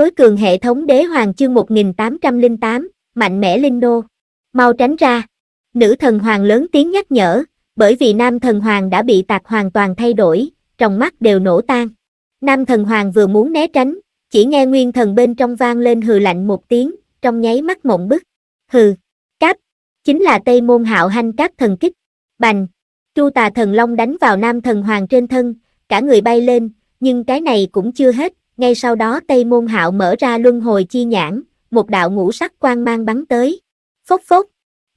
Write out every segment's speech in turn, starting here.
Tối cường hệ thống đế hoàng chương 1808, mạnh mẽ linh đô. Mau tránh ra. Nữ thần hoàng lớn tiếng nhắc nhở, bởi vì nam thần hoàng đã bị tạc hoàn toàn thay đổi, trong mắt đều nổ tan. Nam thần hoàng vừa muốn né tránh, chỉ nghe nguyên thần bên trong vang lên hừ lạnh một tiếng, trong nháy mắt mộng bức. Hừ, cáp, chính là tây môn hạo hanh cáp thần kích. Bành, chu tà thần long đánh vào nam thần hoàng trên thân, cả người bay lên, nhưng cái này cũng chưa hết, ngay sau đó Tây Môn Hạo mở ra luân hồi chi nhãn, một đạo ngũ sắc quang mang bắn tới. Phốc phốc,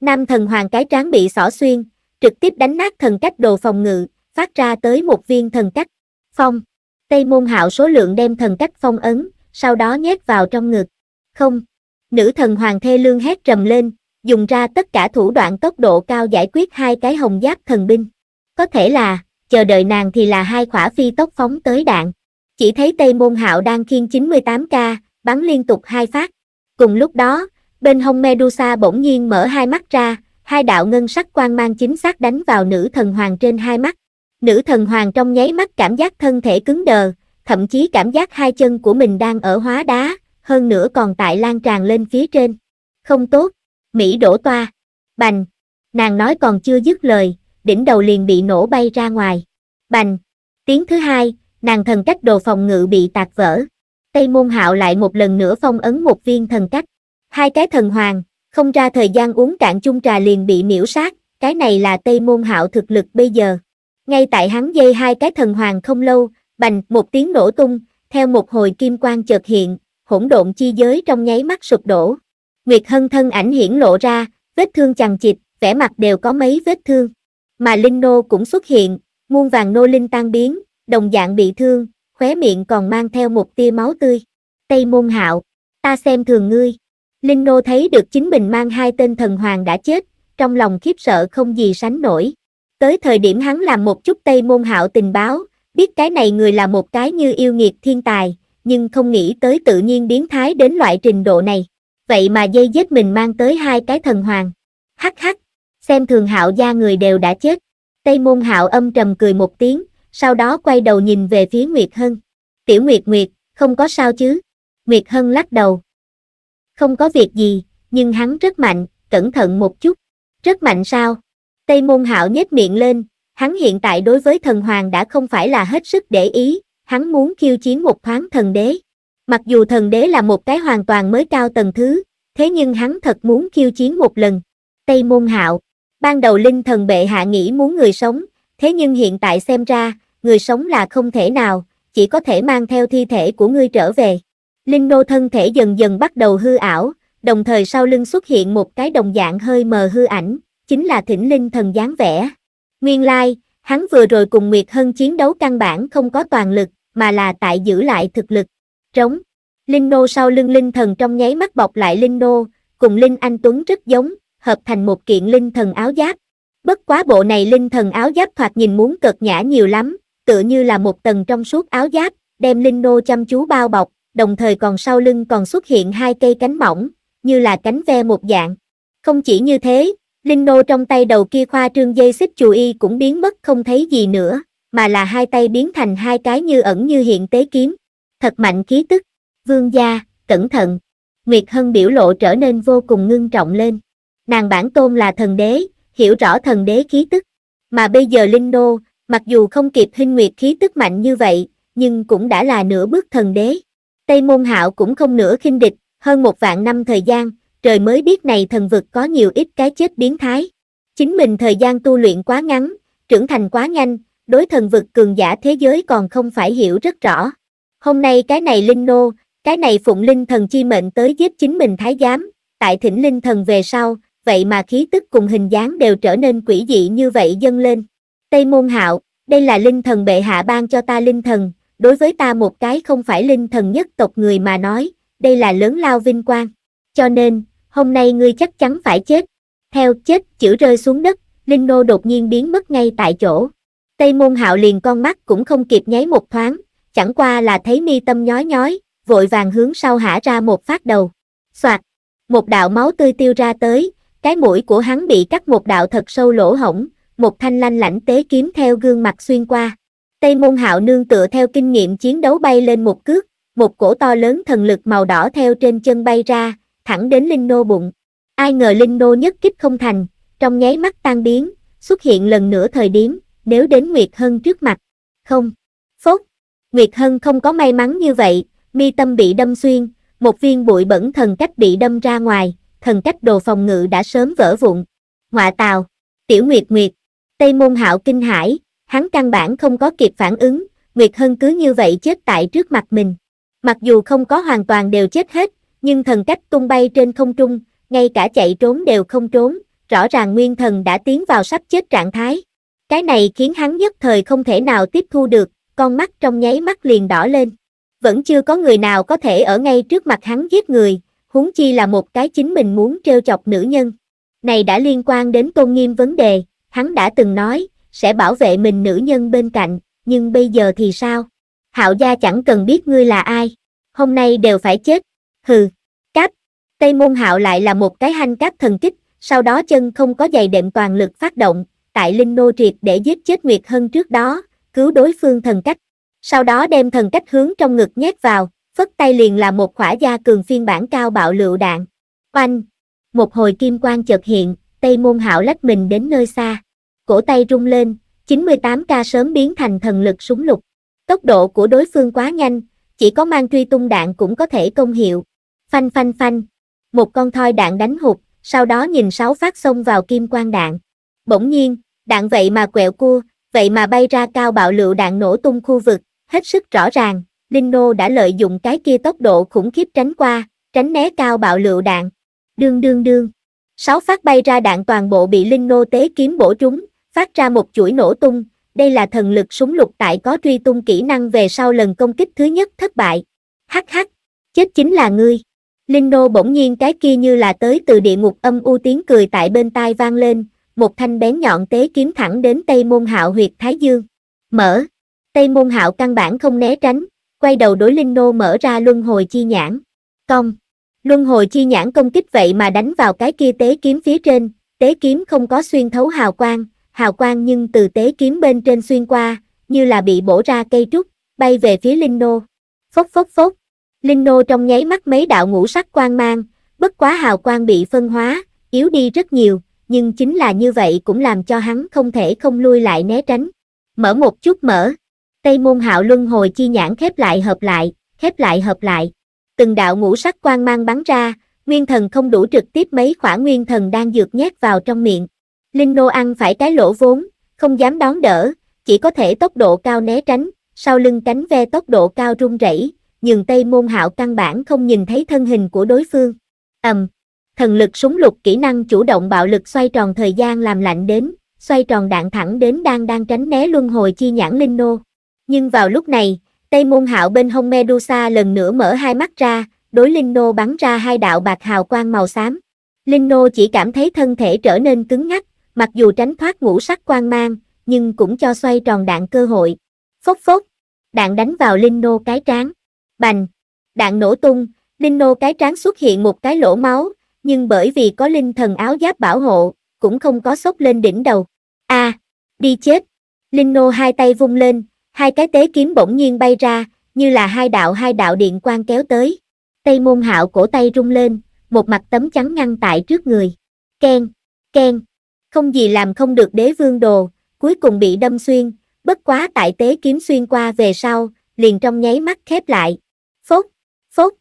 nam thần hoàng cái trán bị xỏ xuyên, trực tiếp đánh nát thần cách đồ phòng ngự, phát ra tới một viên thần cách. Phong, Tây Môn Hạo số lượng đem thần cách phong ấn, sau đó nhét vào trong ngực. Không, nữ thần hoàng thê lương hét trầm lên, dùng ra tất cả thủ đoạn tốc độ cao giải quyết hai cái hồng giáp thần binh. Có thể là, chờ đợi nàng thì là hai khỏa phi tốc phóng tới đạn. Chỉ thấy Tây Môn Hạo đang khiên 98k, bắn liên tục hai phát. Cùng lúc đó, bên hông Medusa bỗng nhiên mở hai mắt ra, hai đạo ngân sắc quang mang chính xác đánh vào nữ thần hoàng trên hai mắt. Nữ thần hoàng trong nháy mắt cảm giác thân thể cứng đờ, thậm chí cảm giác hai chân của mình đang ở hóa đá, hơn nữa còn tại lan tràn lên phía trên. Không tốt, Mỹ đổ toa, bành, nàng nói còn chưa dứt lời, đỉnh đầu liền bị nổ bay ra ngoài. Bành, tiếng thứ hai, nàng thần cách đồ phòng ngự bị tạc vỡ. Tây môn hạo lại một lần nữa phong ấn một viên thần cách. Hai cái thần hoàng, không ra thời gian uống cạn chung trà liền bị miễu sát, cái này là Tây môn hạo thực lực bây giờ. Ngay tại hắn dây hai cái thần hoàng không lâu, bành một tiếng nổ tung, theo một hồi kim quang chợt hiện, hỗn độn chi giới trong nháy mắt sụp đổ. Nguyệt Hân thân ảnh hiển lộ ra, vết thương chằng chịt, vẻ mặt đều có mấy vết thương. Mà Linh Nô cũng xuất hiện, muôn vàng nô linh tan biến, đồng dạng bị thương, khóe miệng còn mang theo một tia máu tươi. Tây môn hạo, ta xem thường ngươi. Linh Nô thấy được chính mình mang hai tên thần hoàng đã chết, trong lòng khiếp sợ không gì sánh nổi. Tới thời điểm hắn làm một chút Tây môn hạo tình báo, biết cái này người là một cái như yêu nghiệt thiên tài, nhưng không nghĩ tới tự nhiên biến thái đến loại trình độ này. Vậy mà dây dết mình mang tới hai cái thần hoàng. Hắc hắc, xem thường hạo gia người đều đã chết. Tây môn hạo âm trầm cười một tiếng, sau đó quay đầu nhìn về phía Nguyệt Hân. Tiểu Nguyệt Nguyệt, không có sao chứ? Nguyệt Hân lắc đầu. Không có việc gì, nhưng hắn rất mạnh, cẩn thận một chút. Rất mạnh sao? Tây Môn Hạo nhếch miệng lên, hắn hiện tại đối với thần hoàng đã không phải là hết sức để ý, hắn muốn khiêu chiến một thoáng thần đế. Mặc dù thần đế là một cái hoàn toàn mới cao tầng thứ, thế nhưng hắn thật muốn khiêu chiến một lần. Tây Môn Hạo, ban đầu linh thần bệ hạ nghĩ muốn người sống, thế nhưng hiện tại xem ra, người sống là không thể nào, chỉ có thể mang theo thi thể của ngươi trở về. Linh nô thân thể dần dần bắt đầu hư ảo, đồng thời sau lưng xuất hiện một cái đồng dạng hơi mờ hư ảnh, chính là thỉnh linh thần dáng vẻ. Nguyên lai, like, hắn vừa rồi cùng Nguyệt Hân chiến đấu căn bản không có toàn lực, mà là tại giữ lại thực lực. Trống. Linh nô sau lưng linh thần trong nháy mắt bọc lại linh nô, cùng linh anh Tuấn rất giống, hợp thành một kiện linh thần áo giáp. Bất quá bộ này linh thần áo giáp thoạt nhìn muốn cực nhã nhiều lắm, tựa như là một tầng trong suốt áo giáp, đem Linh Nô chăm chú bao bọc, đồng thời còn sau lưng còn xuất hiện hai cây cánh mỏng, như là cánh ve một dạng. Không chỉ như thế, Linh Nô trong tay đầu kia khoa trương dây xích chù y cũng biến mất không thấy gì nữa, mà là hai tay biến thành hai cái như ẩn như hiện tế kiếm. Thật mạnh khí tức, vương gia, cẩn thận. Nguyệt Hân biểu lộ trở nên vô cùng ngưng trọng lên. Nàng bản tôn là thần đế, hiểu rõ thần đế khí tức. Mà bây giờ Linh Nô, Mặc dù không kịp hình nguyệt khí tức mạnh như vậy, nhưng cũng đã là nửa bước thần đế. Tây môn hạo cũng không nửa khinh địch, hơn một vạn năm thời gian, trời mới biết này thần vực có nhiều ít cái chết biến thái. Chính mình thời gian tu luyện quá ngắn, trưởng thành quá nhanh, đối thần vực cường giả thế giới còn không phải hiểu rất rõ. Hôm nay cái này linh nô, cái này phụng linh thần chi mệnh tới giết chính mình thái giám, tại thỉnh linh thần về sau, vậy mà khí tức cùng hình dáng đều trở nên quỷ dị như vậy dâng lên. Tây Môn Hạo, đây là linh thần bệ hạ ban cho ta linh thần, đối với ta một cái không phải linh thần nhất tộc người mà nói, đây là lớn lao vinh quang. Cho nên, hôm nay ngươi chắc chắn phải chết. Theo chết chữ rơi xuống đất, Linh Nô đột nhiên biến mất ngay tại chỗ. Tây Môn Hạo liền con mắt cũng không kịp nháy một thoáng, chẳng qua là thấy mi tâm nhói nhói, vội vàng hướng sau hả ra một phát đầu. Soạt, một đạo máu tươi tiêu ra tới, cái mũi của hắn bị cắt một đạo thật sâu lỗ hổng, một thanh lanh lãnh tế kiếm theo gương mặt xuyên qua. Tây môn hạo nương tựa theo kinh nghiệm chiến đấu bay lên một cước, một cổ to lớn thần lực màu đỏ theo trên chân bay ra, thẳng đến Linh Nô bụng. Ai ngờ Linh Nô nhất kích không thành, trong nháy mắt tan biến, xuất hiện lần nữa thời điểm, nếu đến Nguyệt Hân trước mặt. Không. Phốt. Nguyệt Hân không có may mắn như vậy, mi tâm bị đâm xuyên, một viên bụi bẩn thần cách bị đâm ra ngoài, thần cách đồ phòng ngự đã sớm vỡ vụn. Ngoạ tào. Tiểu Nguyệt Nguyệt. Tây môn hạo kinh hãi, hắn căn bản không có kịp phản ứng, Nguyệt Hân cứ như vậy chết tại trước mặt mình. Mặc dù không có hoàn toàn đều chết hết, nhưng thần cách tung bay trên không trung, ngay cả chạy trốn đều không trốn, rõ ràng nguyên thần đã tiến vào sắp chết trạng thái. Cái này khiến hắn nhất thời không thể nào tiếp thu được, con mắt trong nháy mắt liền đỏ lên. Vẫn chưa có người nào có thể ở ngay trước mặt hắn giết người, huống chi là một cái chính mình muốn trêu chọc nữ nhân. Này đã liên quan đến tôn nghiêm vấn đề, Hắn đã từng nói, sẽ bảo vệ mình nữ nhân bên cạnh, nhưng bây giờ thì sao? Hạo gia chẳng cần biết ngươi là ai, hôm nay đều phải chết. Hừ, cáp. Tây môn hạo lại là một cái hanh cáp thần kích, sau đó chân không có giày đệm toàn lực phát động, tại linh nô triệt để giết chết Nguyệt Hân trước đó, cứu đối phương thần cách. Sau đó đem thần cách hướng trong ngực nhét vào, phất tay liền là một khỏa gia cường phiên bản cao bạo lựu đạn. Oanh! Một hồi kim quang chợt hiện, Tây môn hạo lách mình đến nơi xa. Cổ tay rung lên, 98K sớm biến thành thần lực súng lục. Tốc độ của đối phương quá nhanh, chỉ có mang truy tung đạn cũng có thể công hiệu. Phanh phanh phanh. Một con thoi đạn đánh hụt, sau đó nhìn sáu phát xông vào kim quang đạn. Bỗng nhiên, đạn vậy mà quẹo cua, vậy mà bay ra cao bạo lựu đạn nổ tung khu vực, hết sức rõ ràng, Linh Nô đã lợi dụng cái kia tốc độ khủng khiếp tránh qua, tránh né cao bạo lựu đạn. Đương đương đương. Sáu phát bay ra đạn toàn bộ bị Linh Nô tế kiếm bổ trúng, phát ra một chuỗi nổ tung, đây là thần lực súng lục tại có truy tung kỹ năng về sau lần công kích thứ nhất thất bại. Hắc hắc, chết chính là ngươi. Linh Nô bỗng nhiên cái kia như là tới từ địa ngục âm u tiếng cười tại bên tai vang lên, một thanh bén nhọn tế kiếm thẳng đến Tây Môn Hạo huyệt Thái Dương. Mở. Tây Môn Hạo căn bản không né tránh, quay đầu đối Linh Nô mở ra luân hồi chi nhãn. Công. Luân hồi chi nhãn công kích vậy mà đánh vào cái kia tế kiếm phía trên, tế kiếm không có xuyên thấu hào quang, hào quang nhưng từ tế kiếm bên trên xuyên qua, như là bị bổ ra cây trúc, bay về phía Linh Nô. Phốc phốc phốc, Linh Nô trong nháy mắt mấy đạo ngũ sắc quang mang, bất quá hào quang bị phân hóa, yếu đi rất nhiều, nhưng chính là như vậy cũng làm cho hắn không thể không lui lại né tránh. Mở một chút mở, Tây Môn Hạo Luân hồi chi nhãn khép lại hợp lại, khép lại hợp lại từng đạo ngũ sắc quang mang bắn ra, nguyên thần không đủ trực tiếp mấy khỏa nguyên thần đang dược nhét vào trong miệng. Linh Nô ăn phải cái lỗ vốn, không dám đón đỡ, chỉ có thể tốc độ cao né tránh, sau lưng cánh ve tốc độ cao rung rẩy, nhường Tây Môn Hạo căn bản không nhìn thấy thân hình của đối phương. Ầm, thần lực súng lục kỹ năng chủ động bạo lực xoay tròn thời gian làm lạnh đến, xoay tròn đạn thẳng đến đang đang tránh né luân hồi chi nhãn Linh Nô. Nhưng vào lúc này, Tây môn hạo bên hông Medusa lần nữa mở hai mắt ra, đối Linh Nô bắn ra hai đạo bạc hào quang màu xám. Linh Nô chỉ cảm thấy thân thể trở nên cứng ngắc, mặc dù tránh thoát ngũ sắc quang mang, nhưng cũng cho xoay tròn đạn cơ hội. Phốc phốc, đạn đánh vào Linh Nô cái trán. Bành, đạn nổ tung, Linh Nô cái trán xuất hiện một cái lỗ máu, nhưng bởi vì có linh thần áo giáp bảo hộ, cũng không có sốc lên đỉnh đầu. A, à, đi chết. Linh Nô hai tay vung lên, hai cái tế kiếm bỗng nhiên bay ra, như là hai đạo hai đạo điện quang kéo tới. Tây môn hạo cổ tay rung lên, một mặt tấm chắn ngăn tại trước người. Ken, ken, không gì làm không được đế vương đồ, cuối cùng bị đâm xuyên, bất quá tại tế kiếm xuyên qua về sau, liền trong nháy mắt khép lại. Phốt, phốt,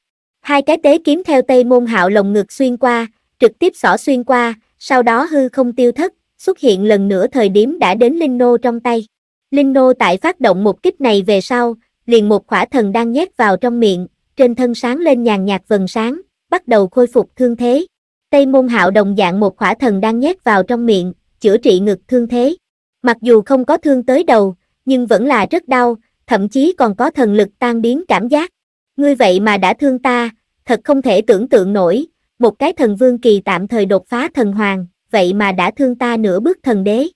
hai cái tế kiếm theo tây môn hạo lồng ngực xuyên qua, trực tiếp xỏ xuyên qua, sau đó hư không tiêu thất, xuất hiện lần nữa thời điểm đã đến Linh Nô trong tay. Linh Nô tại phát động một kích này về sau, liền một khỏa thần đang nhét vào trong miệng, trên thân sáng lên nhàn nhạt vần sáng, bắt đầu khôi phục thương thế. Tây môn hạo đồng dạng một khỏa thần đang nhét vào trong miệng, chữa trị ngực thương thế. Mặc dù không có thương tới đầu, nhưng vẫn là rất đau, thậm chí còn có thần lực tan biến cảm giác. Ngươi vậy mà đã thương ta, thật không thể tưởng tượng nổi, một cái thần vương kỳ tạm thời đột phá thần hoàng, vậy mà đã thương ta nửa bước thần đế.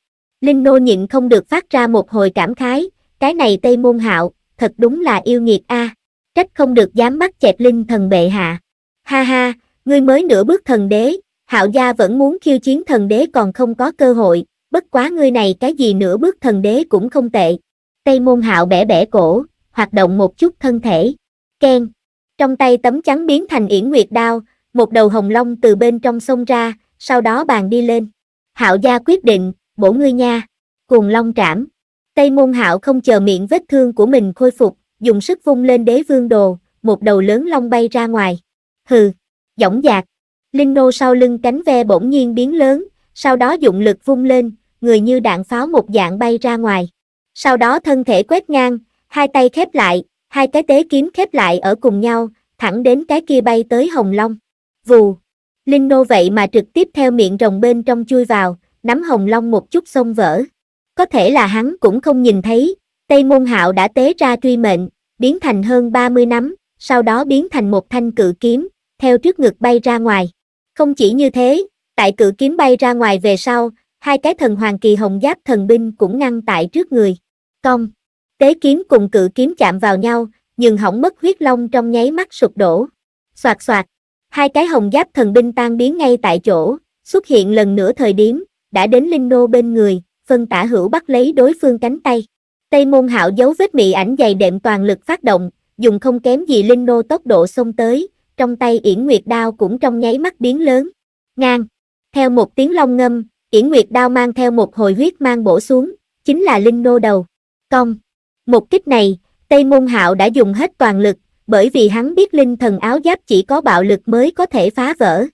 Linh Nô nhịn không được phát ra một hồi cảm khái, cái này Tây Môn Hạo, thật đúng là yêu nghiệt a, à. trách không được dám bắt chẹt linh thần bệ hạ. Ha ha, ngươi mới nửa bước thần đế, Hạo gia vẫn muốn khiêu chiến thần đế còn không có cơ hội, bất quá ngươi này cái gì nửa bước thần đế cũng không tệ. Tây Môn Hạo bẻ bẻ cổ, hoạt động một chút thân thể. Ken, trong tay tấm chắn biến thành yển nguyệt đao, một đầu hồng long từ bên trong sông ra, sau đó bàn đi lên. Hạo gia quyết định, bổ ngươi nha, cuồng long trảm. Tây môn hạo không chờ miệng vết thương của mình khôi phục, dùng sức vung lên đế vương đồ, một đầu lớn long bay ra ngoài. Hừ, dõng dạc. Linh nô sau lưng cánh ve bỗng nhiên biến lớn, sau đó dụng lực vung lên, người như đạn pháo một dạng bay ra ngoài. Sau đó thân thể quét ngang, hai tay khép lại, hai cái tế kiếm khép lại ở cùng nhau, thẳng đến cái kia bay tới hồng long. Vù, Linh nô vậy mà trực tiếp theo miệng rồng bên trong chui vào, nắm hồng long một chút xông vỡ. Có thể là hắn cũng không nhìn thấy, Tây Môn Hạo đã tế ra truy mệnh, biến thành hơn 30 nắm, sau đó biến thành một thanh cự kiếm, theo trước ngực bay ra ngoài. Không chỉ như thế, tại cự kiếm bay ra ngoài về sau, hai cái thần hoàng kỳ hồng giáp thần binh cũng ngăn tại trước người. Cong, tế kiếm cùng cự kiếm chạm vào nhau, nhưng hỏng mất huyết long trong nháy mắt sụp đổ. Xoạt xoạt, hai cái hồng giáp thần binh tan biến ngay tại chỗ, xuất hiện lần nữa thời điểm, đã đến Linh Nô bên người, phân tả hữu bắt lấy đối phương cánh tay. Tây môn hạo giấu vết mị ảnh dày đệm toàn lực phát động, dùng không kém gì Linh Nô tốc độ xông tới, trong tay Yển Nguyệt đao cũng trong nháy mắt biến lớn. Ngang, theo một tiếng long ngâm, Yển Nguyệt đao mang theo một hồi huyết mang bổ xuống, chính là Linh Nô đầu. Cong, một kích này, Tây môn hạo đã dùng hết toàn lực, bởi vì hắn biết linh thần áo giáp chỉ có bạo lực mới có thể phá vỡ.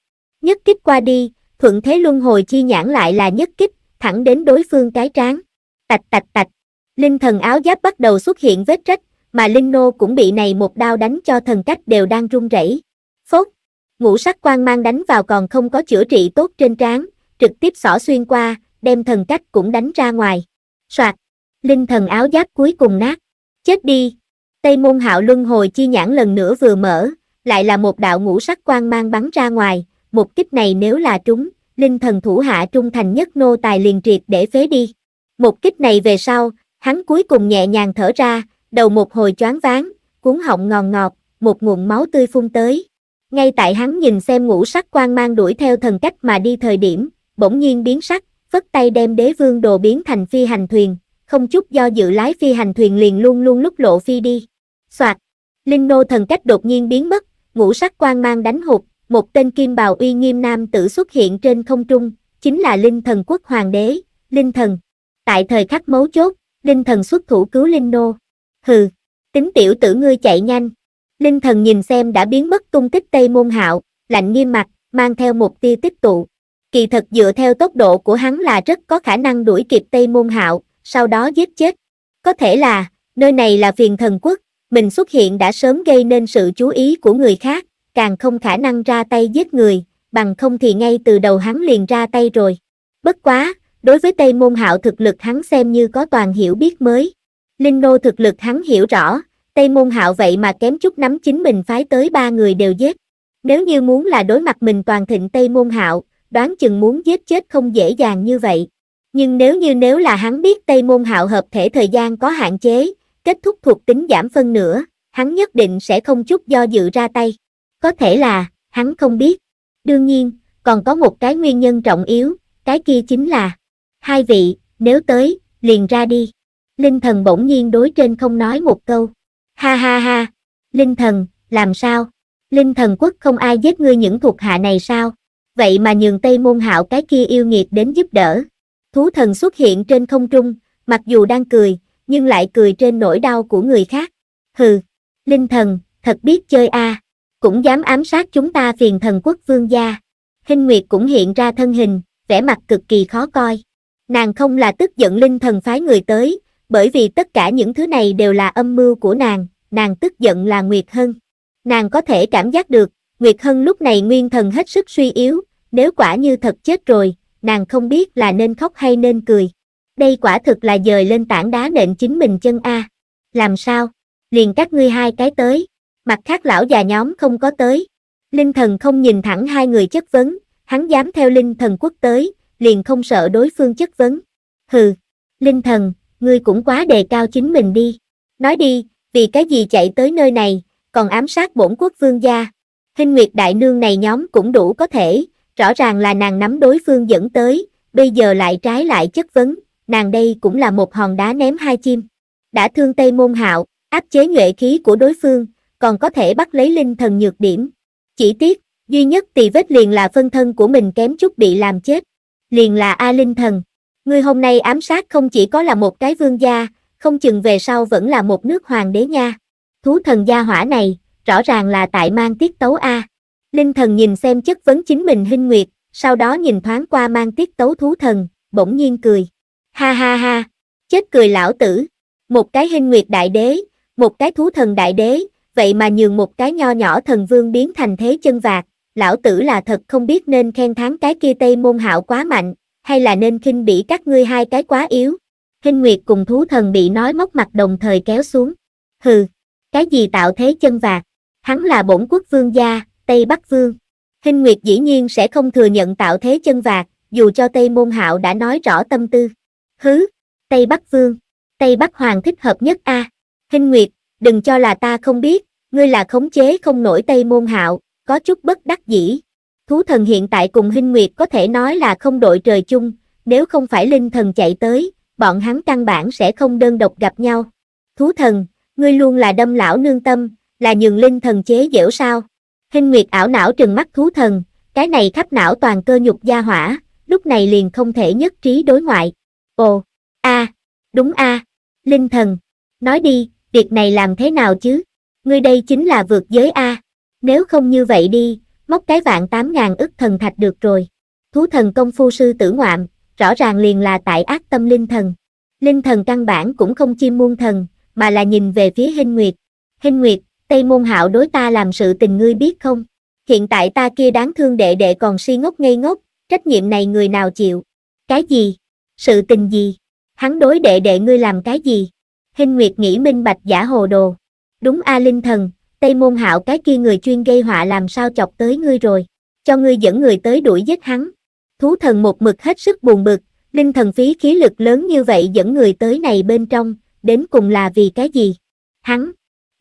Nhất kích qua đi, thuận thế luân hồi chi nhãn lại là nhất kích, thẳng đến đối phương cái tráng Tạch tạch tạch, linh thần áo giáp bắt đầu xuất hiện vết rách, mà linh nô cũng bị này một đao đánh cho thần cách đều đang run rẩy. Phốt, ngũ sắc quan mang đánh vào còn không có chữa trị tốt trên tráng trực tiếp xỏ xuyên qua, đem thần cách cũng đánh ra ngoài. Soạt, linh thần áo giáp cuối cùng nát. Chết đi. Tây môn hạo luân hồi chi nhãn lần nữa vừa mở, lại là một đạo ngũ sắc quan mang bắn ra ngoài, một kích này nếu là trúng, linh thần thủ hạ trung thành nhất nô tài liền triệt để phế đi. Một kích này về sau, hắn cuối cùng nhẹ nhàng thở ra, đầu một hồi choáng váng, cuốn họng ngòn ngọt, một nguồn máu tươi phun tới. Ngay tại hắn nhìn xem ngũ sắc quang mang đuổi theo thần cách mà đi thời điểm, bỗng nhiên biến sắc, vất tay đem đế vương đồ biến thành phi hành thuyền, không chút do dự lái phi hành thuyền liền luôn luôn lúc lộ phi đi. Soạt, linh nô thần cách đột nhiên biến mất, ngũ sắc quang mang đánh hụt, một tên kim bào uy nghiêm nam tử xuất hiện trên không trung, chính là linh thần quốc hoàng đế, linh thần. Tại thời khắc mấu chốt, linh thần xuất thủ cứu linh nô. Hừ, tính tiểu tử ngươi chạy nhanh. Linh thần nhìn xem đã biến mất tung tích Tây Môn Hạo, lạnh nghiêm mặt, mang theo một tia tích tụ. Kỳ thật dựa theo tốc độ của hắn là rất có khả năng đuổi kịp Tây Môn Hạo, sau đó giết chết. Có thể là, nơi này là phiền thần quốc, mình xuất hiện đã sớm gây nên sự chú ý của người khác, càng không khả năng ra tay giết người, bằng không thì ngay từ đầu hắn liền ra tay rồi. Bất quá, đối với Tây Môn Hạo thực lực hắn xem như có toàn hiểu biết mới. Linh Nô thực lực hắn hiểu rõ, Tây Môn Hạo vậy mà kém chút nắm chính mình phái tới ba người đều giết. Nếu như muốn là đối mặt mình toàn thịnh Tây Môn Hạo, đoán chừng muốn giết chết không dễ dàng như vậy. Nhưng nếu như nếu là hắn biết Tây Môn Hạo hợp thể thời gian có hạn chế, kết thúc thuộc tính giảm phân nữa, hắn nhất định sẽ không chút do dự ra tay có thể là, hắn không biết. Đương nhiên, còn có một cái nguyên nhân trọng yếu, cái kia chính là, hai vị, nếu tới, liền ra đi. Linh thần bỗng nhiên đối trên không nói một câu. Ha ha ha, Linh thần, làm sao? Linh thần quốc không ai giết ngươi những thuộc hạ này sao? Vậy mà nhường Tây Môn Hạo cái kia yêu nghiệt đến giúp đỡ. Thú thần xuất hiện trên không trung, mặc dù đang cười, nhưng lại cười trên nỗi đau của người khác. Hừ, Linh thần, thật biết chơi a. À cũng dám ám sát chúng ta phiền thần quốc vương gia. Hinh Nguyệt cũng hiện ra thân hình, vẻ mặt cực kỳ khó coi. Nàng không là tức giận linh thần phái người tới, bởi vì tất cả những thứ này đều là âm mưu của nàng, nàng tức giận là Nguyệt Hân. Nàng có thể cảm giác được, Nguyệt Hân lúc này nguyên thần hết sức suy yếu, nếu quả như thật chết rồi, nàng không biết là nên khóc hay nên cười. Đây quả thực là dời lên tảng đá nện chính mình chân A. Làm sao? Liền các ngươi hai cái tới mặt khác lão già nhóm không có tới. Linh thần không nhìn thẳng hai người chất vấn, hắn dám theo linh thần quốc tới, liền không sợ đối phương chất vấn. Hừ, linh thần, ngươi cũng quá đề cao chính mình đi. Nói đi, vì cái gì chạy tới nơi này, còn ám sát bổn quốc vương gia. hinh nguyệt đại nương này nhóm cũng đủ có thể, rõ ràng là nàng nắm đối phương dẫn tới, bây giờ lại trái lại chất vấn, nàng đây cũng là một hòn đá ném hai chim. Đã thương Tây Môn Hạo, áp chế nhuệ khí của đối phương, còn có thể bắt lấy linh thần nhược điểm. Chỉ tiếc, duy nhất tỳ vết liền là phân thân của mình kém chút bị làm chết. Liền là A Linh Thần. người hôm nay ám sát không chỉ có là một cái vương gia, không chừng về sau vẫn là một nước hoàng đế nha. Thú thần gia hỏa này, rõ ràng là tại mang tiết tấu A. Linh thần nhìn xem chất vấn chính mình hinh nguyệt, sau đó nhìn thoáng qua mang tiết tấu thú thần, bỗng nhiên cười. Ha ha ha, chết cười lão tử. Một cái hinh nguyệt đại đế, một cái thú thần đại đế, vậy mà nhường một cái nho nhỏ thần vương biến thành thế chân vạc, lão tử là thật không biết nên khen thắng cái kia tây môn hạo quá mạnh, hay là nên khinh bỉ các ngươi hai cái quá yếu. Hinh Nguyệt cùng thú thần bị nói móc mặt đồng thời kéo xuống. Hừ, cái gì tạo thế chân vạc? Hắn là bổn quốc vương gia, Tây Bắc vương. Hinh Nguyệt dĩ nhiên sẽ không thừa nhận tạo thế chân vạc, dù cho Tây Môn Hạo đã nói rõ tâm tư. Hứ, Tây Bắc vương, Tây Bắc hoàng thích hợp nhất a. À. Hinh Nguyệt, đừng cho là ta không biết, ngươi là khống chế không nổi Tây Môn Hạo, có chút bất đắc dĩ. Thú thần hiện tại cùng Hinh Nguyệt có thể nói là không đội trời chung, nếu không phải linh thần chạy tới, bọn hắn căn bản sẽ không đơn độc gặp nhau. Thú thần, ngươi luôn là đâm lão nương tâm, là nhường linh thần chế dễu sao? Hinh Nguyệt ảo não trừng mắt thú thần, cái này khắp não toàn cơ nhục gia hỏa, lúc này liền không thể nhất trí đối ngoại. Ồ, a, đúng a, linh thần, nói đi, việc này làm thế nào chứ? Ngươi đây chính là vượt giới A. Nếu không như vậy đi, móc cái vạn tám ngàn ức thần thạch được rồi. Thú thần công phu sư tử ngoạm, rõ ràng liền là tại ác tâm linh thần. Linh thần căn bản cũng không chim muôn thần, mà là nhìn về phía hình nguyệt. Hình nguyệt, Tây môn hạo đối ta làm sự tình ngươi biết không? Hiện tại ta kia đáng thương đệ đệ còn si ngốc ngây ngốc, trách nhiệm này người nào chịu? Cái gì? Sự tình gì? Hắn đối đệ đệ ngươi làm cái gì? Hinh Nguyệt nghĩ minh bạch giả hồ đồ. Đúng A Linh Thần, Tây Môn Hạo cái kia người chuyên gây họa làm sao chọc tới ngươi rồi. Cho ngươi dẫn người tới đuổi giết hắn. Thú thần một mực hết sức buồn bực, Linh Thần phí khí lực lớn như vậy dẫn người tới này bên trong, đến cùng là vì cái gì? Hắn.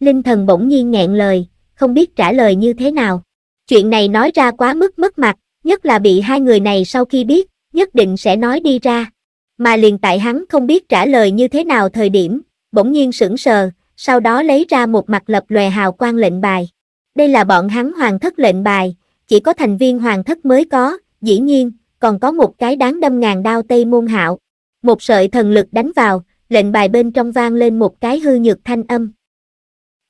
Linh Thần bỗng nhiên nghẹn lời, không biết trả lời như thế nào. Chuyện này nói ra quá mức mất mặt, nhất là bị hai người này sau khi biết, nhất định sẽ nói đi ra. Mà liền tại hắn không biết trả lời như thế nào thời điểm, bỗng nhiên sững sờ, sau đó lấy ra một mặt lập lòe hào quang lệnh bài. Đây là bọn hắn hoàng thất lệnh bài, chỉ có thành viên hoàng thất mới có, dĩ nhiên, còn có một cái đáng đâm ngàn đao tây môn hạo. Một sợi thần lực đánh vào, lệnh bài bên trong vang lên một cái hư nhược thanh âm.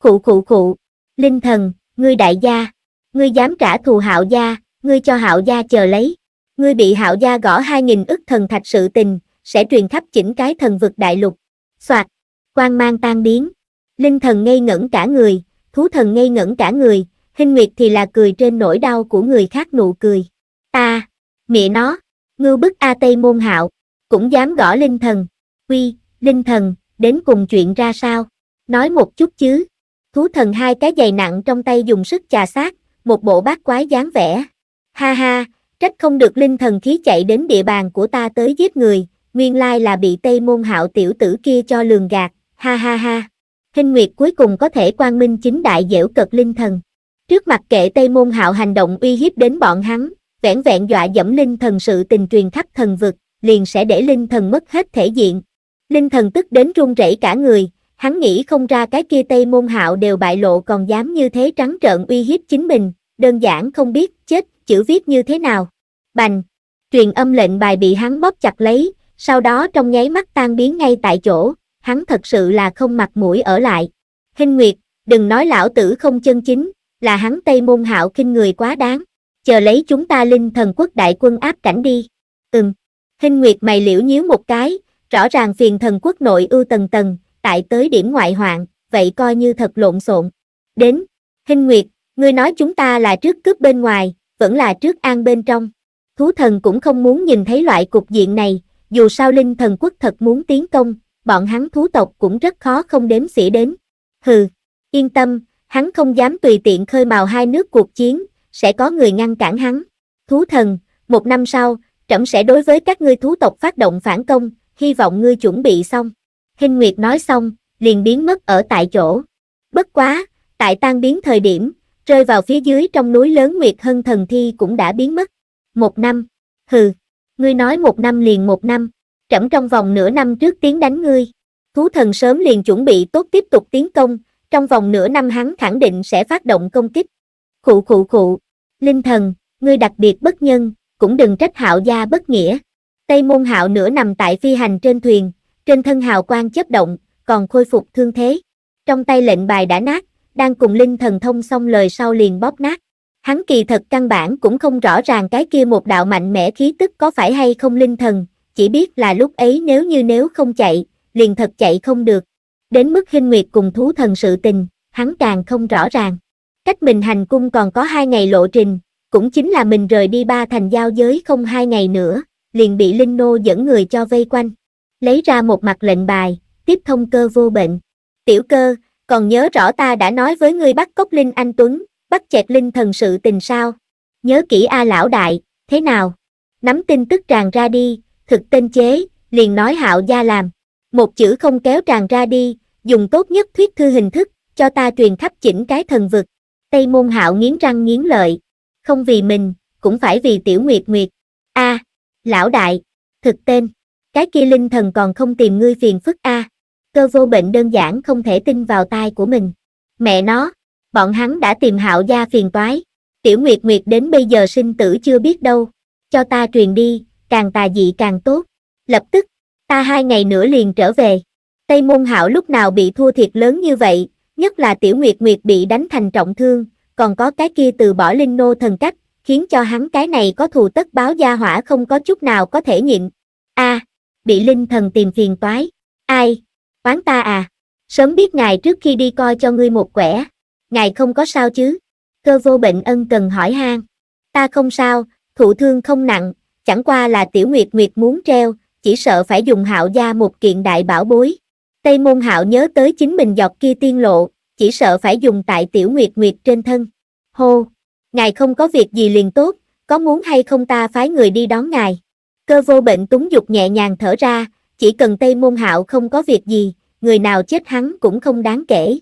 Khụ khụ khụ, linh thần, ngươi đại gia, ngươi dám trả thù hạo gia, ngươi cho hạo gia chờ lấy. Ngươi bị hạo gia gõ hai nghìn ức thần thạch sự tình, sẽ truyền khắp chỉnh cái thần vực đại lục. Soạt, quang mang tan biến. Linh thần ngây ngẩn cả người, thú thần ngây ngẩn cả người, hình nguyệt thì là cười trên nỗi đau của người khác nụ cười. Ta, mẹ nó, ngư bức A Tây môn hạo, cũng dám gõ linh thần, quy linh thần, đến cùng chuyện ra sao, nói một chút chứ. Thú thần hai cái giày nặng trong tay dùng sức chà sát, một bộ bát quái dáng vẻ. Ha ha, trách không được linh thần khí chạy đến địa bàn của ta tới giết người, nguyên lai là bị Tây môn hạo tiểu tử kia cho lường gạt ha ha ha. Hình Nguyệt cuối cùng có thể quang minh chính đại dễu cật linh thần. Trước mặt kệ Tây Môn Hạo hành động uy hiếp đến bọn hắn, vẻn vẹn dọa dẫm linh thần sự tình truyền khắp thần vực, liền sẽ để linh thần mất hết thể diện. Linh thần tức đến run rẩy cả người, hắn nghĩ không ra cái kia Tây Môn Hạo đều bại lộ còn dám như thế trắng trợn uy hiếp chính mình, đơn giản không biết chết, chữ viết như thế nào. Bành, truyền âm lệnh bài bị hắn bóp chặt lấy, sau đó trong nháy mắt tan biến ngay tại chỗ hắn thật sự là không mặt mũi ở lại. Hinh Nguyệt, đừng nói lão tử không chân chính, là hắn Tây Môn Hạo kinh người quá đáng. Chờ lấy chúng ta linh thần quốc đại quân áp cảnh đi. Ừm. Hinh Nguyệt mày liễu nhíu một cái, rõ ràng phiền thần quốc nội ưu tần tần, tại tới điểm ngoại hoạn, vậy coi như thật lộn xộn. Đến, Hinh Nguyệt, ngươi nói chúng ta là trước cướp bên ngoài, vẫn là trước an bên trong. Thú thần cũng không muốn nhìn thấy loại cục diện này, dù sao linh thần quốc thật muốn tiến công, bọn hắn thú tộc cũng rất khó không đếm xỉa đến. Hừ, yên tâm, hắn không dám tùy tiện khơi mào hai nước cuộc chiến, sẽ có người ngăn cản hắn. Thú thần, một năm sau, trẫm sẽ đối với các ngươi thú tộc phát động phản công, hy vọng ngươi chuẩn bị xong. Hình Nguyệt nói xong, liền biến mất ở tại chỗ. Bất quá, tại tan biến thời điểm, rơi vào phía dưới trong núi lớn Nguyệt Hân thần thi cũng đã biến mất. Một năm, hừ, ngươi nói một năm liền một năm trẫm trong vòng nửa năm trước tiến đánh ngươi. Thú thần sớm liền chuẩn bị tốt tiếp tục tiến công, trong vòng nửa năm hắn khẳng định sẽ phát động công kích. Khụ khụ khụ, linh thần, ngươi đặc biệt bất nhân, cũng đừng trách hạo gia bất nghĩa. Tây môn hạo nửa nằm tại phi hành trên thuyền, trên thân hào quang chớp động, còn khôi phục thương thế. Trong tay lệnh bài đã nát, đang cùng linh thần thông xong lời sau liền bóp nát. Hắn kỳ thật căn bản cũng không rõ ràng cái kia một đạo mạnh mẽ khí tức có phải hay không linh thần, chỉ biết là lúc ấy nếu như nếu không chạy, liền thật chạy không được. Đến mức khinh nguyệt cùng thú thần sự tình, hắn càng không rõ ràng. Cách mình hành cung còn có hai ngày lộ trình, cũng chính là mình rời đi ba thành giao giới không hai ngày nữa, liền bị Linh Nô dẫn người cho vây quanh. Lấy ra một mặt lệnh bài, tiếp thông cơ vô bệnh. Tiểu cơ, còn nhớ rõ ta đã nói với ngươi bắt cốc Linh Anh Tuấn, bắt chẹt Linh thần sự tình sao? Nhớ kỹ A lão đại, thế nào? Nắm tin tức tràn ra đi, thực tên chế, liền nói hạo gia làm. Một chữ không kéo tràn ra đi, dùng tốt nhất thuyết thư hình thức, cho ta truyền khắp chỉnh cái thần vực. Tây môn hạo nghiến răng nghiến lợi. Không vì mình, cũng phải vì tiểu nguyệt nguyệt. a à, lão đại, thực tên, cái kia linh thần còn không tìm ngươi phiền phức a à. Cơ vô bệnh đơn giản không thể tin vào tai của mình. Mẹ nó, bọn hắn đã tìm hạo gia phiền toái. Tiểu Nguyệt Nguyệt đến bây giờ sinh tử chưa biết đâu. Cho ta truyền đi, càng tà dị càng tốt. Lập tức, ta hai ngày nữa liền trở về. Tây Môn Hạo lúc nào bị thua thiệt lớn như vậy, nhất là Tiểu Nguyệt Nguyệt bị đánh thành trọng thương, còn có cái kia từ bỏ linh nô thần cách, khiến cho hắn cái này có thù tất báo gia hỏa không có chút nào có thể nhịn. A, à, bị linh thần tìm phiền toái. Ai? quán ta à? Sớm biết ngài trước khi đi coi cho ngươi một quẻ. Ngài không có sao chứ? Cơ vô bệnh ân cần hỏi han. Ta không sao, thụ thương không nặng, chẳng qua là tiểu nguyệt nguyệt muốn treo, chỉ sợ phải dùng hạo gia một kiện đại bảo bối. Tây môn hạo nhớ tới chính mình giọt kia tiên lộ, chỉ sợ phải dùng tại tiểu nguyệt nguyệt trên thân. Hô! Ngài không có việc gì liền tốt, có muốn hay không ta phái người đi đón ngài. Cơ vô bệnh túng dục nhẹ nhàng thở ra, chỉ cần Tây môn hạo không có việc gì, người nào chết hắn cũng không đáng kể.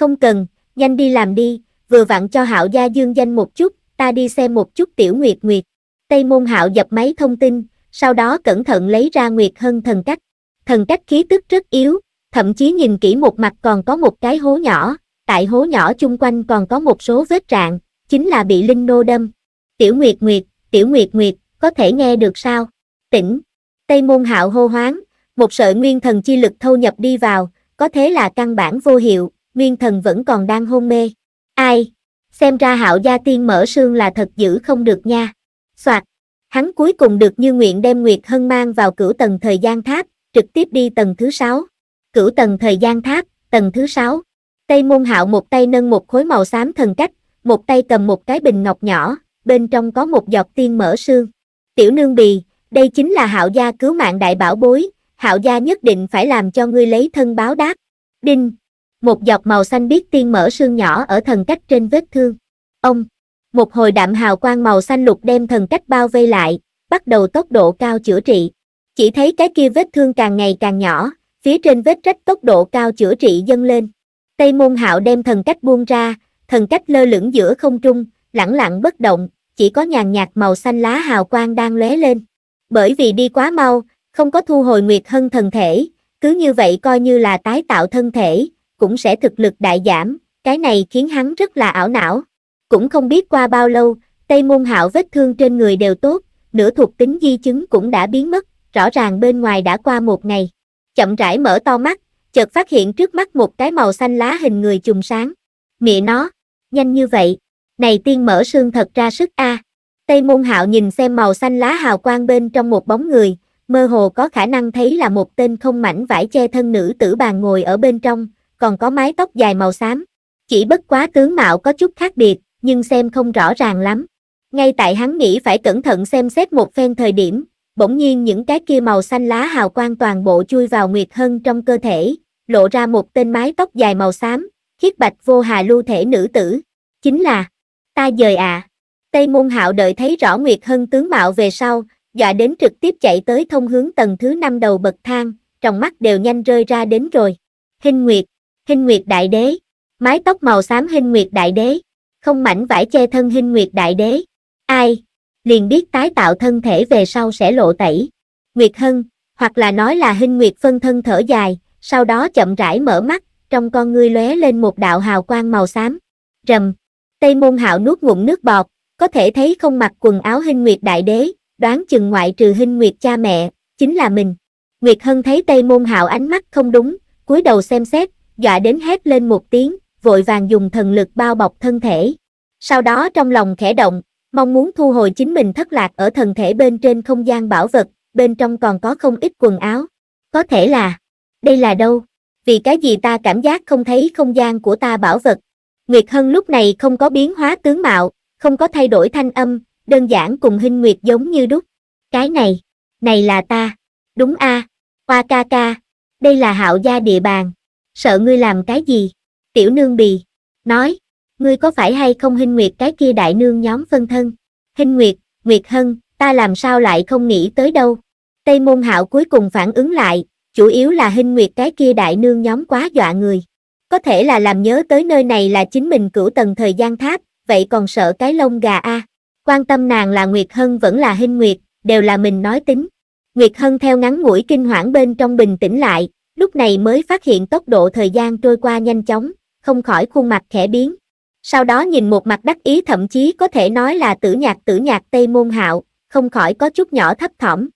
Không cần, nhanh đi làm đi, vừa vặn cho hạo gia dương danh một chút, ta đi xem một chút tiểu nguyệt nguyệt. Tây Môn Hạo dập máy thông tin, sau đó cẩn thận lấy ra Nguyệt Hân thần cách. Thần cách khí tức rất yếu, thậm chí nhìn kỹ một mặt còn có một cái hố nhỏ, tại hố nhỏ chung quanh còn có một số vết rạn, chính là bị Linh Nô đâm. Tiểu Nguyệt Nguyệt, Tiểu Nguyệt Nguyệt, có thể nghe được sao? Tỉnh. Tây Môn Hạo hô hoáng, một sợi nguyên thần chi lực thâu nhập đi vào, có thế là căn bản vô hiệu, nguyên thần vẫn còn đang hôn mê. Ai? Xem ra Hạo gia tiên mở sương là thật giữ không được nha. Soạt! Hắn cuối cùng được như nguyện đem Nguyệt Hân mang vào cửu tầng thời gian tháp, trực tiếp đi tầng thứ 6. Cửu tầng thời gian tháp, tầng thứ 6. Tây môn hạo một tay nâng một khối màu xám thần cách, một tay cầm một cái bình ngọc nhỏ, bên trong có một giọt tiên mở sương. Tiểu nương bì, đây chính là hạo gia cứu mạng đại bảo bối, hạo gia nhất định phải làm cho ngươi lấy thân báo đáp. Đinh! Một giọt màu xanh biết tiên mở sương nhỏ ở thần cách trên vết thương. Ông! một hồi đạm hào quang màu xanh lục đem thần cách bao vây lại, bắt đầu tốc độ cao chữa trị. Chỉ thấy cái kia vết thương càng ngày càng nhỏ, phía trên vết rách tốc độ cao chữa trị dâng lên. Tây môn hạo đem thần cách buông ra, thần cách lơ lửng giữa không trung, lẳng lặng bất động, chỉ có nhàn nhạt màu xanh lá hào quang đang lóe lên. Bởi vì đi quá mau, không có thu hồi nguyệt hân thần thể, cứ như vậy coi như là tái tạo thân thể, cũng sẽ thực lực đại giảm, cái này khiến hắn rất là ảo não. Cũng không biết qua bao lâu, Tây Môn Hạo vết thương trên người đều tốt, nửa thuộc tính di chứng cũng đã biến mất, rõ ràng bên ngoài đã qua một ngày. Chậm rãi mở to mắt, chợt phát hiện trước mắt một cái màu xanh lá hình người chùm sáng. Mẹ nó, nhanh như vậy, này tiên mở xương thật ra sức a. Tây Môn Hạo nhìn xem màu xanh lá hào quang bên trong một bóng người, mơ hồ có khả năng thấy là một tên không mảnh vải che thân nữ tử bàn ngồi ở bên trong, còn có mái tóc dài màu xám. Chỉ bất quá tướng mạo có chút khác biệt, nhưng xem không rõ ràng lắm. Ngay tại hắn nghĩ phải cẩn thận xem xét một phen thời điểm, bỗng nhiên những cái kia màu xanh lá hào quang toàn bộ chui vào Nguyệt Hân trong cơ thể, lộ ra một tên mái tóc dài màu xám, khiết bạch vô hà lưu thể nữ tử. Chính là, ta dời À. Tây Môn Hạo đợi thấy rõ Nguyệt Hân tướng mạo về sau, dọa đến trực tiếp chạy tới thông hướng tầng thứ năm đầu bậc thang, trong mắt đều nhanh rơi ra đến rồi. Hinh Nguyệt, Hinh Nguyệt Đại Đế, mái tóc màu xám Hinh Nguyệt Đại Đế không mảnh vải che thân hình Nguyệt Đại Đế. Ai? Liền biết tái tạo thân thể về sau sẽ lộ tẩy. Nguyệt Hân, hoặc là nói là Hinh Nguyệt phân thân thở dài, sau đó chậm rãi mở mắt, trong con ngươi lóe lên một đạo hào quang màu xám. Rầm, Tây Môn Hạo nuốt ngụm nước bọt, có thể thấy không mặc quần áo Hinh Nguyệt Đại Đế, đoán chừng ngoại trừ Hinh Nguyệt cha mẹ, chính là mình. Nguyệt Hân thấy Tây Môn Hạo ánh mắt không đúng, cúi đầu xem xét, dọa đến hét lên một tiếng, vội vàng dùng thần lực bao bọc thân thể. Sau đó trong lòng khẽ động, mong muốn thu hồi chính mình thất lạc ở thần thể bên trên không gian bảo vật, bên trong còn có không ít quần áo. Có thể là, đây là đâu? Vì cái gì ta cảm giác không thấy không gian của ta bảo vật? Nguyệt Hân lúc này không có biến hóa tướng mạo, không có thay đổi thanh âm, đơn giản cùng Hinh Nguyệt giống như đúc. Cái này, này là ta. Đúng a, à, Hoa ca ca, đây là hạo gia địa bàn. Sợ ngươi làm cái gì? Tiểu nương bì, nói, ngươi có phải hay không Hinh Nguyệt cái kia đại nương nhóm phân thân? Hinh Nguyệt, Nguyệt Hân, ta làm sao lại không nghĩ tới đâu? Tây môn hạo cuối cùng phản ứng lại, chủ yếu là Hinh Nguyệt cái kia đại nương nhóm quá dọa người. Có thể là làm nhớ tới nơi này là chính mình cửu tầng thời gian tháp, vậy còn sợ cái lông gà a à. Quan tâm nàng là Nguyệt Hân vẫn là Hinh Nguyệt, đều là mình nói tính. Nguyệt Hân theo ngắn mũi kinh hoảng bên trong bình tĩnh lại, lúc này mới phát hiện tốc độ thời gian trôi qua nhanh chóng, không khỏi khuôn mặt khẽ biến. Sau đó nhìn một mặt đắc ý thậm chí có thể nói là tử nhạc tử nhạc Tây Môn Hạo, không khỏi có chút nhỏ thấp thỏm.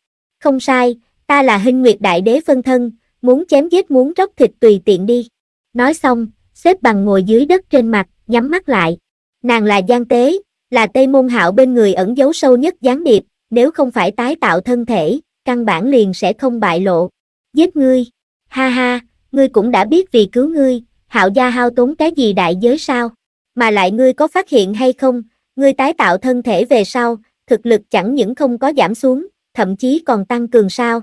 Không sai, ta là hinh nguyệt đại đế phân thân, muốn chém giết muốn róc thịt tùy tiện đi. Nói xong, xếp bằng ngồi dưới đất trên mặt, nhắm mắt lại. Nàng là Giang Tế, là Tây Môn Hạo bên người ẩn giấu sâu nhất gián điệp, nếu không phải tái tạo thân thể, căn bản liền sẽ không bại lộ. Giết ngươi, ha ha, ngươi cũng đã biết vì cứu ngươi, hạo gia hao tốn cái gì đại giới sao? Mà lại ngươi có phát hiện hay không, ngươi tái tạo thân thể về sau, thực lực chẳng những không có giảm xuống, thậm chí còn tăng cường sao?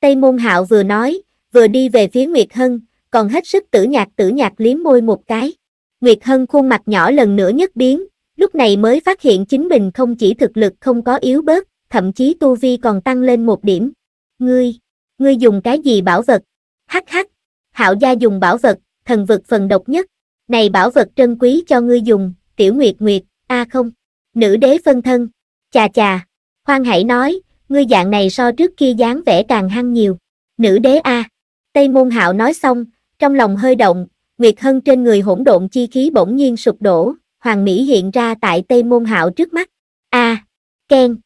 Tây môn hạo vừa nói, vừa đi về phía Nguyệt Hân, còn hết sức tử nhạc tử nhạc liếm môi một cái. Nguyệt Hân khuôn mặt nhỏ lần nữa nhất biến, lúc này mới phát hiện chính mình không chỉ thực lực không có yếu bớt, thậm chí tu vi còn tăng lên một điểm. Ngươi, ngươi dùng cái gì bảo vật? Hắc hắc, hạo gia dùng bảo vật, thần vực phần độc nhất, này bảo vật trân quý cho ngươi dùng, tiểu nguyệt nguyệt, a à không, nữ đế phân thân, chà chà, khoan hãy nói, ngươi dạng này so trước kia dáng vẻ càng hăng nhiều, nữ đế a, à. Tây môn hạo nói xong, trong lòng hơi động, nguyệt hân trên người hỗn độn chi khí bỗng nhiên sụp đổ, hoàng mỹ hiện ra tại Tây môn hạo trước mắt, a, à. khen,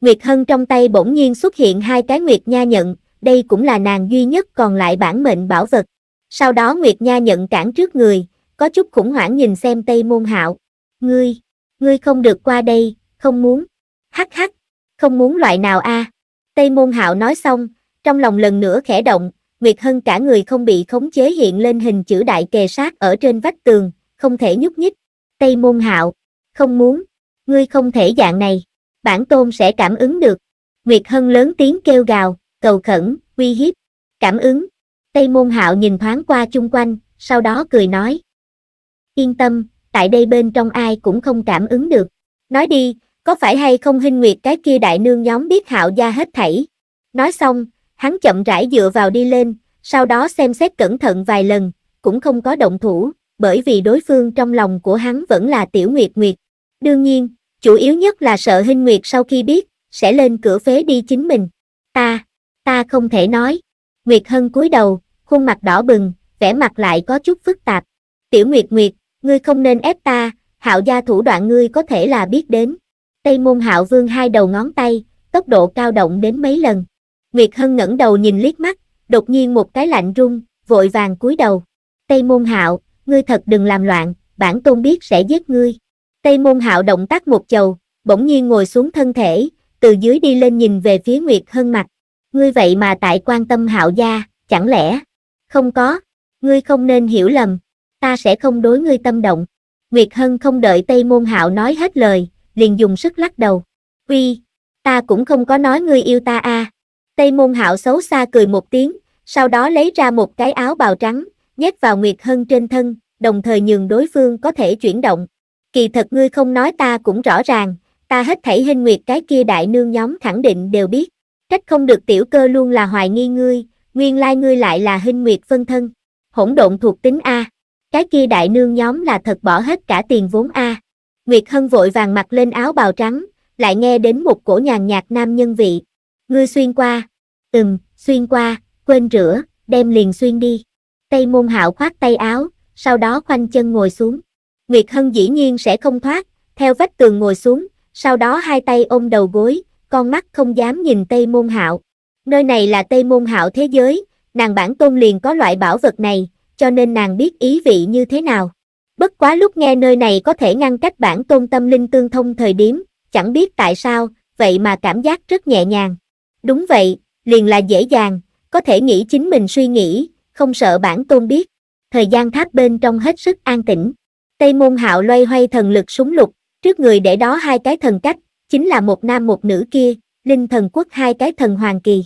nguyệt hân trong tay bỗng nhiên xuất hiện hai cái nguyệt nha nhận, đây cũng là nàng duy nhất còn lại bản mệnh bảo vật. Sau đó Nguyệt Nha nhận cản trước người, có chút khủng hoảng nhìn xem Tây Môn Hạo. Ngươi, ngươi không được qua đây, không muốn. Hắc hắc, không muốn loại nào a? À? Tây Môn Hạo nói xong, trong lòng lần nữa khẽ động, Nguyệt Hân cả người không bị khống chế hiện lên hình chữ đại kề sát ở trên vách tường, không thể nhúc nhích. Tây Môn Hạo, không muốn, ngươi không thể dạng này, bản tôn sẽ cảm ứng được. Nguyệt Hân lớn tiếng kêu gào, cầu khẩn, uy hiếp, cảm ứng, Tây môn hạo nhìn thoáng qua chung quanh, sau đó cười nói. Yên tâm, tại đây bên trong ai cũng không cảm ứng được. Nói đi, có phải hay không hinh nguyệt cái kia đại nương nhóm biết hạo gia hết thảy. Nói xong, hắn chậm rãi dựa vào đi lên, sau đó xem xét cẩn thận vài lần, cũng không có động thủ, bởi vì đối phương trong lòng của hắn vẫn là tiểu nguyệt nguyệt. Đương nhiên, chủ yếu nhất là sợ hinh nguyệt sau khi biết, sẽ lên cửa phế đi chính mình. Ta, ta không thể nói. Nguyệt Hân cúi đầu, khuôn mặt đỏ bừng, vẻ mặt lại có chút phức tạp. Tiểu Nguyệt Nguyệt, ngươi không nên ép ta, hạo gia thủ đoạn ngươi có thể là biết đến. Tây môn hạo vương hai đầu ngón tay, tốc độ cao động đến mấy lần. Nguyệt Hân ngẩng đầu nhìn liếc mắt, đột nhiên một cái lạnh rung, vội vàng cúi đầu. Tây môn hạo, ngươi thật đừng làm loạn, bản tôn biết sẽ giết ngươi. Tây môn hạo động tác một chầu, bỗng nhiên ngồi xuống thân thể, từ dưới đi lên nhìn về phía Nguyệt Hân mặt ngươi vậy mà tại quan tâm hạo gia, chẳng lẽ? Không có, ngươi không nên hiểu lầm, ta sẽ không đối ngươi tâm động. Nguyệt Hân không đợi Tây Môn Hạo nói hết lời, liền dùng sức lắc đầu. Uy, ta cũng không có nói ngươi yêu ta a. À. Tây Môn Hạo xấu xa cười một tiếng, sau đó lấy ra một cái áo bào trắng, nhét vào Nguyệt Hân trên thân, đồng thời nhường đối phương có thể chuyển động. Kỳ thật ngươi không nói ta cũng rõ ràng, ta hết thảy hình nguyệt cái kia đại nương nhóm khẳng định đều biết. Trách không được tiểu cơ luôn là hoài nghi ngươi, nguyên lai ngươi lại là hinh nguyệt phân thân. Hỗn độn thuộc tính A. Cái kia đại nương nhóm là thật bỏ hết cả tiền vốn A. Nguyệt Hân vội vàng mặc lên áo bào trắng, lại nghe đến một cổ nhàn nhạt nam nhân vị. Ngươi xuyên qua. Ừm, xuyên qua, quên rửa, đem liền xuyên đi. Tây môn hạo khoát tay áo, sau đó khoanh chân ngồi xuống. Nguyệt Hân dĩ nhiên sẽ không thoát, theo vách tường ngồi xuống, sau đó hai tay ôm đầu gối, con mắt không dám nhìn Tây Môn Hạo. Nơi này là Tây Môn Hạo thế giới, nàng bản tôn liền có loại bảo vật này, cho nên nàng biết ý vị như thế nào. Bất quá lúc nghe nơi này có thể ngăn cách bản tôn tâm linh tương thông thời điểm, chẳng biết tại sao, vậy mà cảm giác rất nhẹ nhàng. Đúng vậy, liền là dễ dàng, có thể nghĩ chính mình suy nghĩ, không sợ bản tôn biết. Thời gian tháp bên trong hết sức an tĩnh. Tây môn hạo loay hoay thần lực súng lục, trước người để đó hai cái thần cách, chính là một nam một nữ kia, linh thần quốc hai cái thần hoàng kỳ.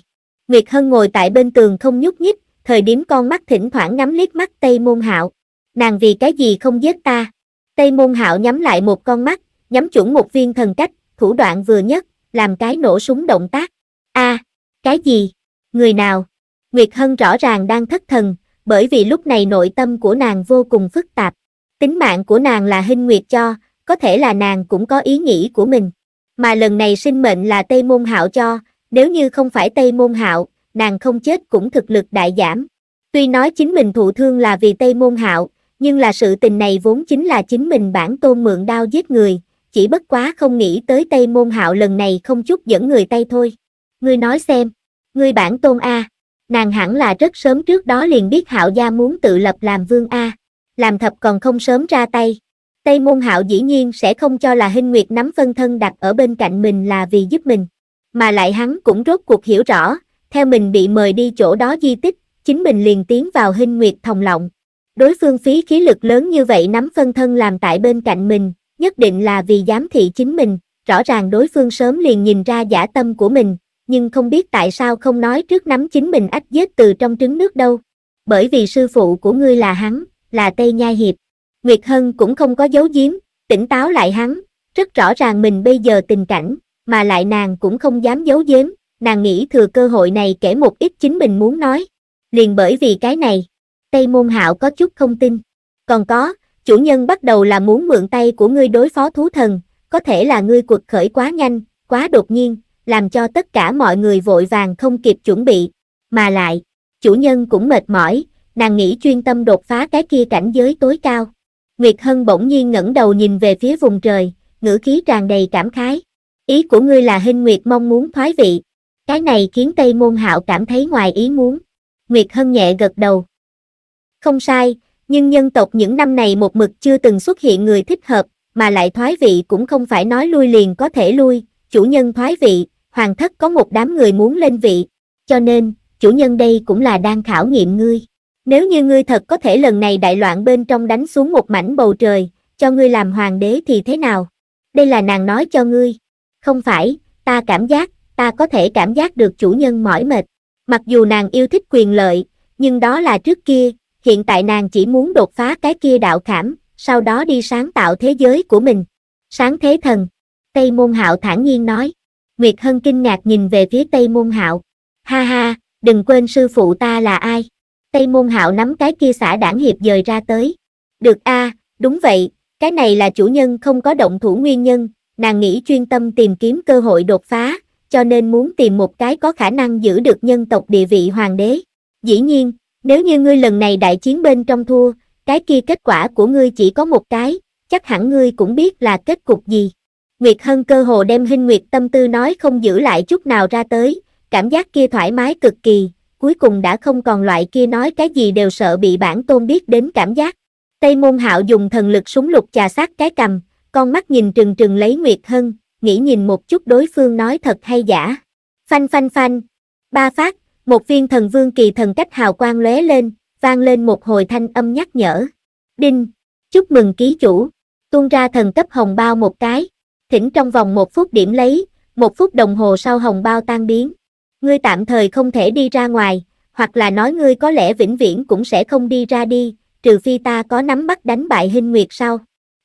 Nguyệt Hân ngồi tại bên tường không nhúc nhích, thời điểm con mắt thỉnh thoảng ngắm liếc mắt Tây Môn Hạo. Nàng vì cái gì không giết ta? Tây Môn Hạo nhắm lại một con mắt, nhắm chuẩn một viên thần cách, thủ đoạn vừa nhất, làm cái nổ súng động tác. A, à, cái gì? Người nào? Nguyệt Hân rõ ràng đang thất thần, bởi vì lúc này nội tâm của nàng vô cùng phức tạp. Tính mạng của nàng là hình nguyệt cho, có thể là nàng cũng có ý nghĩ của mình mà lần này sinh mệnh là Tây Môn Hạo cho, nếu như không phải Tây Môn Hạo, nàng không chết cũng thực lực đại giảm. Tuy nói chính mình thụ thương là vì Tây Môn Hạo, nhưng là sự tình này vốn chính là chính mình bản tôn mượn đao giết người, chỉ bất quá không nghĩ tới Tây Môn Hạo lần này không chút dẫn người tay thôi. Ngươi nói xem, ngươi bản tôn A, nàng hẳn là rất sớm trước đó liền biết Hạo gia muốn tự lập làm vương A, làm thập còn không sớm ra tay, Tây Môn Hạo dĩ nhiên sẽ không cho là Hinh Nguyệt nắm phân thân đặt ở bên cạnh mình là vì giúp mình, mà lại hắn cũng rốt cuộc hiểu rõ, theo mình bị mời đi chỗ đó di tích, chính mình liền tiến vào Hinh Nguyệt thòng lọng. Đối phương phí khí lực lớn như vậy nắm phân thân làm tại bên cạnh mình, nhất định là vì giám thị chính mình, rõ ràng đối phương sớm liền nhìn ra giả tâm của mình, nhưng không biết tại sao không nói trước nắm chính mình ách giết từ trong trứng nước đâu. Bởi vì sư phụ của ngươi là hắn, là Tây Nha Hiệp. Nguyệt Hân cũng không có giấu giếm, tỉnh táo lại hắn, rất rõ ràng mình bây giờ tình cảnh, mà lại nàng cũng không dám giấu giếm, nàng nghĩ thừa cơ hội này kể một ít chính mình muốn nói. Liền bởi vì cái này, Tây Môn Hạo có chút không tin. Còn có, chủ nhân bắt đầu là muốn mượn tay của ngươi đối phó thú thần, có thể là ngươi cuộc khởi quá nhanh, quá đột nhiên, làm cho tất cả mọi người vội vàng không kịp chuẩn bị. Mà lại, chủ nhân cũng mệt mỏi, nàng nghĩ chuyên tâm đột phá cái kia cảnh giới tối cao. Nguyệt Hân bỗng nhiên ngẩng đầu nhìn về phía vùng trời, ngữ khí tràn đầy cảm khái. Ý của ngươi là Hinh Nguyệt mong muốn thoái vị. Cái này khiến Tây Môn Hạo cảm thấy ngoài ý muốn. Nguyệt Hân nhẹ gật đầu. Không sai, nhưng nhân tộc những năm này một mực chưa từng xuất hiện người thích hợp, mà lại thoái vị cũng không phải nói lui liền có thể lui, chủ nhân thoái vị, hoàng thất có một đám người muốn lên vị, cho nên, chủ nhân đây cũng là đang khảo nghiệm ngươi. Nếu như ngươi thật có thể lần này đại loạn bên trong đánh xuống một mảnh bầu trời, cho ngươi làm hoàng đế thì thế nào? Đây là nàng nói cho ngươi. Không phải, ta cảm giác, ta có thể cảm giác được chủ nhân mỏi mệt. Mặc dù nàng yêu thích quyền lợi, nhưng đó là trước kia, hiện tại nàng chỉ muốn đột phá cái kia đạo khảm, sau đó đi sáng tạo thế giới của mình. Sáng thế thần, Tây Môn Hạo thản nhiên nói. Nguyệt Hân kinh ngạc nhìn về phía Tây Môn Hạo. Ha ha, đừng quên sư phụ ta là ai. Tây Môn Hạo nắm cái kia xả đảng hiệp dời ra tới. Được a, à, đúng vậy, cái này là chủ nhân không có động thủ nguyên nhân, nàng nghĩ chuyên tâm tìm kiếm cơ hội đột phá, cho nên muốn tìm một cái có khả năng giữ được nhân tộc địa vị hoàng đế. Dĩ nhiên, nếu như ngươi lần này đại chiến bên trong thua, cái kia kết quả của ngươi chỉ có một cái, chắc hẳn ngươi cũng biết là kết cục gì. Nguyệt Hân cơ hồ đem Hinh Nguyệt tâm tư nói không giữ lại chút nào ra tới, cảm giác kia thoải mái cực kỳ, cuối cùng đã không còn loại kia nói cái gì đều sợ bị bản tôn biết đến cảm giác. Tây môn hạo dùng thần lực súng lục chà sát cái cầm, con mắt nhìn trừng trừng lấy Nguyệt Hân, nghĩ nhìn một chút đối phương nói thật hay giả. Phanh phanh phanh, ba phát, một viên thần vương kỳ thần cách hào quang lóe lên, vang lên một hồi thanh âm nhắc nhở. Đinh, chúc mừng ký chủ, tuôn ra thần cấp hồng bao một cái, thỉnh trong vòng một phút điểm lấy, một phút đồng hồ sau hồng bao tan biến. Ngươi tạm thời không thể đi ra ngoài, hoặc là nói ngươi có lẽ vĩnh viễn cũng sẽ không đi ra đi, trừ phi ta có nắm bắt đánh bại hình nguyệt sau.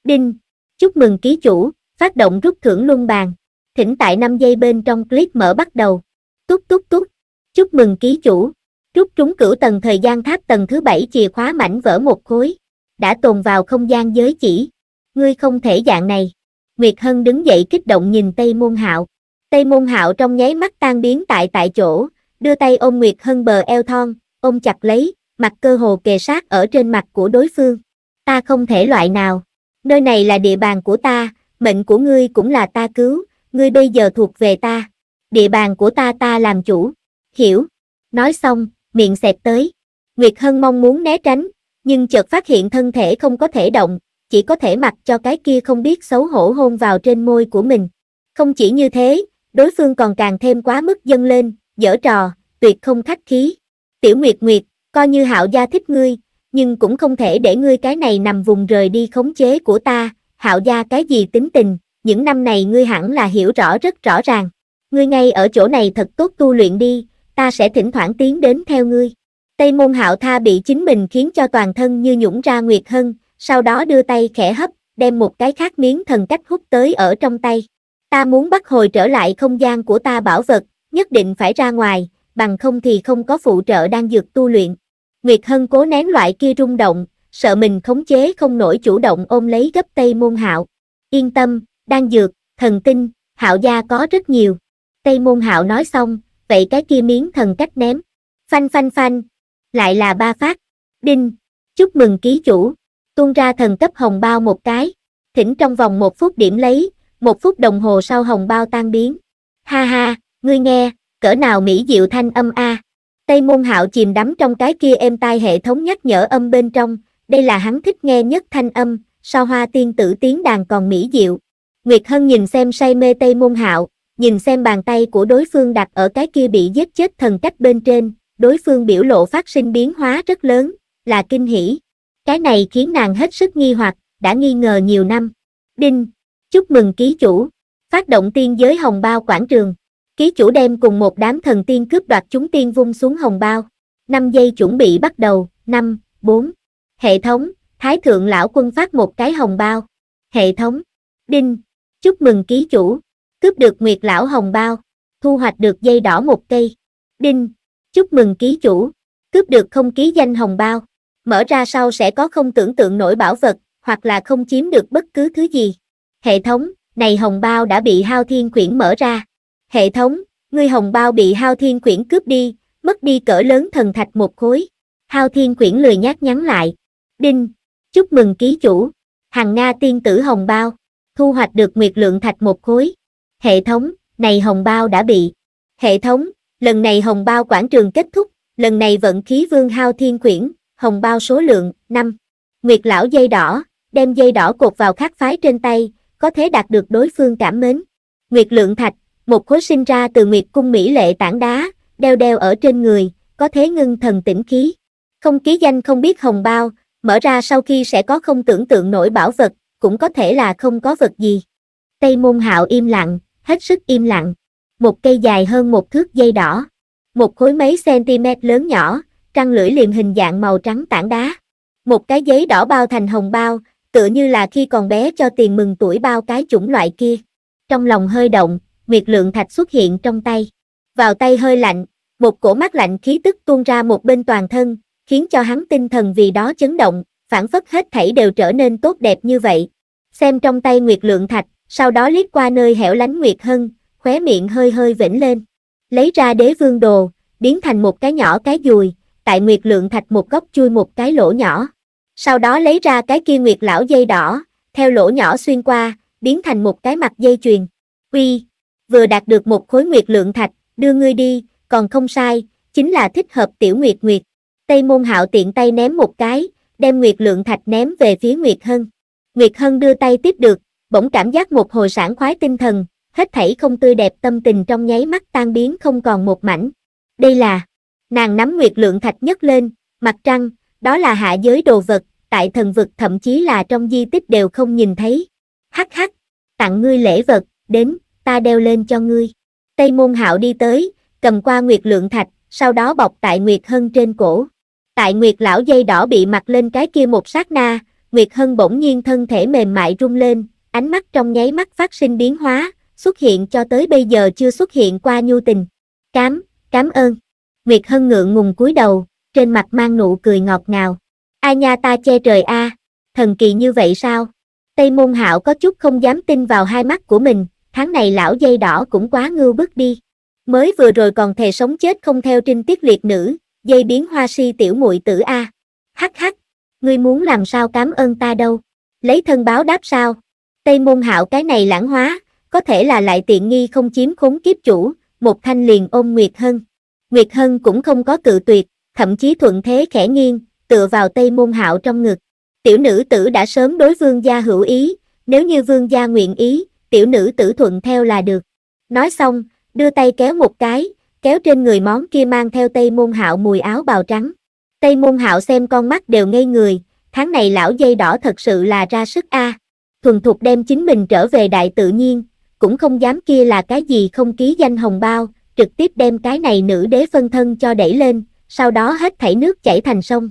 Đinh, chúc mừng ký chủ, phát động rút thưởng luân bàn. Thỉnh tại 5 giây bên trong clip mở bắt đầu. Túc túc túc, chúc mừng ký chủ. Rút trúng cửu tầng thời gian tháp tầng thứ 7 chìa khóa mảnh vỡ một khối. Đã tồn vào không gian giới chỉ. Ngươi không thể dạng này. Nguyệt Hân đứng dậy kích động nhìn Tây Môn Hạo. Tây Môn Hạo trong nháy mắt tan biến tại tại chỗ, đưa tay ôm Nguyệt Hân bờ eo thon, ôm chặt lấy, mặt cơ hồ kề sát ở trên mặt của đối phương. Ta không thể loại nào. Nơi này là địa bàn của ta, mệnh của ngươi cũng là ta cứu, ngươi bây giờ thuộc về ta. Địa bàn của ta ta làm chủ. Hiểu. Nói xong, miệng xẹt tới. Nguyệt Hân mong muốn né tránh, nhưng chợt phát hiện thân thể không có thể động, chỉ có thể mặc cho cái kia không biết xấu hổ hôn vào trên môi của mình. Không chỉ như thế, đối phương còn càng thêm quá mức dâng lên, dở trò, tuyệt không khách khí. Tiểu Nguyệt Nguyệt, coi như hạo gia thích ngươi, nhưng cũng không thể để ngươi cái này nằm vùng rời đi khống chế của ta, hạo gia cái gì tính tình, những năm này ngươi hẳn là hiểu rõ rất rõ ràng. Ngươi ngay ở chỗ này thật tốt tu luyện đi, ta sẽ thỉnh thoảng tiến đến theo ngươi. Tây môn hạo tha bị chính mình khiến cho toàn thân như nhũng ra Nguyệt Hân, sau đó đưa tay khẽ hấp, đem một cái khác miếng thần cách hút tới ở trong tay. Ta muốn bắt hồi trở lại không gian của ta bảo vật, nhất định phải ra ngoài, bằng không thì không có phụ trợ đang dược tu luyện. Nguyệt Hân cố nén loại kia rung động, sợ mình khống chế không nổi chủ động ôm lấy gấp Tây Môn Hạo. Yên tâm, đang dược, thần tinh, Hạo gia có rất nhiều. Tây Môn Hạo nói xong, vậy cái kia miếng thần cách ném. Phanh phanh phanh, lại là ba phát. Đinh, chúc mừng ký chủ. Tuôn ra thần cấp hồng bao một cái. Thỉnh trong vòng một phút điểm lấy, một phút đồng hồ sau hồng bao tan biến. Ha ha, ngươi nghe, cỡ nào mỹ diệu thanh âm a. Tây môn hạo chìm đắm trong cái kia êm tai hệ thống nhắc nhở âm bên trong, đây là hắn thích nghe nhất thanh âm, so hoa tiên tử tiếng đàn còn mỹ diệu. Nguyệt Hân nhìn xem say mê Tây môn hạo, nhìn xem bàn tay của đối phương đặt ở cái kia bị giết chết thần cách bên trên, đối phương biểu lộ phát sinh biến hóa rất lớn, là kinh hỉ. Cái này khiến nàng hết sức nghi hoặc, đã nghi ngờ nhiều năm. Đinh, chúc mừng ký chủ, phát động tiên giới hồng bao quảng trường, ký chủ đem cùng một đám thần tiên cướp đoạt chúng tiên vung xuống hồng bao, 5 giây chuẩn bị bắt đầu, 5, 4, hệ thống, thái thượng lão quân phát một cái hồng bao, hệ thống, đinh, chúc mừng ký chủ, cướp được nguyệt lão hồng bao, thu hoạch được dây đỏ một cây, đinh, chúc mừng ký chủ, cướp được không ký danh hồng bao, mở ra sau sẽ có không tưởng tượng nổi bảo vật, hoặc là không chiếm được bất cứ thứ gì. Hệ thống, này hồng bao đã bị hao thiên quyển mở ra. Hệ thống, ngươi hồng bao bị hao thiên quyển cướp đi, mất đi cỡ lớn thần thạch một khối. Hao thiên quyển lười nhát nhắn lại. Đinh, chúc mừng ký chủ. hằng Nga tiên tử hồng bao, thu hoạch được nguyệt lượng thạch một khối. Hệ thống, này hồng bao đã bị. Hệ thống, lần này hồng bao quảng trường kết thúc, lần này vận khí vương hao thiên quyển, hồng bao số lượng, 5. Nguyệt lão dây đỏ, đem dây đỏ cột vào khắc phái trên tay, có thể đạt được đối phương cảm mến. Nguyệt lượng thạch, một khối sinh ra từ nguyệt cung mỹ lệ tảng đá, đeo đeo ở trên người, có thế ngưng thần tĩnh khí. Không ký danh không biết hồng bao, mở ra sau khi sẽ có không tưởng tượng nổi bảo vật, cũng có thể là không có vật gì. Tây môn hạo im lặng, hết sức im lặng. Một cây dài hơn một thước dây đỏ. Một khối mấy cm lớn nhỏ, trăng lưỡi liềm hình dạng màu trắng tảng đá. Một cái giấy đỏ bao thành hồng bao, tựa như là khi còn bé cho tiền mừng tuổi bao cái chủng loại kia. Trong lòng hơi động, nguyệt lượng thạch xuất hiện trong tay. Vào tay hơi lạnh, một cổ mắt lạnh khí tức tuôn ra một bên toàn thân, khiến cho hắn tinh thần vì đó chấn động, phản phất hết thảy đều trở nên tốt đẹp như vậy. Xem trong tay Nguyệt Lượng Thạch, sau đó liếc qua nơi hẻo lánh Nguyệt Hân, khóe miệng hơi hơi vĩnh lên. Lấy ra đế vương đồ, biến thành một cái nhỏ cái dùi, tại Nguyệt Lượng Thạch một góc chui một cái lỗ nhỏ sau đó lấy ra cái kia nguyệt lão dây đỏ, theo lỗ nhỏ xuyên qua, biến thành một cái mặt dây chuyền. quy vừa đạt được một khối nguyệt lượng thạch, đưa ngươi đi, còn không sai, chính là thích hợp tiểu nguyệt nguyệt. Tây môn hạo tiện tay ném một cái, đem nguyệt lượng thạch ném về phía Nguyệt Hân. Nguyệt Hân đưa tay tiếp được, bỗng cảm giác một hồi sảng khoái tinh thần, hết thảy không tươi đẹp tâm tình trong nháy mắt tan biến không còn một mảnh. Đây là, nàng nắm nguyệt lượng thạch nhấc lên, mặt trăng, đó là hạ giới đồ vật, tại thần vực thậm chí là trong di tích đều không nhìn thấy. Hắc hắc, tặng ngươi lễ vật, đến, ta đeo lên cho ngươi. Tây môn hạo đi tới, cầm qua nguyệt lượng thạch, sau đó bọc tại nguyệt hân trên cổ. Tại nguyệt lão dây đỏ bị mặc lên cái kia một sát na, nguyệt hân bỗng nhiên thân thể mềm mại rung lên, ánh mắt trong nháy mắt phát sinh biến hóa, xuất hiện cho tới bây giờ chưa xuất hiện qua nhu tình. Cám, cám ơn. Nguyệt hân ngượng ngùng cúi đầu, trên mặt mang nụ cười ngọt ngào. A nha ta che trời a, thần kỳ như vậy sao? Tây môn hạo có chút không dám tin vào hai mắt của mình, tháng này lão dây đỏ cũng quá ngưu bước đi. Mới vừa rồi còn thề sống chết không theo trinh tiết liệt nữ, dây biến hoa si tiểu muội tử a. Hắc hắc, ngươi muốn làm sao cảm ơn ta đâu? Lấy thân báo đáp sao? Tây môn hạo cái này lãng hóa, có thể là lại tiện nghi không chiếm khốn kiếp chủ, một thanh liền ôm Nguyệt Hân. Nguyệt Hân cũng không có cự tuyệt, thậm chí thuận thế khẽ nghiêng, tựa vào Tây Môn Hạo trong ngực. Tiểu nữ tử đã sớm đối vương gia hữu ý, nếu như vương gia nguyện ý, tiểu nữ tử thuận theo là được. Nói xong, đưa tay kéo một cái, kéo trên người món kia mang theo Tây Môn Hạo mùi áo bào trắng. Tây Môn Hạo xem con mắt đều ngây người, tháng này lão dây đỏ thật sự là ra sức a. À. Thuần thục đem chính mình trở về đại tự nhiên, cũng không dám kia là cái gì không ký danh hồng bao, trực tiếp đem cái này nữ đế phân thân cho đẩy lên, sau đó hết thảy nước chảy thành sông.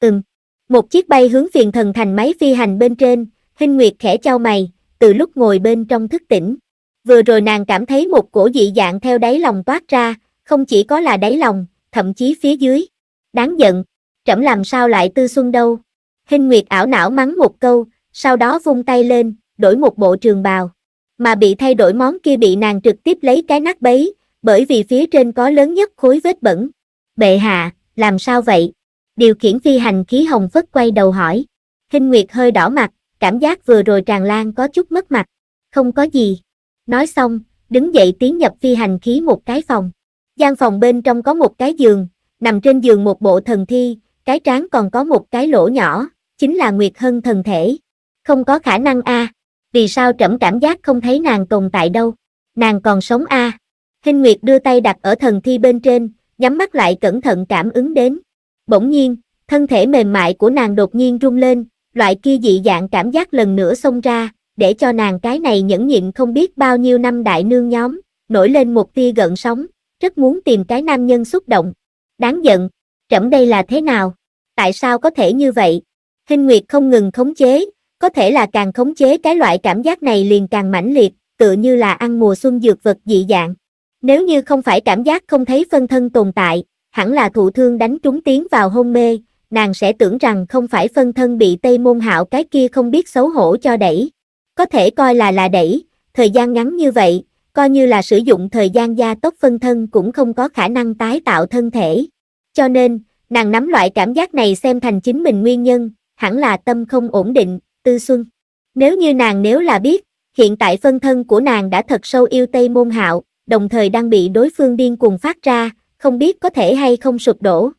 Ừm, một chiếc bay hướng phiền thần thành máy phi hành bên trên, Hinh Nguyệt khẽ trao mày, từ lúc ngồi bên trong thức tỉnh. Vừa rồi nàng cảm thấy một cổ dị dạng theo đáy lòng toát ra, không chỉ có là đáy lòng, thậm chí phía dưới. Đáng giận, trẫm làm sao lại tư xuân đâu. Hinh Nguyệt ảo não mắng một câu, sau đó vung tay lên, đổi một bộ trường bào. Mà bị thay đổi món kia bị nàng trực tiếp lấy cái nát bấy, bởi vì phía trên có lớn nhất khối vết bẩn. Bệ hạ, làm sao vậy? Điều khiển phi hành khí hồng phất quay đầu hỏi. Hinh Nguyệt hơi đỏ mặt, cảm giác vừa rồi tràn lan có chút mất mặt. Không có gì. Nói xong, đứng dậy tiến nhập phi hành khí một cái phòng. gian phòng bên trong có một cái giường, nằm trên giường một bộ thần thi, cái trán còn có một cái lỗ nhỏ, chính là Nguyệt Hân thần thể. Không có khả năng a. Vì sao trẫm cảm giác không thấy nàng tồn tại đâu? Nàng còn sống a. Hinh Nguyệt đưa tay đặt ở thần thi bên trên, nhắm mắt lại cẩn thận cảm ứng đến. Bỗng nhiên, thân thể mềm mại của nàng đột nhiên rung lên, loại kia dị dạng cảm giác lần nữa xông ra, để cho nàng cái này nhẫn nhịn không biết bao nhiêu năm đại nương nhóm, nổi lên một tia gợn sóng, rất muốn tìm cái nam nhân xúc động. Đáng giận, trẫm đây là thế nào? Tại sao có thể như vậy? Hình Nguyệt không ngừng khống chế, có thể là càng khống chế cái loại cảm giác này liền càng mãnh liệt, tựa như là ăn mùa xuân dược vật dị dạng. Nếu như không phải cảm giác không thấy phân thân tồn tại, hẳn là thụ thương đánh trúng tiếng vào hôn mê, nàng sẽ tưởng rằng không phải phân thân bị Tây Môn Hạo cái kia không biết xấu hổ cho đẩy. Có thể coi là là đẩy, thời gian ngắn như vậy, coi như là sử dụng thời gian gia tốc phân thân cũng không có khả năng tái tạo thân thể. Cho nên, nàng nắm loại cảm giác này xem thành chính mình nguyên nhân, hẳn là tâm không ổn định, tư xuân. Nếu như nàng nếu là biết, hiện tại phân thân của nàng đã thật sâu yêu Tây Môn Hạo, đồng thời đang bị đối phương điên cuồng phát ra, không biết có thể hay không sụp đổ.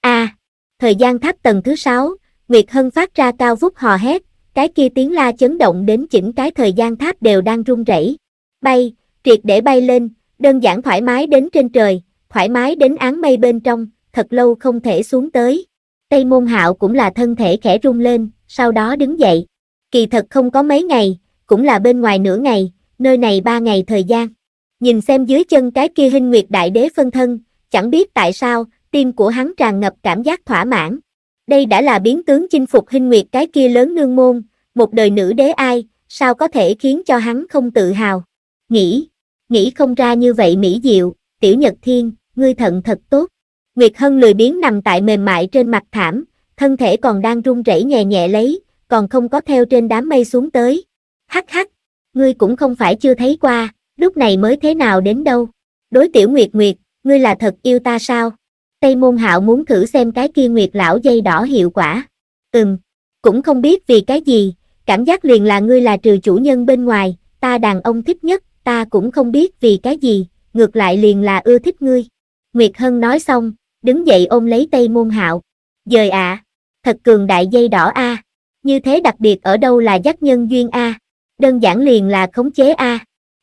A, à, thời gian tháp tầng thứ 6, Nguyệt Hân phát ra cao vút hò hét, cái kia tiếng la chấn động đến chỉnh cái thời gian tháp đều đang rung rẩy. Bay, triệt để bay lên, đơn giản thoải mái đến trên trời, thoải mái đến án mây bên trong, thật lâu không thể xuống tới. Tây môn hạo cũng là thân thể khẽ rung lên, sau đó đứng dậy. Kỳ thật không có mấy ngày, cũng là bên ngoài nửa ngày, nơi này ba ngày thời gian. Nhìn xem dưới chân cái kia hình nguyệt đại đế phân thân, chẳng biết tại sao, tim của hắn tràn ngập cảm giác thỏa mãn. Đây đã là biến tướng chinh phục hình nguyệt cái kia lớn nương môn, một đời nữ đế ai, sao có thể khiến cho hắn không tự hào. Nghĩ, nghĩ không ra như vậy mỹ diệu, tiểu nhật thiên, ngươi thận thật tốt. Nguyệt Hân lười biến nằm tại mềm mại trên mặt thảm, thân thể còn đang run rẩy nhẹ nhẹ lấy, còn không có theo trên đám mây xuống tới. Hắc hắc, ngươi cũng không phải chưa thấy qua, lúc này mới thế nào đến đâu đối tiểu nguyệt nguyệt ngươi là thật yêu ta sao tây môn hạo muốn thử xem cái kia nguyệt lão dây đỏ hiệu quả ừm cũng không biết vì cái gì cảm giác liền là ngươi là trừ chủ nhân bên ngoài ta đàn ông thích nhất ta cũng không biết vì cái gì ngược lại liền là ưa thích ngươi nguyệt hân nói xong đứng dậy ôm lấy tây môn hạo dời ạ à, thật cường đại dây đỏ a như thế đặc biệt ở đâu là giác nhân duyên a đơn giản liền là khống chế a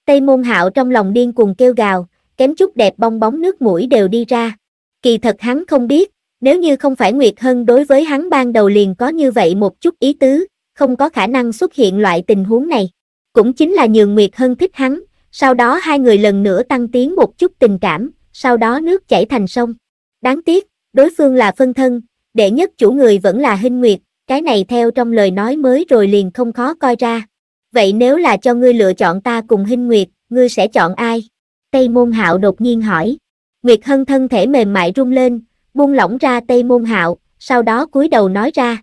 Tây môn hạo trong lòng điên cuồng kêu gào, kém chút đẹp bong bóng nước mũi đều đi ra. Kỳ thật hắn không biết, nếu như không phải Nguyệt Hân đối với hắn ban đầu liền có như vậy một chút ý tứ, không có khả năng xuất hiện loại tình huống này. Cũng chính là nhường Nguyệt Hân thích hắn, sau đó hai người lần nữa tăng tiến một chút tình cảm, sau đó nước chảy thành sông. Đáng tiếc, đối phương là phân thân, đệ nhất chủ người vẫn là Hinh Nguyệt, cái này theo trong lời nói mới rồi liền không khó coi ra vậy nếu là cho ngươi lựa chọn ta cùng Hinh Nguyệt, ngươi sẽ chọn ai? Tây Môn Hạo đột nhiên hỏi. Nguyệt Hân thân thể mềm mại rung lên, buông lỏng ra Tây Môn Hạo, sau đó cúi đầu nói ra.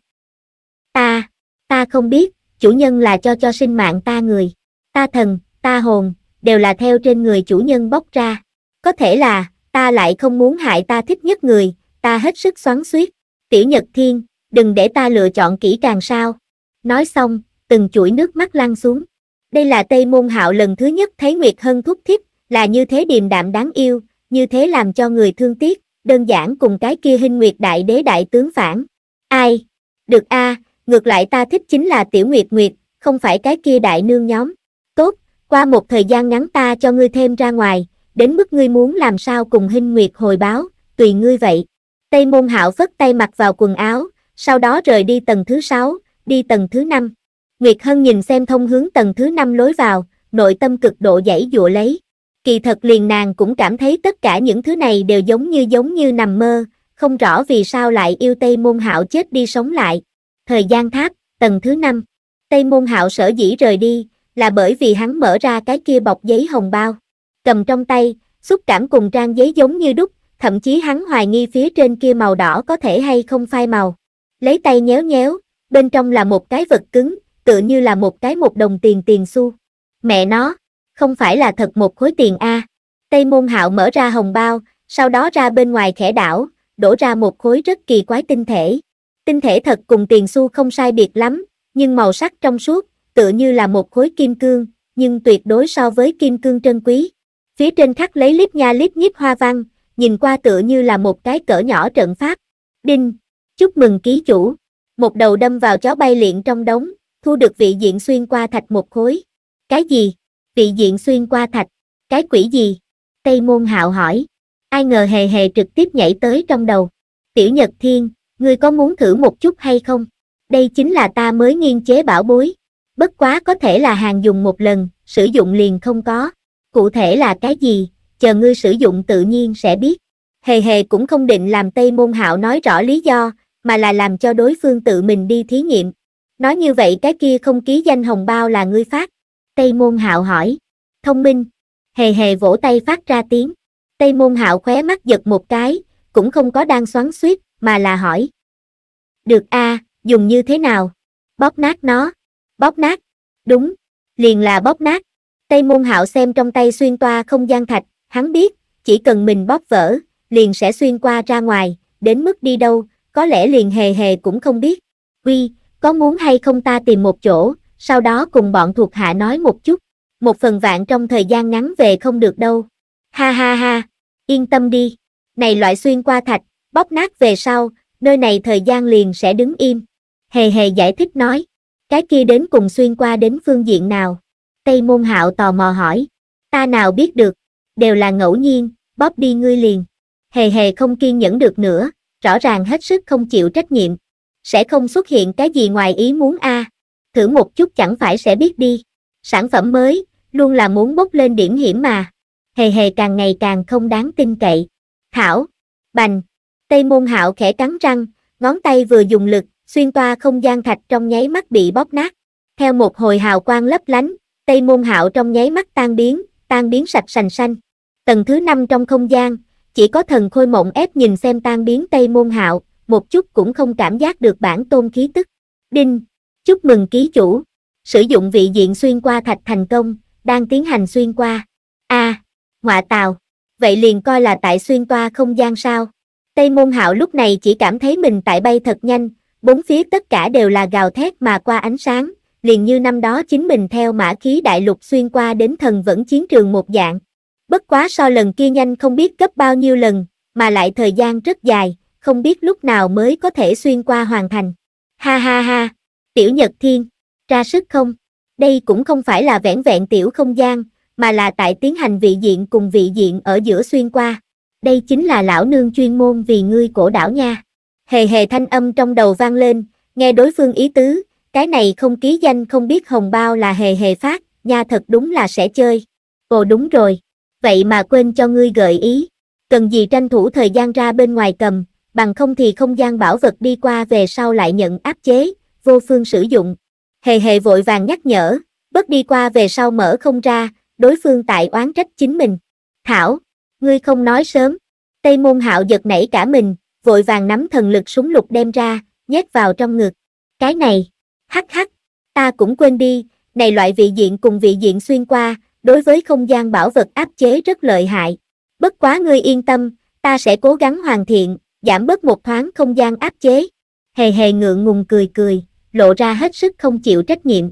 Ta, ta không biết, chủ nhân là cho cho sinh mạng ta người, ta thần, ta hồn, đều là theo trên người chủ nhân bốc ra. Có thể là, ta lại không muốn hại ta thích nhất người, ta hết sức xoắn xuýt. Tiểu Nhật Thiên, đừng để ta lựa chọn kỹ càng sao. Nói xong, từng chuỗi nước mắt lăn xuống. Đây là Tây Môn Hạo lần thứ nhất thấy Nguyệt Hân thúc thiết, là như thế điềm đạm đáng yêu, như thế làm cho người thương tiếc, đơn giản cùng cái kia hình Nguyệt Đại Đế Đại Tướng phản. Ai? Được a ngược lại ta thích chính là Tiểu Nguyệt Nguyệt, không phải cái kia đại nương nhóm. Tốt, qua một thời gian ngắn ta cho ngươi thêm ra ngoài, đến mức ngươi muốn làm sao cùng hình Nguyệt hồi báo, tùy ngươi vậy. Tây Môn Hạo phất tay mặc vào quần áo, sau đó rời đi tầng thứ sáu, đi tầng thứ năm. Nguyệt Hân nhìn xem thông hướng tầng thứ năm lối vào, nội tâm cực độ dãy dụa lấy. Kỳ thật liền nàng cũng cảm thấy tất cả những thứ này đều giống như giống như nằm mơ, không rõ vì sao lại yêu Tây Môn Hạo chết đi sống lại. Thời gian tháp, tầng thứ năm Tây Môn Hạo sở dĩ rời đi, là bởi vì hắn mở ra cái kia bọc giấy hồng bao. Cầm trong tay, xúc cảm cùng trang giấy giống như đúc, thậm chí hắn hoài nghi phía trên kia màu đỏ có thể hay không phai màu. Lấy tay nhéo nhéo, bên trong là một cái vật cứng, tựa như là một cái một đồng tiền tiền xu. Mẹ nó, không phải là thật một khối tiền a. Tây Môn Hạo mở ra hồng bao, sau đó ra bên ngoài khẽ đảo, đổ ra một khối rất kỳ quái tinh thể. Tinh thể thật cùng tiền xu không sai biệt lắm, nhưng màu sắc trong suốt, tựa như là một khối kim cương, nhưng tuyệt đối so với kim cương trân quý. Phía trên khắc lấy lít nha lít nhíp hoa văn, nhìn qua tựa như là một cái cỡ nhỏ trận pháp. Đinh, chúc mừng ký chủ. Một đầu đâm vào chó bay liện trong đống, thu được vị diện xuyên qua thạch một khối. Cái gì? Vị diện xuyên qua thạch? Cái quỷ gì? Tây môn hạo hỏi. Ai ngờ hề hề trực tiếp nhảy tới trong đầu. Tiểu Nhật Thiên, ngươi có muốn thử một chút hay không? Đây chính là ta mới nghiên chế bảo bối. Bất quá có thể là hàng dùng một lần, sử dụng liền không có. Cụ thể là cái gì, chờ ngươi sử dụng tự nhiên sẽ biết. Hề hề cũng không định làm Tây Môn Hạo nói rõ lý do, mà là làm cho đối phương tự mình đi thí nghiệm. Nói như vậy cái kia không ký danh hồng bao là ngươi phát. Tây môn hạo hỏi. Thông minh. Hề hề vỗ tay phát ra tiếng. Tây môn hạo khóe mắt giật một cái, cũng không có đang xoắn suýt, mà là hỏi. Được a à, dùng như thế nào? Bóp nát nó. Bóp nát. Đúng. Liền là bóp nát. Tây môn hạo xem trong tay xuyên toa không gian thạch, hắn biết, chỉ cần mình bóp vỡ, liền sẽ xuyên qua ra ngoài, đến mức đi đâu, có lẽ liền hề hề cũng không biết. quy có muốn hay không ta tìm một chỗ, sau đó cùng bọn thuộc hạ nói một chút, một phần vạn trong thời gian ngắn về không được đâu. Ha ha ha, yên tâm đi, này loại xuyên qua thạch, bóc nát về sau, nơi này thời gian liền sẽ đứng im. Hề hề giải thích nói, cái kia đến cùng xuyên qua đến phương diện nào? Tây môn hạo tò mò hỏi, ta nào biết được, đều là ngẫu nhiên, bóp đi ngươi liền. Hề hề không kiên nhẫn được nữa, rõ ràng hết sức không chịu trách nhiệm sẽ không xuất hiện cái gì ngoài ý muốn a à. thử một chút chẳng phải sẽ biết đi sản phẩm mới luôn là muốn bốc lên điểm hiểm mà hề hề càng ngày càng không đáng tin cậy thảo bành tây môn hạo khẽ cắn răng ngón tay vừa dùng lực xuyên toa không gian thạch trong nháy mắt bị bóp nát theo một hồi hào quang lấp lánh tây môn hạo trong nháy mắt tan biến tan biến sạch sành xanh tầng thứ năm trong không gian chỉ có thần khôi mộng ép nhìn xem tan biến tây môn hạo một chút cũng không cảm giác được bản tôn khí tức. Đinh, chúc mừng ký chủ, sử dụng vị diện xuyên qua thạch thành công, đang tiến hành xuyên qua. A, à, ngọa tào, vậy liền coi là tại xuyên qua không gian sao. Tây môn hạo lúc này chỉ cảm thấy mình tại bay thật nhanh, bốn phía tất cả đều là gào thét mà qua ánh sáng, liền như năm đó chính mình theo mã khí đại lục xuyên qua đến thần vẫn chiến trường một dạng. Bất quá so lần kia nhanh không biết gấp bao nhiêu lần, mà lại thời gian rất dài không biết lúc nào mới có thể xuyên qua hoàn thành. Ha ha ha, tiểu Nhật Thiên, ra sức không? Đây cũng không phải là vẻn vẹn tiểu không gian, mà là tại tiến hành vị diện cùng vị diện ở giữa xuyên qua. Đây chính là lão nương chuyên môn vì ngươi cổ đảo nha. Hề hề thanh âm trong đầu vang lên, nghe đối phương ý tứ, cái này không ký danh không biết hồng bao là hề hề phát, nha thật đúng là sẽ chơi. Ồ đúng rồi, vậy mà quên cho ngươi gợi ý. Cần gì tranh thủ thời gian ra bên ngoài cầm, bằng không thì không gian bảo vật đi qua về sau lại nhận áp chế, vô phương sử dụng. Hề hề vội vàng nhắc nhở, bất đi qua về sau mở không ra, đối phương tại oán trách chính mình. Thảo, ngươi không nói sớm. Tây môn hạo giật nảy cả mình, vội vàng nắm thần lực súng lục đem ra, nhét vào trong ngực. Cái này, hắc hắc, ta cũng quên đi, này loại vị diện cùng vị diện xuyên qua, đối với không gian bảo vật áp chế rất lợi hại. Bất quá ngươi yên tâm, ta sẽ cố gắng hoàn thiện, giảm bớt một thoáng không gian áp chế. Hề hề ngượng ngùng cười cười, lộ ra hết sức không chịu trách nhiệm.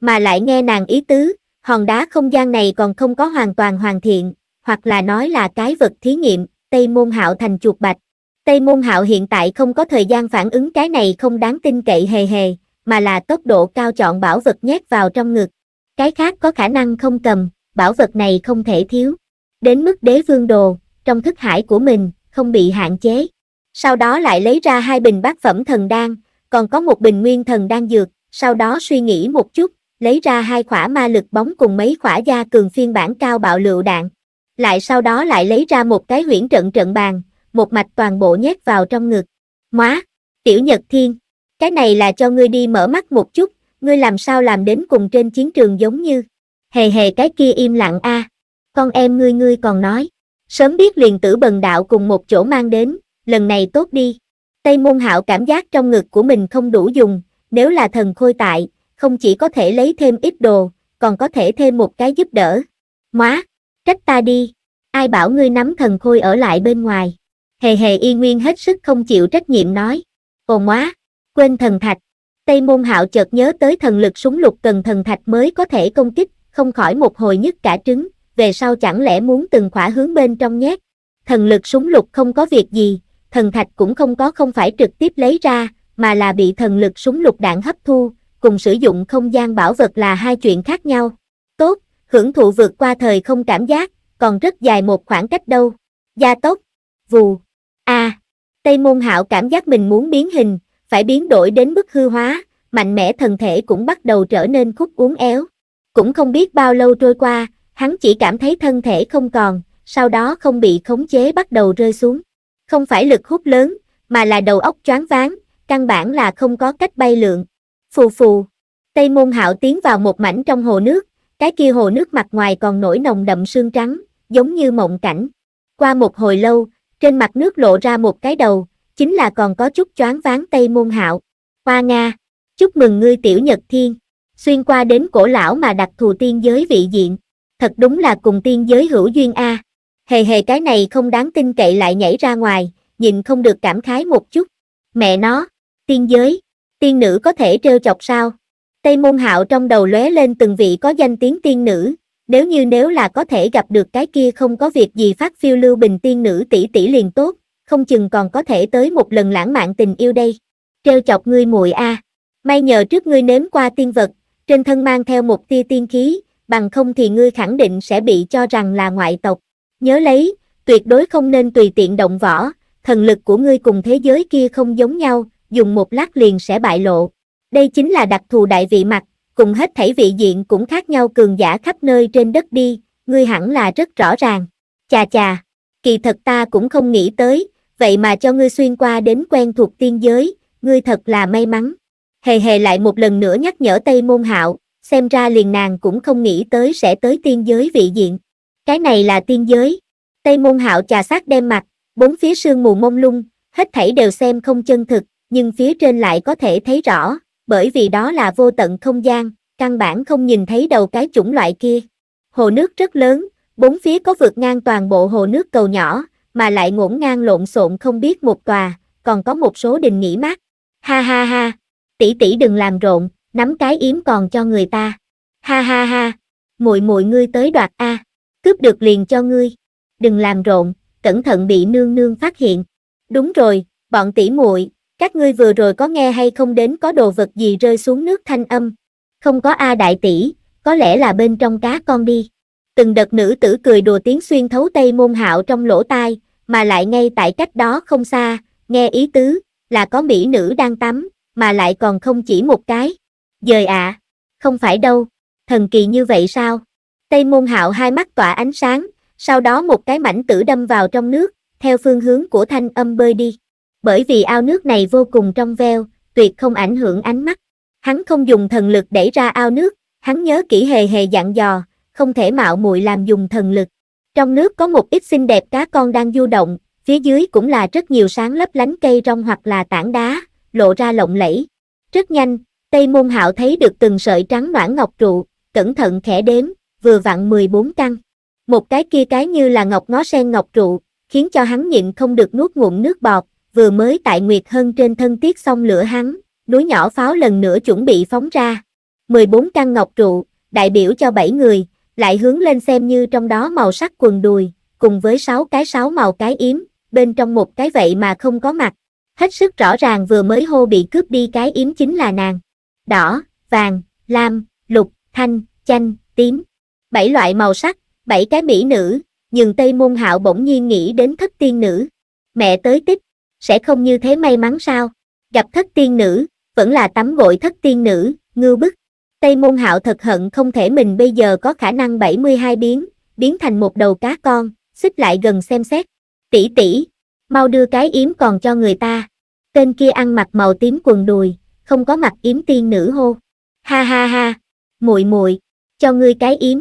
Mà lại nghe nàng ý tứ, hòn đá không gian này còn không có hoàn toàn hoàn thiện, hoặc là nói là cái vật thí nghiệm, Tây Môn Hạo thành chuột bạch. Tây Môn Hạo hiện tại không có thời gian phản ứng cái này không đáng tin cậy hề hề, mà là tốc độ cao chọn bảo vật nhét vào trong ngực. Cái khác có khả năng không cầm, bảo vật này không thể thiếu. Đến mức đế vương đồ, trong thức hải của mình, không bị hạn chế sau đó lại lấy ra hai bình bát phẩm thần đan, còn có một bình nguyên thần đan dược, sau đó suy nghĩ một chút, lấy ra hai khỏa ma lực bóng cùng mấy khỏa gia cường phiên bản cao bạo lựu đạn. Lại sau đó lại lấy ra một cái huyễn trận trận bàn, một mạch toàn bộ nhét vào trong ngực. Móa, tiểu nhật thiên, cái này là cho ngươi đi mở mắt một chút, ngươi làm sao làm đến cùng trên chiến trường giống như. Hề hề cái kia im lặng a à. con em ngươi ngươi còn nói. Sớm biết liền tử bần đạo cùng một chỗ mang đến, lần này tốt đi. Tây môn hạo cảm giác trong ngực của mình không đủ dùng, nếu là thần khôi tại, không chỉ có thể lấy thêm ít đồ, còn có thể thêm một cái giúp đỡ. Móa, trách ta đi, ai bảo ngươi nắm thần khôi ở lại bên ngoài. Hề hề y nguyên hết sức không chịu trách nhiệm nói. Ồ móa, quên thần thạch. Tây môn hạo chợt nhớ tới thần lực súng lục cần thần thạch mới có thể công kích, không khỏi một hồi nhức cả trứng, về sau chẳng lẽ muốn từng khỏa hướng bên trong nhét. Thần lực súng lục không có việc gì, thần thạch cũng không có không phải trực tiếp lấy ra, mà là bị thần lực súng lục đạn hấp thu, cùng sử dụng không gian bảo vật là hai chuyện khác nhau. Tốt, hưởng thụ vượt qua thời không cảm giác, còn rất dài một khoảng cách đâu. Gia tốc, vù, a à. Tây môn hạo cảm giác mình muốn biến hình, phải biến đổi đến mức hư hóa, mạnh mẽ thần thể cũng bắt đầu trở nên khúc uốn éo. Cũng không biết bao lâu trôi qua, hắn chỉ cảm thấy thân thể không còn, sau đó không bị khống chế bắt đầu rơi xuống. Không phải lực hút lớn, mà là đầu óc choáng váng, căn bản là không có cách bay lượn. Phù phù. Tây môn hạo tiến vào một mảnh trong hồ nước, cái kia hồ nước mặt ngoài còn nổi nồng đậm sương trắng, giống như mộng cảnh. Qua một hồi lâu, trên mặt nước lộ ra một cái đầu, chính là còn có chút choáng váng Tây môn hạo. Hoa Nga, chúc mừng ngươi tiểu nhật thiên, xuyên qua đến cổ lão mà đặc thù tiên giới vị diện, thật đúng là cùng tiên giới hữu duyên A hề hề cái này không đáng tin cậy lại nhảy ra ngoài, nhìn không được cảm khái một chút. Mẹ nó, tiên giới, tiên nữ có thể trêu chọc sao? Tây môn hạo trong đầu lóe lên từng vị có danh tiếng tiên nữ, nếu như nếu là có thể gặp được cái kia không có việc gì phát phiêu lưu bình tiên nữ tỷ tỷ liền tốt, không chừng còn có thể tới một lần lãng mạn tình yêu đây. Trêu chọc ngươi muội a. À. May nhờ trước ngươi nếm qua tiên vật, trên thân mang theo một tia tiên khí, bằng không thì ngươi khẳng định sẽ bị cho rằng là ngoại tộc. Nhớ lấy, tuyệt đối không nên tùy tiện động võ, thần lực của ngươi cùng thế giới kia không giống nhau, dùng một lát liền sẽ bại lộ. Đây chính là đặc thù đại vị mặt, cùng hết thảy vị diện cũng khác nhau cường giả khắp nơi trên đất đi, ngươi hẳn là rất rõ ràng. Chà chà, kỳ thật ta cũng không nghĩ tới, vậy mà cho ngươi xuyên qua đến quen thuộc tiên giới, ngươi thật là may mắn. Hề hề lại một lần nữa nhắc nhở Tây Môn Hạo, xem ra liền nàng cũng không nghĩ tới sẽ tới tiên giới vị diện cái này là tiên giới tây môn hạo trà sát đem mặt bốn phía sương mù mông lung hết thảy đều xem không chân thực nhưng phía trên lại có thể thấy rõ bởi vì đó là vô tận không gian căn bản không nhìn thấy đầu cái chủng loại kia hồ nước rất lớn bốn phía có vượt ngang toàn bộ hồ nước cầu nhỏ mà lại ngổn ngang lộn xộn không biết một tòa còn có một số đình nghỉ mát ha ha ha tỷ tỷ đừng làm rộn nắm cái yếm còn cho người ta ha ha ha muội muội ngươi tới đoạt a à cướp được liền cho ngươi. Đừng làm rộn, cẩn thận bị nương nương phát hiện. Đúng rồi, bọn tỷ muội, các ngươi vừa rồi có nghe hay không đến có đồ vật gì rơi xuống nước thanh âm? Không có a đại tỷ, có lẽ là bên trong cá con đi. Từng đợt nữ tử cười đùa tiếng xuyên thấu tây môn hạo trong lỗ tai, mà lại ngay tại cách đó không xa, nghe ý tứ, là có mỹ nữ đang tắm, mà lại còn không chỉ một cái. Dời ạ, à, không phải đâu, thần kỳ như vậy sao? Tây Môn Hạo hai mắt tỏa ánh sáng, sau đó một cái mảnh tử đâm vào trong nước, theo phương hướng của thanh âm bơi đi. Bởi vì ao nước này vô cùng trong veo, tuyệt không ảnh hưởng ánh mắt. Hắn không dùng thần lực đẩy ra ao nước, hắn nhớ kỹ hề hề dặn dò, không thể mạo muội làm dùng thần lực. Trong nước có một ít xinh đẹp cá con đang du động, phía dưới cũng là rất nhiều sáng lấp lánh cây rong hoặc là tảng đá, lộ ra lộng lẫy. Rất nhanh, Tây Môn Hạo thấy được từng sợi trắng noãn ngọc trụ, cẩn thận khẽ đếm, vừa vặn 14 căn. Một cái kia cái như là ngọc ngó sen ngọc trụ, khiến cho hắn nhịn không được nuốt ngụm nước bọt, vừa mới tại Nguyệt hơn trên thân tiết xong lửa hắn, núi nhỏ pháo lần nữa chuẩn bị phóng ra. 14 căn ngọc trụ, đại biểu cho 7 người, lại hướng lên xem như trong đó màu sắc quần đùi, cùng với 6 cái 6 màu cái yếm, bên trong một cái vậy mà không có mặt. Hết sức rõ ràng vừa mới hô bị cướp đi cái yếm chính là nàng. Đỏ, vàng, lam, lục, thanh, chanh, tím bảy loại màu sắc, bảy cái mỹ nữ, nhưng Tây Môn Hạo bỗng nhiên nghĩ đến thất tiên nữ. Mẹ tới tích, sẽ không như thế may mắn sao? Gặp thất tiên nữ, vẫn là tắm gội thất tiên nữ, ngư bức. Tây Môn Hạo thật hận không thể mình bây giờ có khả năng 72 biến, biến thành một đầu cá con, xích lại gần xem xét. Tỷ tỷ, mau đưa cái yếm còn cho người ta. Tên kia ăn mặc màu tím quần đùi, không có mặt yếm tiên nữ hô. Ha ha ha, muội muội, cho ngươi cái yếm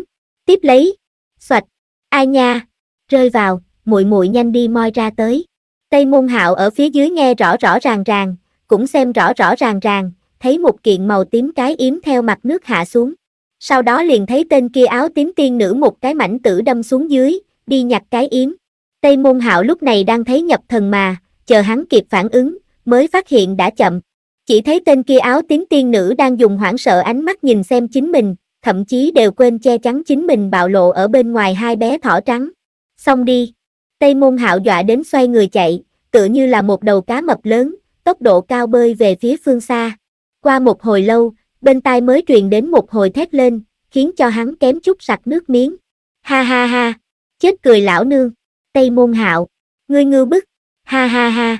tiếp lấy, xoạch, ai nha, rơi vào, muội muội nhanh đi moi ra tới. Tây môn hạo ở phía dưới nghe rõ rõ ràng ràng, cũng xem rõ rõ ràng ràng, thấy một kiện màu tím cái yếm theo mặt nước hạ xuống. Sau đó liền thấy tên kia áo tím tiên nữ một cái mảnh tử đâm xuống dưới, đi nhặt cái yếm. Tây môn hạo lúc này đang thấy nhập thần mà, chờ hắn kịp phản ứng, mới phát hiện đã chậm. Chỉ thấy tên kia áo tím tiên nữ đang dùng hoảng sợ ánh mắt nhìn xem chính mình, thậm chí đều quên che chắn chính mình bạo lộ ở bên ngoài hai bé thỏ trắng. Xong đi. Tây môn hạo dọa đến xoay người chạy, tựa như là một đầu cá mập lớn, tốc độ cao bơi về phía phương xa. Qua một hồi lâu, bên tai mới truyền đến một hồi thét lên, khiến cho hắn kém chút sặc nước miếng. Ha ha ha, chết cười lão nương, Tây Môn Hạo, ngươi ngư bức, ha ha ha.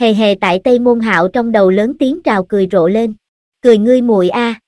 Hề hề tại Tây Môn Hạo trong đầu lớn tiếng trào cười rộ lên. Cười ngươi muội a. À.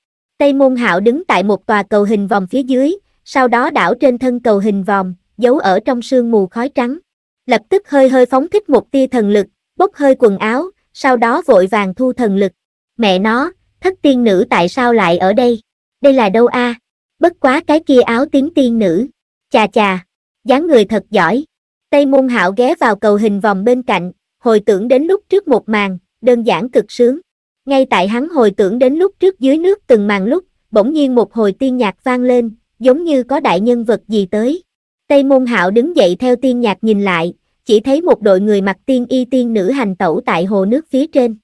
Tây Môn Hạo đứng tại một tòa cầu hình vòng phía dưới, sau đó đảo trên thân cầu hình vòng, giấu ở trong sương mù khói trắng. Lập tức hơi hơi phóng thích một tia thần lực, bốc hơi quần áo, sau đó vội vàng thu thần lực. Mẹ nó, thất tiên nữ tại sao lại ở đây? Đây là đâu a? À? Bất quá cái kia áo tím tiên nữ. Chà chà, dáng người thật giỏi. Tây Môn Hạo ghé vào cầu hình vòng bên cạnh, hồi tưởng đến lúc trước một màn, đơn giản cực sướng. Ngay tại hắn hồi tưởng đến lúc trước dưới nước từng màn lúc, bỗng nhiên một hồi tiên nhạc vang lên, giống như có đại nhân vật gì tới. Tây môn hạo đứng dậy theo tiên nhạc nhìn lại, chỉ thấy một đội người mặc tiên y tiên nữ hành tẩu tại hồ nước phía trên.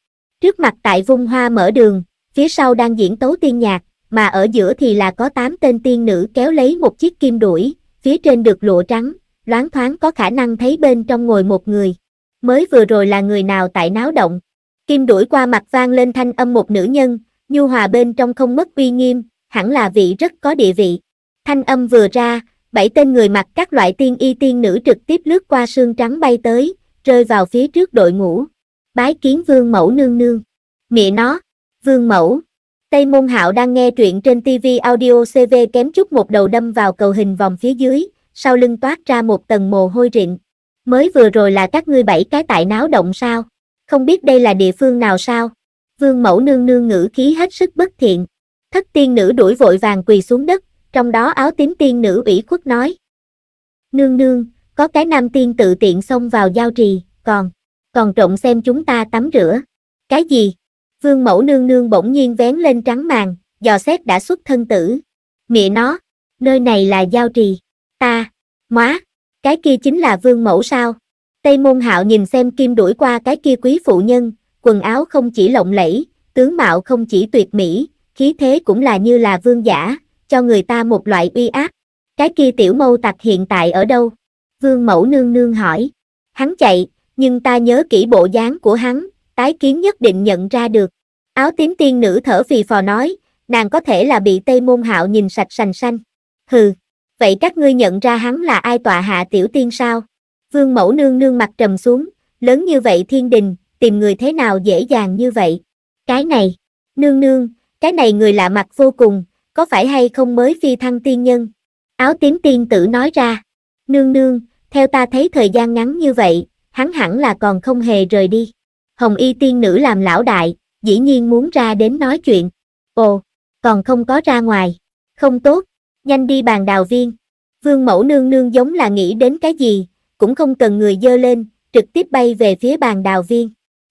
Trước mặt tại vung hoa mở đường, phía sau đang diễn tấu tiên nhạc, mà ở giữa thì là có tám tên tiên nữ kéo lấy một chiếc kim đuổi, phía trên được lụa trắng, loáng thoáng có khả năng thấy bên trong ngồi một người. Mới vừa rồi là người nào tại náo động, Kim đuổi qua mặt vang lên thanh âm một nữ nhân, nhu hòa bên trong không mất uy nghiêm, hẳn là vị rất có địa vị. Thanh âm vừa ra, bảy tên người mặc các loại tiên y tiên nữ trực tiếp lướt qua sương trắng bay tới, rơi vào phía trước đội ngũ. Bái kiến vương mẫu nương nương. Mẹ nó, vương mẫu. Tây Môn Hạo đang nghe truyện trên TV audio CV kém chút một đầu đâm vào cầu hình vòng phía dưới, sau lưng toát ra một tầng mồ hôi rịn. Mới vừa rồi là các ngươi bảy cái tại náo động sao? không biết đây là địa phương nào sao? Vương mẫu nương nương ngữ khí hết sức bất thiện. Thất tiên nữ đuổi vội vàng quỳ xuống đất, trong đó áo tím tiên nữ ủy khuất nói. Nương nương, có cái nam tiên tự tiện xông vào giao trì, còn, còn trộn xem chúng ta tắm rửa. Cái gì? Vương mẫu nương nương bỗng nhiên vén lên trắng màn, dò xét đã xuất thân tử. Mẹ nó, nơi này là giao trì. Ta, móa, cái kia chính là vương mẫu sao? Tây môn hạo nhìn xem kim đuổi qua cái kia quý phụ nhân, quần áo không chỉ lộng lẫy, tướng mạo không chỉ tuyệt mỹ, khí thế cũng là như là vương giả, cho người ta một loại uy áp. Cái kia tiểu mâu tặc hiện tại ở đâu? Vương mẫu nương nương hỏi. Hắn chạy, nhưng ta nhớ kỹ bộ dáng của hắn, tái kiến nhất định nhận ra được. Áo tím tiên nữ thở phì phò nói, nàng có thể là bị Tây Môn Hạo nhìn sạch sành xanh. Hừ, vậy các ngươi nhận ra hắn là ai tọa hạ tiểu tiên sao? Vương mẫu nương nương mặt trầm xuống, lớn như vậy thiên đình, tìm người thế nào dễ dàng như vậy. Cái này, nương nương, cái này người lạ mặt vô cùng, có phải hay không mới phi thăng tiên nhân? Áo tím tiên tử nói ra, nương nương, theo ta thấy thời gian ngắn như vậy, hắn hẳn là còn không hề rời đi. Hồng y tiên nữ làm lão đại, dĩ nhiên muốn ra đến nói chuyện. Ồ, còn không có ra ngoài, không tốt, nhanh đi bàn đào viên. Vương mẫu nương nương giống là nghĩ đến cái gì, cũng không cần người dơ lên, trực tiếp bay về phía bàn đào viên.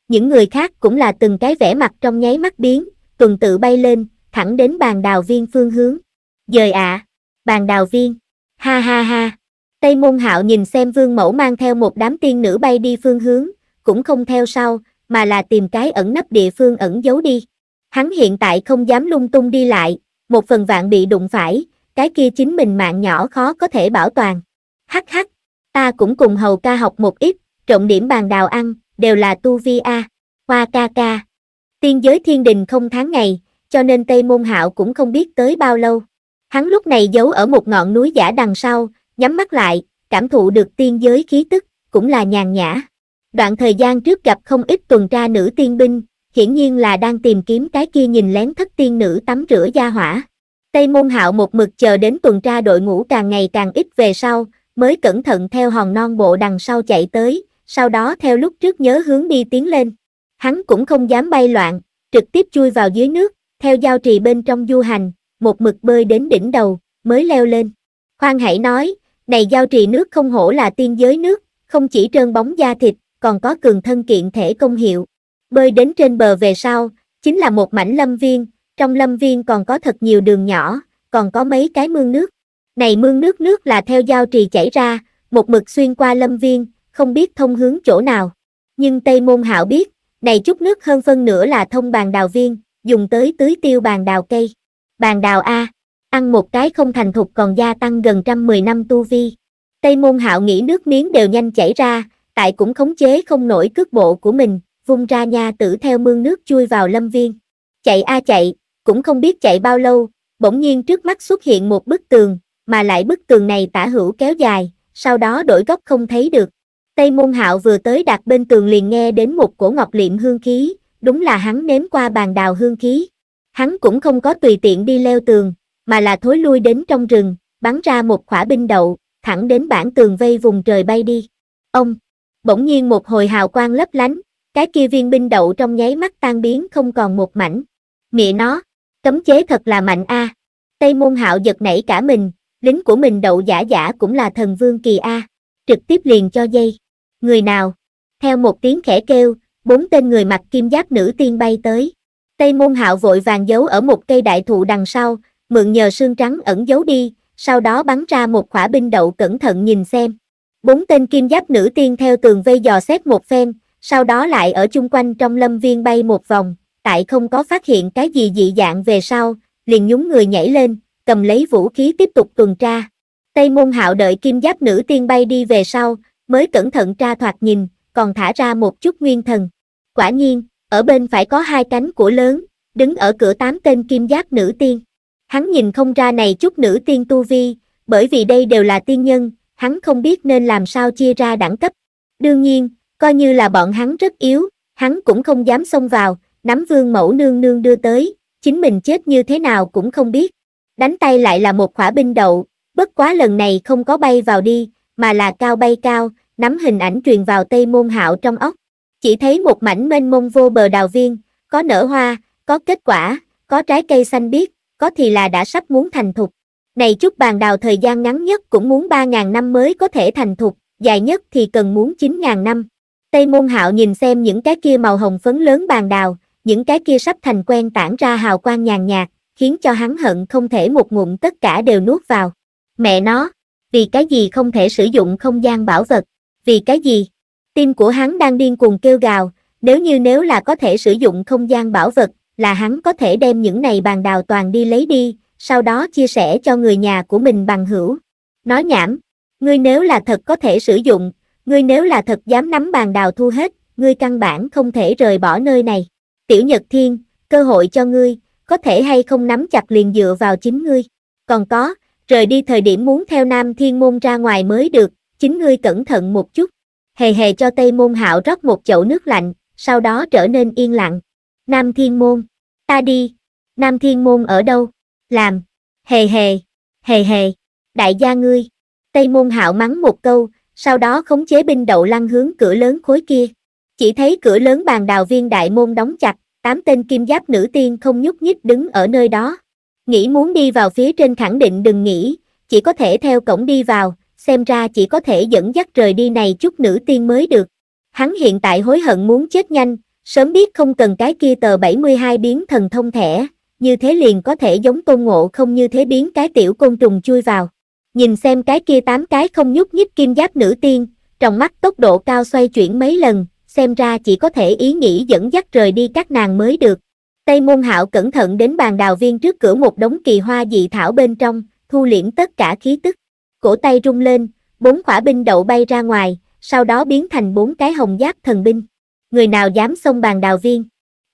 Những người khác cũng là từng cái vẻ mặt trong nháy mắt biến, tuần tự bay lên, thẳng đến bàn đào viên phương hướng. Dời ạ, à, bàn đào viên, ha ha ha. Tây môn hạo nhìn xem vương mẫu mang theo một đám tiên nữ bay đi phương hướng, cũng không theo sau, mà là tìm cái ẩn nấp địa phương ẩn giấu đi. Hắn hiện tại không dám lung tung đi lại, một phần vạn bị đụng phải, cái kia chính mình mạng nhỏ khó có thể bảo toàn. Hắc hắc, Ta cũng cùng hầu ca học một ít, trọng điểm bàn đào ăn, đều là tu vi a, hoa ca ca. Tiên giới thiên đình không tháng ngày, cho nên Tây Môn Hạo cũng không biết tới bao lâu. Hắn lúc này giấu ở một ngọn núi giả đằng sau, nhắm mắt lại, cảm thụ được tiên giới khí tức, cũng là nhàn nhã. Đoạn thời gian trước gặp không ít tuần tra nữ tiên binh, hiển nhiên là đang tìm kiếm cái kia nhìn lén thất tiên nữ tắm rửa gia hỏa. Tây Môn Hạo một mực chờ đến tuần tra đội ngũ càng ngày càng ít về sau, mới cẩn thận theo hòn non bộ đằng sau chạy tới, sau đó theo lúc trước nhớ hướng đi tiến lên. Hắn cũng không dám bay loạn, trực tiếp chui vào dưới nước, theo giao trì bên trong du hành, một mực bơi đến đỉnh đầu, mới leo lên. Khoan hãy nói, này giao trì nước không hổ là tiên giới nước, không chỉ trơn bóng da thịt, còn có cường thân kiện thể công hiệu. Bơi đến trên bờ về sau, chính là một mảnh lâm viên, trong lâm viên còn có thật nhiều đường nhỏ, còn có mấy cái mương nước. Này mương nước nước là theo giao trì chảy ra, một mực xuyên qua lâm viên, không biết thông hướng chỗ nào. Nhưng Tây Môn Hạo biết, này chút nước hơn phân nửa là thông bàn đào viên, dùng tới tưới tiêu bàn đào cây. Bàn đào A, ăn một cái không thành thục còn gia tăng gần trăm mười năm tu vi. Tây Môn Hạo nghĩ nước miếng đều nhanh chảy ra, tại cũng khống chế không nổi cước bộ của mình, vung ra nha tử theo mương nước chui vào lâm viên. Chạy a chạy, cũng không biết chạy bao lâu, bỗng nhiên trước mắt xuất hiện một bức tường, mà lại bức tường này tả hữu kéo dài, sau đó đổi góc không thấy được. Tây môn hạo vừa tới đặt bên tường liền nghe đến một cổ ngọc liệm hương khí, đúng là hắn nếm qua bàn đào hương khí. Hắn cũng không có tùy tiện đi leo tường, mà là thối lui đến trong rừng, bắn ra một khỏa binh đậu, thẳng đến bản tường vây vùng trời bay đi. Ông, bỗng nhiên một hồi hào quang lấp lánh, cái kia viên binh đậu trong nháy mắt tan biến không còn một mảnh. Mẹ nó, cấm chế thật là mạnh a. À. Tây môn hạo giật nảy cả mình, lính của mình đậu giả giả cũng là thần vương kỳ A, trực tiếp liền cho dây. Người nào? Theo một tiếng khẽ kêu, bốn tên người mặc kim giáp nữ tiên bay tới. Tây môn hạo vội vàng giấu ở một cây đại thụ đằng sau, mượn nhờ xương trắng ẩn giấu đi, sau đó bắn ra một khỏa binh đậu cẩn thận nhìn xem. Bốn tên kim giáp nữ tiên theo tường vây dò xét một phen, sau đó lại ở chung quanh trong lâm viên bay một vòng, tại không có phát hiện cái gì dị dạng về sau, liền nhúng người nhảy lên, cầm lấy vũ khí tiếp tục tuần tra. Tây môn hạo đợi kim giáp nữ tiên bay đi về sau, mới cẩn thận tra thoạt nhìn, còn thả ra một chút nguyên thần. Quả nhiên, ở bên phải có hai cánh của lớn, đứng ở cửa tám tên kim giáp nữ tiên. Hắn nhìn không ra này chút nữ tiên tu vi, bởi vì đây đều là tiên nhân, hắn không biết nên làm sao chia ra đẳng cấp. Đương nhiên, coi như là bọn hắn rất yếu, hắn cũng không dám xông vào, nắm vương mẫu nương nương đưa tới, chính mình chết như thế nào cũng không biết đánh tay lại là một khỏa binh đậu, bất quá lần này không có bay vào đi, mà là cao bay cao, nắm hình ảnh truyền vào tây môn hạo trong ốc. Chỉ thấy một mảnh mênh mông vô bờ đào viên, có nở hoa, có kết quả, có trái cây xanh biếc, có thì là đã sắp muốn thành thục. Này chút bàn đào thời gian ngắn nhất cũng muốn 3.000 năm mới có thể thành thục, dài nhất thì cần muốn 9.000 năm. Tây môn hạo nhìn xem những cái kia màu hồng phấn lớn bàn đào, những cái kia sắp thành quen tản ra hào quang nhàn nhạt, khiến cho hắn hận không thể một ngụm tất cả đều nuốt vào. Mẹ nó, vì cái gì không thể sử dụng không gian bảo vật, vì cái gì? Tim của hắn đang điên cuồng kêu gào, nếu như nếu là có thể sử dụng không gian bảo vật, là hắn có thể đem những này bàn đào toàn đi lấy đi, sau đó chia sẻ cho người nhà của mình bằng hữu. Nói nhảm, ngươi nếu là thật có thể sử dụng, ngươi nếu là thật dám nắm bàn đào thu hết, ngươi căn bản không thể rời bỏ nơi này. Tiểu Nhật Thiên, cơ hội cho ngươi, có thể hay không nắm chặt liền dựa vào chính ngươi. Còn có, rời đi thời điểm muốn theo Nam Thiên Môn ra ngoài mới được, chính ngươi cẩn thận một chút. Hề hề cho Tây Môn Hạo rót một chậu nước lạnh, sau đó trở nên yên lặng. Nam Thiên Môn, ta đi. Nam Thiên Môn ở đâu? Làm. Hề hề, hề hề, đại gia ngươi. Tây Môn Hạo mắng một câu, sau đó khống chế binh đậu lăn hướng cửa lớn khối kia. Chỉ thấy cửa lớn bàn đào viên đại môn đóng chặt, Tám tên kim giáp nữ tiên không nhúc nhích đứng ở nơi đó. Nghĩ muốn đi vào phía trên khẳng định đừng nghĩ, chỉ có thể theo cổng đi vào, xem ra chỉ có thể dẫn dắt rời đi này chút nữ tiên mới được. Hắn hiện tại hối hận muốn chết nhanh, sớm biết không cần cái kia tờ 72 biến thần thông thẻ, như thế liền có thể giống tôn ngộ không như thế biến cái tiểu côn trùng chui vào. Nhìn xem cái kia tám cái không nhúc nhích kim giáp nữ tiên, trong mắt tốc độ cao xoay chuyển mấy lần, xem ra chỉ có thể ý nghĩ dẫn dắt rời đi các nàng mới được. Tây môn hạo cẩn thận đến bàn đào viên trước cửa một đống kỳ hoa dị thảo bên trong, thu liễm tất cả khí tức. Cổ tay rung lên, bốn quả binh đậu bay ra ngoài, sau đó biến thành bốn cái hồng giáp thần binh. Người nào dám xông bàn đào viên?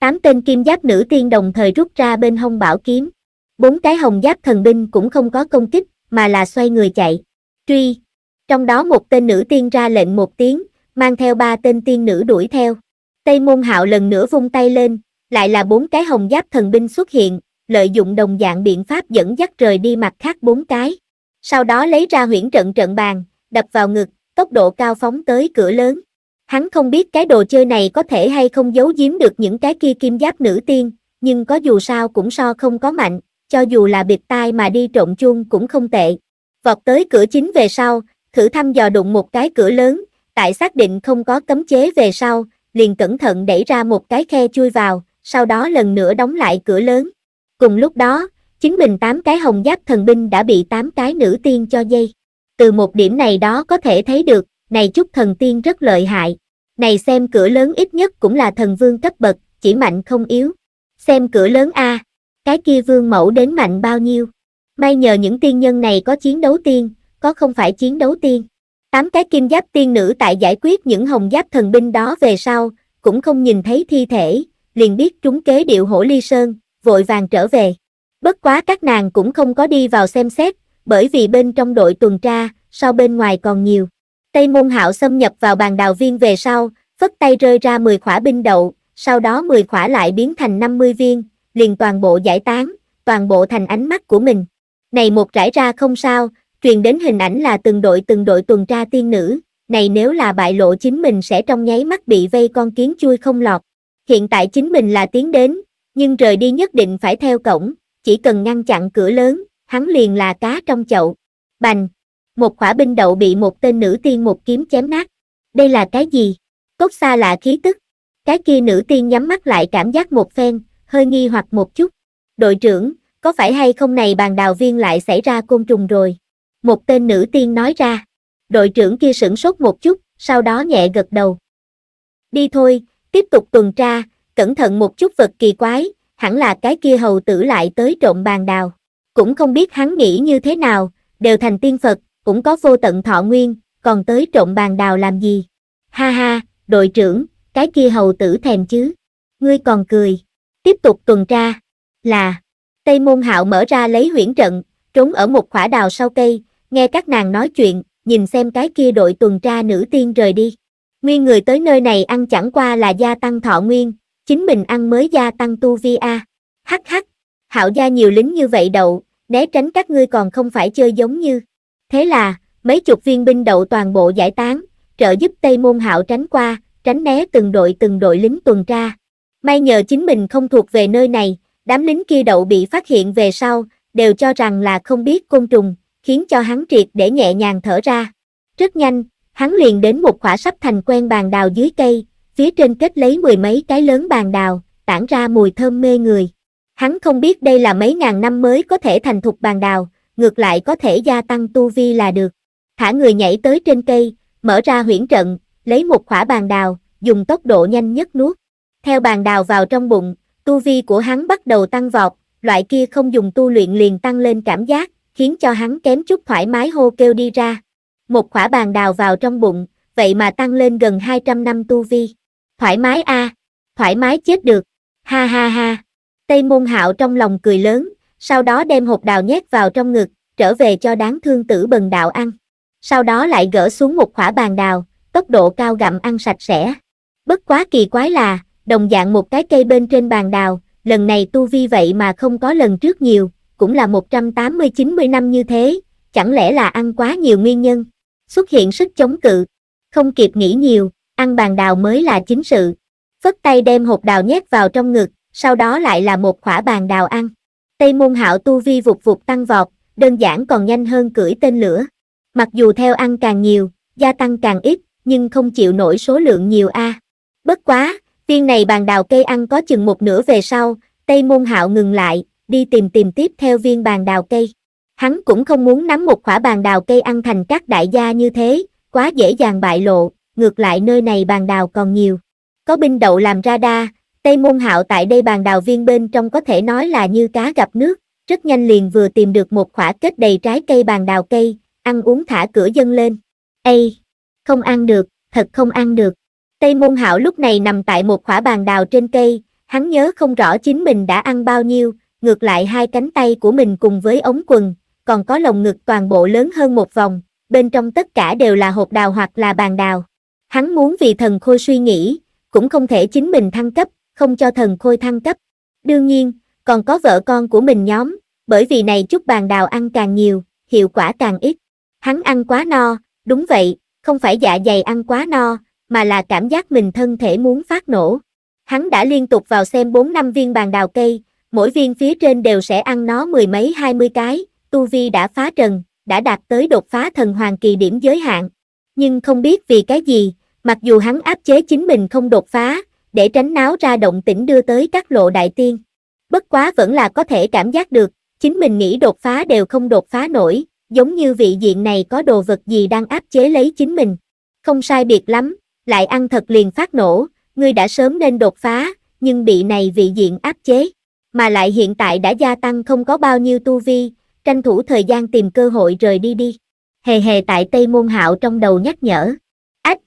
Tám tên kim giáp nữ tiên đồng thời rút ra bên hông bảo kiếm. Bốn cái hồng giáp thần binh cũng không có công kích, mà là xoay người chạy. Truy! Trong đó một tên nữ tiên ra lệnh một tiếng, mang theo ba tên tiên nữ đuổi theo. Tây môn hạo lần nữa vung tay lên, lại là bốn cái hồng giáp thần binh xuất hiện, lợi dụng đồng dạng biện pháp dẫn dắt rời đi mặt khác bốn cái. Sau đó lấy ra huyễn trận trận bàn, đập vào ngực, tốc độ cao phóng tới cửa lớn. Hắn không biết cái đồ chơi này có thể hay không giấu giếm được những cái kia kim giáp nữ tiên, nhưng có dù sao cũng so không có mạnh, cho dù là bịt tai mà đi trộm chuông cũng không tệ. Vọt tới cửa chính về sau, thử thăm dò đụng một cái cửa lớn, tại xác định không có cấm chế về sau, liền cẩn thận đẩy ra một cái khe chui vào, sau đó lần nữa đóng lại cửa lớn. Cùng lúc đó, chính mình tám cái hồng giáp thần binh đã bị tám cái nữ tiên cho dây. Từ một điểm này đó có thể thấy được, này chút thần tiên rất lợi hại. Này xem cửa lớn ít nhất cũng là thần vương cấp bậc, chỉ mạnh không yếu. Xem cửa lớn A, cái kia vương mẫu đến mạnh bao nhiêu. May nhờ những tiên nhân này có chiến đấu tiên, có không phải chiến đấu tiên tám cái kim giáp tiên nữ tại giải quyết những hồng giáp thần binh đó về sau, cũng không nhìn thấy thi thể, liền biết trúng kế điệu hổ ly sơn, vội vàng trở về. Bất quá các nàng cũng không có đi vào xem xét, bởi vì bên trong đội tuần tra, sau bên ngoài còn nhiều. Tây môn hạo xâm nhập vào bàn đào viên về sau, phất tay rơi ra 10 khỏa binh đậu, sau đó 10 khỏa lại biến thành 50 viên, liền toàn bộ giải tán, toàn bộ thành ánh mắt của mình. Này một trải ra không sao, truyền đến hình ảnh là từng đội từng đội tuần tra tiên nữ, này nếu là bại lộ chính mình sẽ trong nháy mắt bị vây con kiến chui không lọt. Hiện tại chính mình là tiến đến, nhưng rời đi nhất định phải theo cổng, chỉ cần ngăn chặn cửa lớn, hắn liền là cá trong chậu. Bành! Một khỏa binh đậu bị một tên nữ tiên một kiếm chém nát. Đây là cái gì? Cốt xa lạ khí tức. Cái kia nữ tiên nhắm mắt lại cảm giác một phen, hơi nghi hoặc một chút. Đội trưởng, có phải hay không này bàn đào viên lại xảy ra côn trùng rồi? một tên nữ tiên nói ra. Đội trưởng kia sửng sốt một chút, sau đó nhẹ gật đầu. Đi thôi, tiếp tục tuần tra, cẩn thận một chút vật kỳ quái, hẳn là cái kia hầu tử lại tới trộm bàn đào. Cũng không biết hắn nghĩ như thế nào, đều thành tiên Phật, cũng có vô tận thọ nguyên, còn tới trộm bàn đào làm gì? Ha ha, đội trưởng, cái kia hầu tử thèm chứ. Ngươi còn cười. Tiếp tục tuần tra. Là, Tây Môn Hạo mở ra lấy huyễn trận, trốn ở một khỏa đào sau cây, nghe các nàng nói chuyện, nhìn xem cái kia đội tuần tra nữ tiên rời đi. Nguyên người tới nơi này ăn chẳng qua là gia tăng thọ nguyên, chính mình ăn mới gia tăng tu vi a. Hắc hắc, hạo gia nhiều lính như vậy đậu, né tránh các ngươi còn không phải chơi giống như. Thế là, mấy chục viên binh đậu toàn bộ giải tán, trợ giúp Tây Môn hạo tránh qua, tránh né từng đội từng đội lính tuần tra. May nhờ chính mình không thuộc về nơi này, đám lính kia đậu bị phát hiện về sau, đều cho rằng là không biết côn trùng, khiến cho hắn triệt để nhẹ nhàng thở ra. Rất nhanh, hắn liền đến một khỏa sắp thành quen bàn đào dưới cây, phía trên kết lấy mười mấy cái lớn bàn đào, tản ra mùi thơm mê người. Hắn không biết đây là mấy ngàn năm mới có thể thành thục bàn đào, ngược lại có thể gia tăng tu vi là được. Thả người nhảy tới trên cây, mở ra huyễn trận, lấy một khỏa bàn đào, dùng tốc độ nhanh nhất nuốt. Theo bàn đào vào trong bụng, tu vi của hắn bắt đầu tăng vọt, loại kia không dùng tu luyện liền tăng lên cảm giác, khiến cho hắn kém chút thoải mái hô kêu đi ra. Một khỏa bàn đào vào trong bụng, vậy mà tăng lên gần 200 năm tu vi. Thoải mái a, à, thoải mái chết được. Ha ha ha. Tây Môn Hạo trong lòng cười lớn, sau đó đem hộp đào nhét vào trong ngực, trở về cho đáng thương tử bần đạo ăn. Sau đó lại gỡ xuống một khỏa bàn đào, tốc độ cao gặm ăn sạch sẽ. Bất quá kỳ quái là, đồng dạng một cái cây bên trên bàn đào, lần này tu vi vậy mà không có lần trước nhiều, cũng là 180-90 năm như thế, chẳng lẽ là ăn quá nhiều nguyên nhân, xuất hiện sức chống cự, không kịp nghĩ nhiều, ăn bàn đào mới là chính sự. Phất tay đem hộp đào nhét vào trong ngực, sau đó lại là một khỏa bàn đào ăn. Tây môn hạo tu vi vụt vụt tăng vọt, đơn giản còn nhanh hơn cưỡi tên lửa. Mặc dù theo ăn càng nhiều, gia tăng càng ít, nhưng không chịu nổi số lượng nhiều a. À. Bất quá, viên này bàn đào cây ăn có chừng một nửa về sau, Tây môn hạo ngừng lại, đi tìm tìm tiếp theo viên bàn đào cây. Hắn cũng không muốn nắm một khỏa bàn đào cây ăn thành các đại gia như thế, quá dễ dàng bại lộ, ngược lại nơi này bàn đào còn nhiều. Có binh đậu làm radar, Tây Môn Hạo tại đây bàn đào viên bên trong có thể nói là như cá gặp nước, rất nhanh liền vừa tìm được một khỏa kết đầy trái cây bàn đào cây, ăn uống thả cửa dân lên. Ây! Không ăn được, thật không ăn được. Tây Môn Hạo lúc này nằm tại một khỏa bàn đào trên cây, hắn nhớ không rõ chính mình đã ăn bao nhiêu, ngược lại hai cánh tay của mình cùng với ống quần, còn có lồng ngực toàn bộ lớn hơn một vòng, bên trong tất cả đều là hộp đào hoặc là bàn đào. Hắn muốn vì thần khôi suy nghĩ, cũng không thể chính mình thăng cấp, không cho thần khôi thăng cấp. Đương nhiên, còn có vợ con của mình nhóm, bởi vì này chút bàn đào ăn càng nhiều, hiệu quả càng ít. Hắn ăn quá no, đúng vậy, không phải dạ dày ăn quá no, mà là cảm giác mình thân thể muốn phát nổ. Hắn đã liên tục vào xem 4 năm viên bàn đào cây, mỗi viên phía trên đều sẽ ăn nó mười mấy hai mươi cái, Tu Vi đã phá trần, đã đạt tới đột phá thần hoàng kỳ điểm giới hạn. Nhưng không biết vì cái gì, mặc dù hắn áp chế chính mình không đột phá, để tránh náo ra động tĩnh đưa tới các lộ đại tiên. Bất quá vẫn là có thể cảm giác được, chính mình nghĩ đột phá đều không đột phá nổi, giống như vị diện này có đồ vật gì đang áp chế lấy chính mình. Không sai biệt lắm, lại ăn thật liền phát nổ, ngươi đã sớm nên đột phá, nhưng bị này vị diện áp chế mà lại hiện tại đã gia tăng không có bao nhiêu tu vi, tranh thủ thời gian tìm cơ hội rời đi đi. Hề hề tại Tây Môn Hạo trong đầu nhắc nhở. Ách!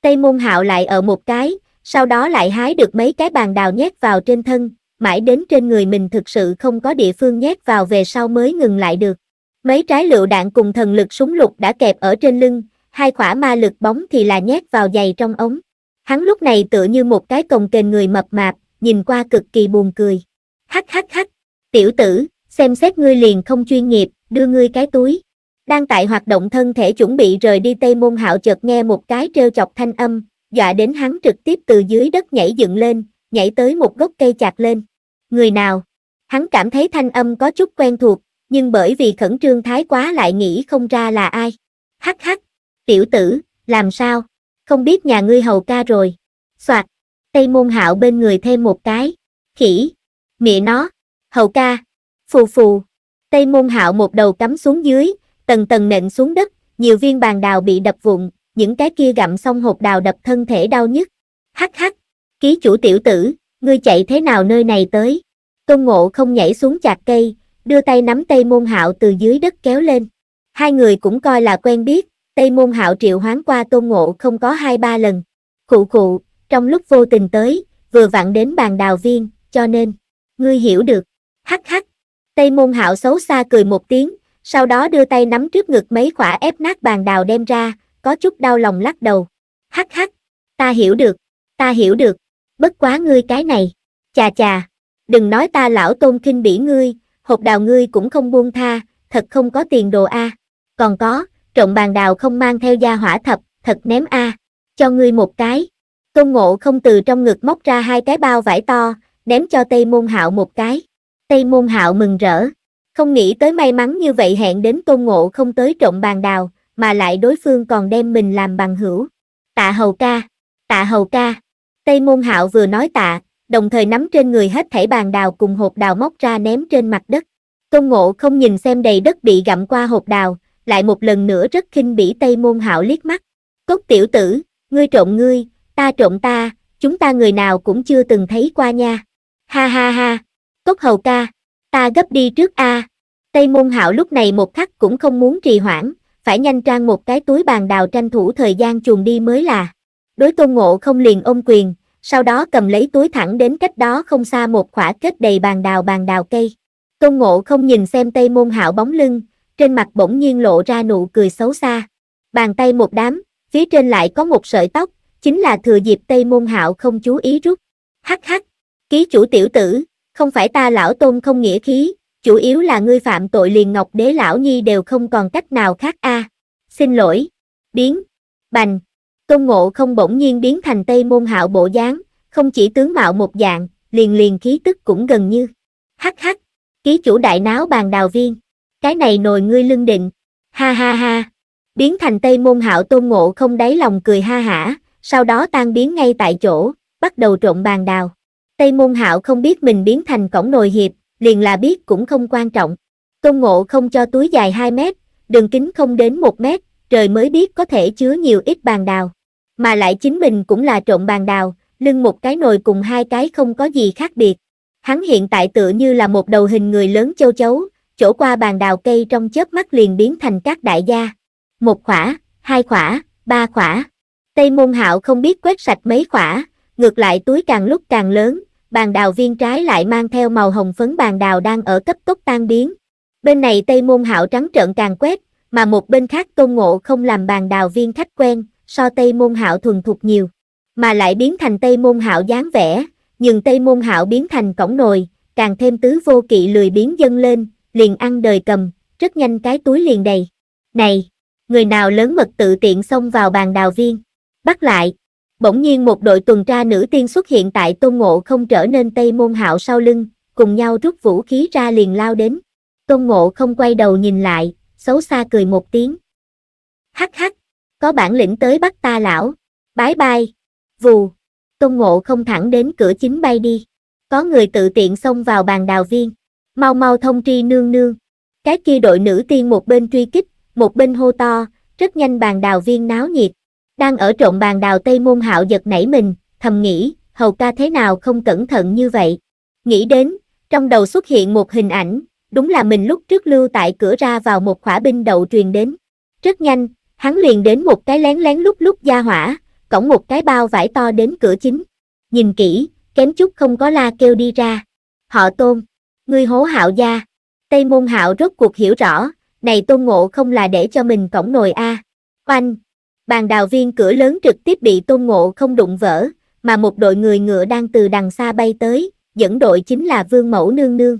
Tây Môn Hạo lại ở một cái, sau đó lại hái được mấy cái bàn đào nhét vào trên thân, mãi đến trên người mình thực sự không có địa phương nhét vào về sau mới ngừng lại được. Mấy trái lựu đạn cùng thần lực súng lục đã kẹp ở trên lưng, hai khỏa ma lực bóng thì là nhét vào giày trong ống. Hắn lúc này tựa như một cái cồng kềnh người mập mạp, nhìn qua cực kỳ buồn cười. Hắc hắc hắc, tiểu tử, xem xét ngươi liền không chuyên nghiệp, đưa ngươi cái túi. Đang tại hoạt động thân thể chuẩn bị rời đi Tây Môn Hạo chợt nghe một cái trêu chọc thanh âm, dọa đến hắn trực tiếp từ dưới đất nhảy dựng lên, nhảy tới một gốc cây chạc lên. Người nào? Hắn cảm thấy thanh âm có chút quen thuộc, nhưng bởi vì khẩn trương thái quá lại nghĩ không ra là ai. Hắc hắc, tiểu tử, làm sao? Không biết nhà ngươi hầu ca rồi. Soạt, Tây Môn Hạo bên người thêm một cái. Khỉ, Mẹ nó, hầu ca, phù phù. Tây môn hạo một đầu cắm xuống dưới, tầng tầng nện xuống đất, nhiều viên bàn đào bị đập vụn, những cái kia gặm xong hột đào đập thân thể đau nhức. Hắc hắc, ký chủ tiểu tử, ngươi chạy thế nào nơi này tới? Tôn ngộ không nhảy xuống chạc cây, đưa tay nắm Tây môn hạo từ dưới đất kéo lên. Hai người cũng coi là quen biết, Tây môn hạo triệu hoán qua tôn ngộ không có hai ba lần. Khụ khụ, trong lúc vô tình tới, vừa vặn đến bàn đào viên, cho nên ngươi hiểu được, hắc hắc. Tây môn hạo xấu xa cười một tiếng, sau đó đưa tay nắm trước ngực mấy khỏa ép nát bàn đào đem ra, có chút đau lòng lắc đầu. Hắc hắc, ta hiểu được, ta hiểu được, bất quá ngươi cái này, chà chà, đừng nói ta lão tôn kinh bỉ ngươi, hộp đào ngươi cũng không buông tha, thật không có tiền đồ a. À. Còn có, trộn bàn đào không mang theo gia hỏa thập, thật ném a, à. cho ngươi một cái. Công ngộ không từ trong ngực móc ra hai cái bao vải to, ném cho Tây Môn Hạo một cái. Tây Môn Hạo mừng rỡ, không nghĩ tới may mắn như vậy hẹn đến Tôn Ngộ không tới trộm bàn đào, mà lại đối phương còn đem mình làm bằng hữu. Tạ Hầu ca, Tạ Hầu ca. Tây Môn Hạo vừa nói tạ, đồng thời nắm trên người hết thảy bàn đào cùng hộp đào móc ra ném trên mặt đất. Tôn Ngộ không nhìn xem đầy đất bị gặm qua hộp đào, lại một lần nữa rất khinh bỉ Tây Môn Hạo liếc mắt. Cốt tiểu tử, ngươi trộm ngươi, ta trộm ta, chúng ta người nào cũng chưa từng thấy qua nha. Ha ha ha, cốc hầu ca, ta gấp đi trước a. À. Tây môn hạo lúc này một khắc cũng không muốn trì hoãn, phải nhanh trang một cái túi bàn đào tranh thủ thời gian chuồn đi mới là. Đối tôn ngộ không liền ôm quyền, sau đó cầm lấy túi thẳng đến cách đó không xa một khỏa kết đầy bàn đào bàn đào cây. Tôn ngộ không nhìn xem tây môn hạo bóng lưng, trên mặt bỗng nhiên lộ ra nụ cười xấu xa. Bàn tay một đám, phía trên lại có một sợi tóc, chính là thừa dịp tây môn hạo không chú ý rút. Hắc hắc, Ký chủ tiểu tử, không phải ta lão tôn không nghĩa khí, chủ yếu là ngươi phạm tội liền ngọc đế lão nhi đều không còn cách nào khác a. À, xin lỗi. Biến. Bành. Tôn ngộ không bỗng nhiên biến thành tây môn hạo bộ dáng, không chỉ tướng mạo một dạng, liền liền khí tức cũng gần như. Hắc hắc. Ký chủ đại náo bàn đào viên. Cái này nồi ngươi lưng định. Ha ha ha. Biến thành tây môn hạo tôn ngộ không đáy lòng cười ha hả, sau đó tan biến ngay tại chỗ, bắt đầu trộn bàn đào. Tây Môn Hạo không biết mình biến thành cổng nồi hiệp, liền là biết cũng không quan trọng. Tôn Ngộ không cho túi dài 2 mét, đường kính không đến 1 mét, trời mới biết có thể chứa nhiều ít bàn đào. Mà lại chính mình cũng là trộn bàn đào, lưng một cái nồi cùng hai cái không có gì khác biệt. Hắn hiện tại tựa như là một đầu hình người lớn châu chấu, chỗ qua bàn đào cây trong chớp mắt liền biến thành các đại gia. Một khỏa, hai khỏa, ba khỏa. Tây môn hạo không biết quét sạch mấy khỏa, ngược lại túi càng lúc càng lớn, bàn đào viên trái lại mang theo màu hồng phấn bàn đào đang ở cấp tốc tan biến. Bên này Tây Môn Hạo trắng trợn càng quét, mà một bên khác Tôn Ngộ không làm bàn đào viên khách quen, so Tây Môn Hạo thuần thục nhiều, mà lại biến thành Tây Môn Hạo dáng vẻ, nhưng Tây Môn Hạo biến thành cổng nồi, càng thêm tứ vô kỵ lười biến dâng lên, liền ăn đời cầm, rất nhanh cái túi liền đầy. Này, người nào lớn mật tự tiện xông vào bàn đào viên, bắt lại bỗng nhiên một đội tuần tra nữ tiên xuất hiện tại Tôn Ngộ không trở nên Tây Môn Hạo sau lưng, cùng nhau rút vũ khí ra liền lao đến. Tôn Ngộ không quay đầu nhìn lại, xấu xa cười một tiếng. Hắc hắc, có bản lĩnh tới bắt ta lão, bái bai, vù. Tôn Ngộ không thẳng đến cửa chính bay đi. Có người tự tiện xông vào bàn đào viên, mau mau thông tri nương nương. Cái kia đội nữ tiên một bên truy kích, một bên hô to, rất nhanh bàn đào viên náo nhiệt. Đang ở trộn bàn đào Tây Môn Hạo giật nảy mình, thầm nghĩ, hầu ca thế nào không cẩn thận như vậy. Nghĩ đến, trong đầu xuất hiện một hình ảnh, đúng là mình lúc trước lưu tại cửa ra vào một khỏa binh đậu truyền đến. Rất nhanh, hắn liền đến một cái lén lén lúc lúc gia hỏa, cổng một cái bao vải to đến cửa chính. Nhìn kỹ, kém chút không có la kêu đi ra. Họ tôn, ngươi hố hạo gia. Tây môn hạo rốt cuộc hiểu rõ, này tôn ngộ không là để cho mình cổng nồi a. À. Oanh, Bàn đào viên cửa lớn trực tiếp bị Tôn Ngộ không đụng vỡ, mà một đội người ngựa đang từ đằng xa bay tới, dẫn đội chính là Vương Mẫu Nương Nương.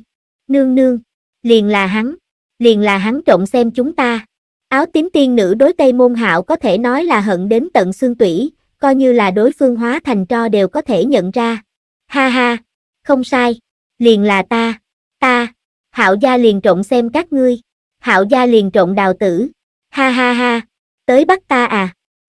Nương Nương, liền là hắn, liền là hắn trộm xem chúng ta. Áo tím tiên nữ đối Tây Môn Hạo có thể nói là hận đến tận xương tủy, coi như là đối phương hóa thành tro đều có thể nhận ra. Ha ha, không sai, liền là ta, ta, Hạo gia liền trộn xem các ngươi, Hạo gia liền trộn đào tử. Ha ha ha, tới bắt ta à?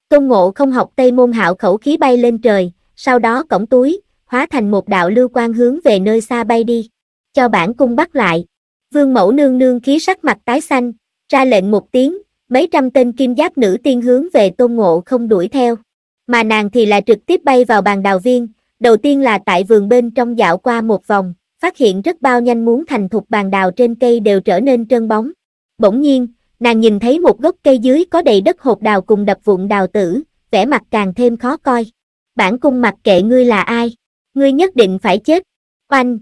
Tôn Ngộ không học Tây Môn Hạo khẩu khí bay lên trời, sau đó cổng túi, hóa thành một đạo lưu quang hướng về nơi xa bay đi. Cho bản cung bắt lại. Vương mẫu nương nương khí sắc mặt tái xanh, ra lệnh một tiếng, mấy trăm tên kim giáp nữ tiên hướng về Tôn Ngộ không đuổi theo. Mà nàng thì là trực tiếp bay vào bàn đào viên, đầu tiên là tại vườn bên trong dạo qua một vòng, phát hiện rất bao nhanh muốn thành thục bàn đào trên cây đều trở nên trơn bóng. Bỗng nhiên, nàng nhìn thấy một gốc cây dưới có đầy đất hột đào cùng đập vụn đào tử, vẻ mặt càng thêm khó coi. Bản cung mặc kệ ngươi là ai, ngươi nhất định phải chết. Oanh!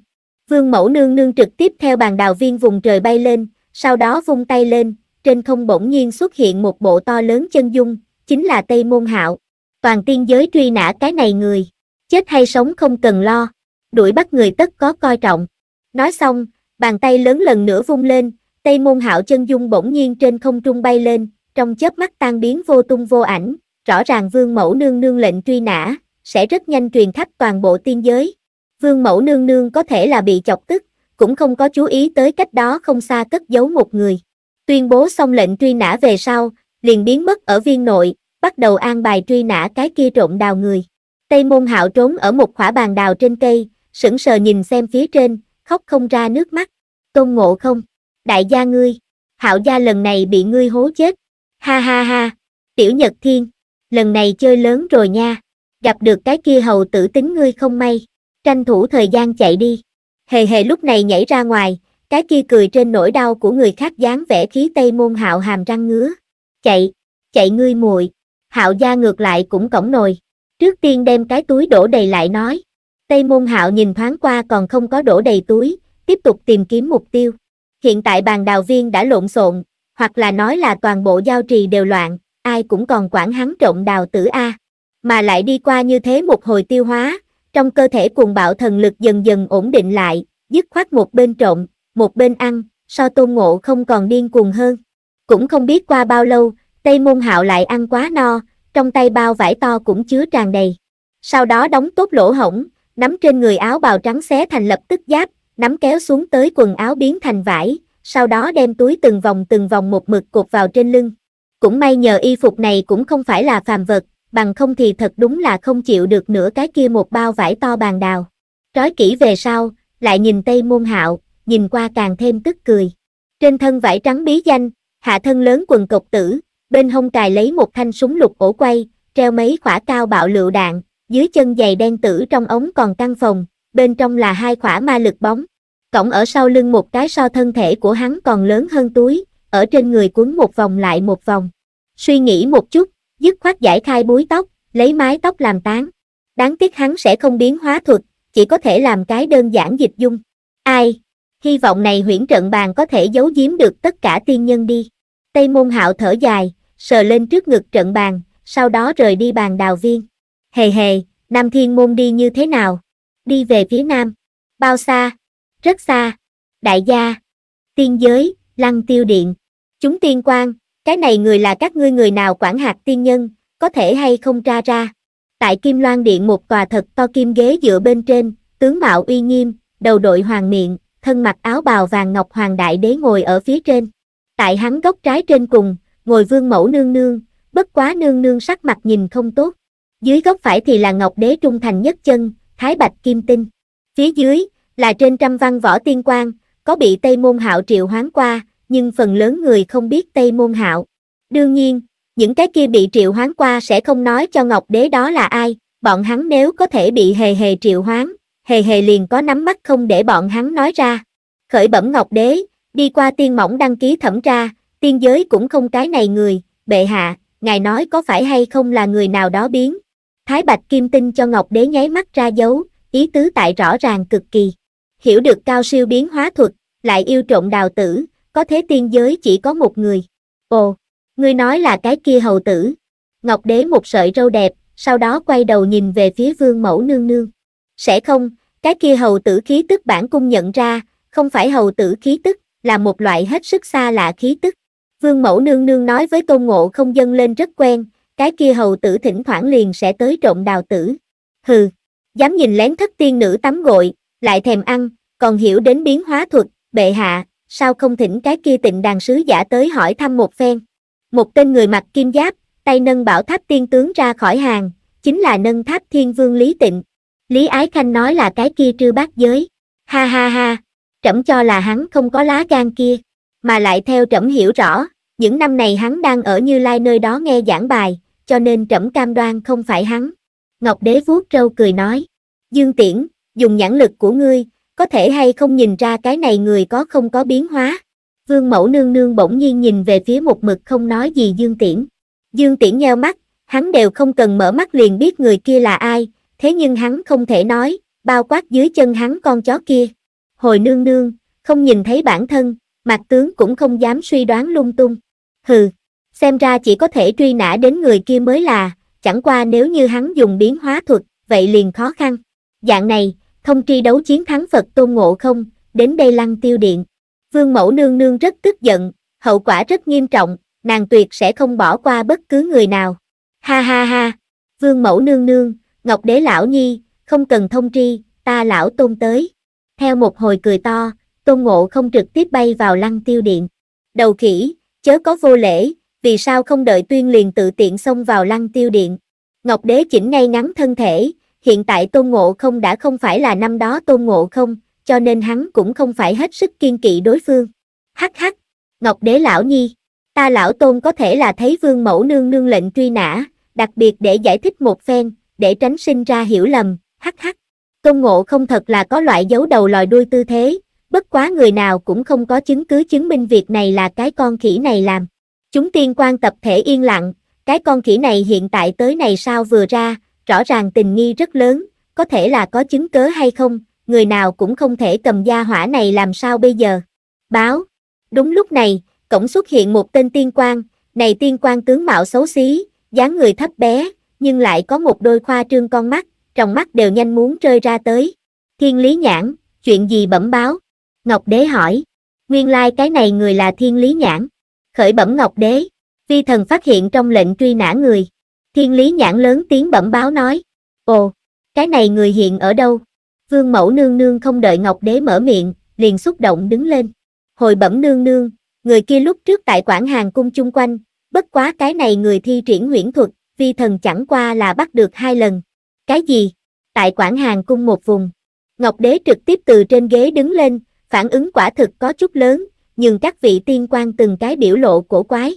Vương mẫu nương nương trực tiếp theo bàn đào viên vùng trời bay lên, sau đó vung tay lên, trên không bỗng nhiên xuất hiện một bộ to lớn chân dung, chính là Tây Môn Hạo. Toàn tiên giới truy nã cái này người, chết hay sống không cần lo, đuổi bắt người tất có coi trọng. Nói xong, bàn tay lớn lần nữa vung lên, Tây môn hạo chân dung bỗng nhiên trên không trung bay lên, trong chớp mắt tan biến vô tung vô ảnh, rõ ràng vương mẫu nương nương lệnh truy nã, sẽ rất nhanh truyền khắp toàn bộ tiên giới. Vương mẫu nương nương có thể là bị chọc tức, cũng không có chú ý tới cách đó không xa cất giấu một người. Tuyên bố xong lệnh truy nã về sau, liền biến mất ở viên nội, bắt đầu an bài truy nã cái kia trộm đào người. Tây môn hạo trốn ở một khỏa bàn đào trên cây, sững sờ nhìn xem phía trên, khóc không ra nước mắt. Tôn ngộ không? đại gia ngươi, hạo gia lần này bị ngươi hố chết, ha ha ha, tiểu nhật thiên, lần này chơi lớn rồi nha, gặp được cái kia hầu tử tính ngươi không may, tranh thủ thời gian chạy đi, hề hề lúc này nhảy ra ngoài, cái kia cười trên nỗi đau của người khác dáng vẻ khí tây môn hạo hàm răng ngứa, chạy, chạy ngươi muội hạo gia ngược lại cũng cổng nồi, trước tiên đem cái túi đổ đầy lại nói, tây môn hạo nhìn thoáng qua còn không có đổ đầy túi, tiếp tục tìm kiếm mục tiêu. Hiện tại bàn đào viên đã lộn xộn, hoặc là nói là toàn bộ giao trì đều loạn, ai cũng còn quản hắn trộm đào tử A. Mà lại đi qua như thế một hồi tiêu hóa, trong cơ thể cuồng bạo thần lực dần dần ổn định lại, dứt khoát một bên trộm, một bên ăn, so tôn ngộ không còn điên cuồng hơn. Cũng không biết qua bao lâu, Tây Môn Hạo lại ăn quá no, trong tay bao vải to cũng chứa tràn đầy. Sau đó đóng tốt lỗ hổng, nắm trên người áo bào trắng xé thành lập tức giáp, nắm kéo xuống tới quần áo biến thành vải, sau đó đem túi từng vòng từng vòng một mực cột vào trên lưng. Cũng may nhờ y phục này cũng không phải là phàm vật, bằng không thì thật đúng là không chịu được nửa cái kia một bao vải to bàn đào. Trói kỹ về sau, lại nhìn Tây Môn Hạo, nhìn qua càng thêm tức cười. Trên thân vải trắng bí danh, hạ thân lớn quần cộc tử, bên hông cài lấy một thanh súng lục ổ quay, treo mấy khỏa cao bạo lựu đạn, dưới chân giày đen tử trong ống còn căng phòng, bên trong là hai khỏa ma lực bóng. Cổng ở sau lưng một cái so thân thể của hắn còn lớn hơn túi, ở trên người cuốn một vòng lại một vòng. Suy nghĩ một chút, dứt khoát giải khai búi tóc, lấy mái tóc làm tán. Đáng tiếc hắn sẽ không biến hóa thuật, chỉ có thể làm cái đơn giản dịch dung. Ai? Hy vọng này huyễn trận bàn có thể giấu giếm được tất cả tiên nhân đi. Tây môn hạo thở dài, sờ lên trước ngực trận bàn, sau đó rời đi bàn đào viên. Hề hề, Nam Thiên Môn đi như thế nào? đi về phía nam. Bao xa? Rất xa. Đại gia, tiên giới, lăng tiêu điện. Chúng tiên quan, cái này người là các ngươi người nào quản hạt tiên nhân, có thể hay không tra ra. Tại Kim Loan Điện một tòa thật to kim ghế dựa bên trên, tướng mạo uy nghiêm, đầu đội hoàng miệng, thân mặc áo bào vàng ngọc hoàng đại đế ngồi ở phía trên. Tại hắn góc trái trên cùng, ngồi vương mẫu nương nương, bất quá nương nương sắc mặt nhìn không tốt. Dưới góc phải thì là ngọc đế trung thành nhất chân, Thái Bạch Kim Tinh. Phía dưới, là trên trăm văn võ tiên quan, có bị Tây Môn Hạo triệu hoán qua, nhưng phần lớn người không biết Tây Môn Hạo. Đương nhiên, những cái kia bị triệu hoán qua sẽ không nói cho Ngọc Đế đó là ai, bọn hắn nếu có thể bị hề hề triệu hoán, hề hề liền có nắm mắt không để bọn hắn nói ra. Khởi bẩm Ngọc Đế, đi qua tiên mỏng đăng ký thẩm tra, tiên giới cũng không cái này người, bệ hạ, ngài nói có phải hay không là người nào đó biến, Thái Bạch Kim Tinh cho Ngọc Đế nháy mắt ra dấu, ý tứ tại rõ ràng cực kỳ. Hiểu được cao siêu biến hóa thuật, lại yêu trộn đào tử, có thế tiên giới chỉ có một người. Ồ, ngươi nói là cái kia hầu tử. Ngọc Đế một sợi râu đẹp, sau đó quay đầu nhìn về phía vương mẫu nương nương. Sẽ không, cái kia hầu tử khí tức bản cung nhận ra, không phải hầu tử khí tức, là một loại hết sức xa lạ khí tức. Vương mẫu nương nương nói với tôn ngộ không dâng lên rất quen, cái kia hầu tử thỉnh thoảng liền sẽ tới trộm đào tử. Hừ, dám nhìn lén thất tiên nữ tắm gội, lại thèm ăn, còn hiểu đến biến hóa thuật, bệ hạ, sao không thỉnh cái kia tịnh đàn sứ giả tới hỏi thăm một phen. Một tên người mặc kim giáp, tay nâng bảo tháp tiên tướng ra khỏi hàng, chính là nâng tháp thiên vương Lý Tịnh. Lý Ái Khanh nói là cái kia trư bát giới. Ha ha ha, trẫm cho là hắn không có lá gan kia, mà lại theo trẫm hiểu rõ, những năm này hắn đang ở Như Lai nơi đó nghe giảng bài, cho nên trẫm cam đoan không phải hắn. Ngọc Đế vuốt râu cười nói, Dương Tiễn, dùng nhãn lực của ngươi, có thể hay không nhìn ra cái này người có không có biến hóa. Vương mẫu nương nương bỗng nhiên nhìn về phía một mực không nói gì Dương Tiễn. Dương Tiễn nheo mắt, hắn đều không cần mở mắt liền biết người kia là ai, thế nhưng hắn không thể nói, bao quát dưới chân hắn con chó kia. Hồi nương nương, không nhìn thấy bản thân, mặt tướng cũng không dám suy đoán lung tung. Hừ xem ra chỉ có thể truy nã đến người kia mới là, chẳng qua nếu như hắn dùng biến hóa thuật, vậy liền khó khăn. Dạng này, thông tri đấu chiến thắng Phật tôn ngộ không, đến đây lăng tiêu điện. Vương mẫu nương nương rất tức giận, hậu quả rất nghiêm trọng, nàng tuyệt sẽ không bỏ qua bất cứ người nào. Ha ha ha, vương mẫu nương nương, ngọc đế lão nhi, không cần thông tri, ta lão tôn tới. Theo một hồi cười to, tôn ngộ không trực tiếp bay vào lăng tiêu điện. Đầu khỉ, chớ có vô lễ, vì sao không đợi tuyên liền tự tiện xông vào lăng tiêu điện. Ngọc đế chỉnh ngay ngắn thân thể, hiện tại tôn ngộ không đã không phải là năm đó tôn ngộ không, cho nên hắn cũng không phải hết sức kiên kỵ đối phương. Hắc hắc, Ngọc đế lão nhi, ta lão tôn có thể là thấy vương mẫu nương nương lệnh truy nã, đặc biệt để giải thích một phen, để tránh sinh ra hiểu lầm, hắc hắc. Tôn ngộ không thật là có loại dấu đầu lòi đuôi tư thế, bất quá người nào cũng không có chứng cứ chứng minh việc này là cái con khỉ này làm. Chúng tiên quan tập thể yên lặng, cái con khỉ này hiện tại tới này sao vừa ra, rõ ràng tình nghi rất lớn, có thể là có chứng cớ hay không, người nào cũng không thể cầm gia hỏa này làm sao bây giờ. Báo. Đúng lúc này, cổng xuất hiện một tên tiên quan, này tiên quan tướng mạo xấu xí, dáng người thấp bé, nhưng lại có một đôi khoa trương con mắt, trong mắt đều nhanh muốn rơi ra tới. Thiên lý nhãn, chuyện gì bẩm báo? Ngọc đế hỏi. Nguyên lai like cái này người là thiên lý nhãn khởi bẩm ngọc đế, vi thần phát hiện trong lệnh truy nã người. Thiên lý nhãn lớn tiếng bẩm báo nói, ồ, cái này người hiện ở đâu? Vương mẫu nương nương không đợi ngọc đế mở miệng, liền xúc động đứng lên. Hồi bẩm nương nương, người kia lúc trước tại quảng hàng cung chung quanh, bất quá cái này người thi triển huyễn thuật, vi thần chẳng qua là bắt được hai lần. Cái gì? Tại quảng hàng cung một vùng. Ngọc đế trực tiếp từ trên ghế đứng lên, phản ứng quả thực có chút lớn, nhưng các vị tiên quan từng cái biểu lộ cổ quái.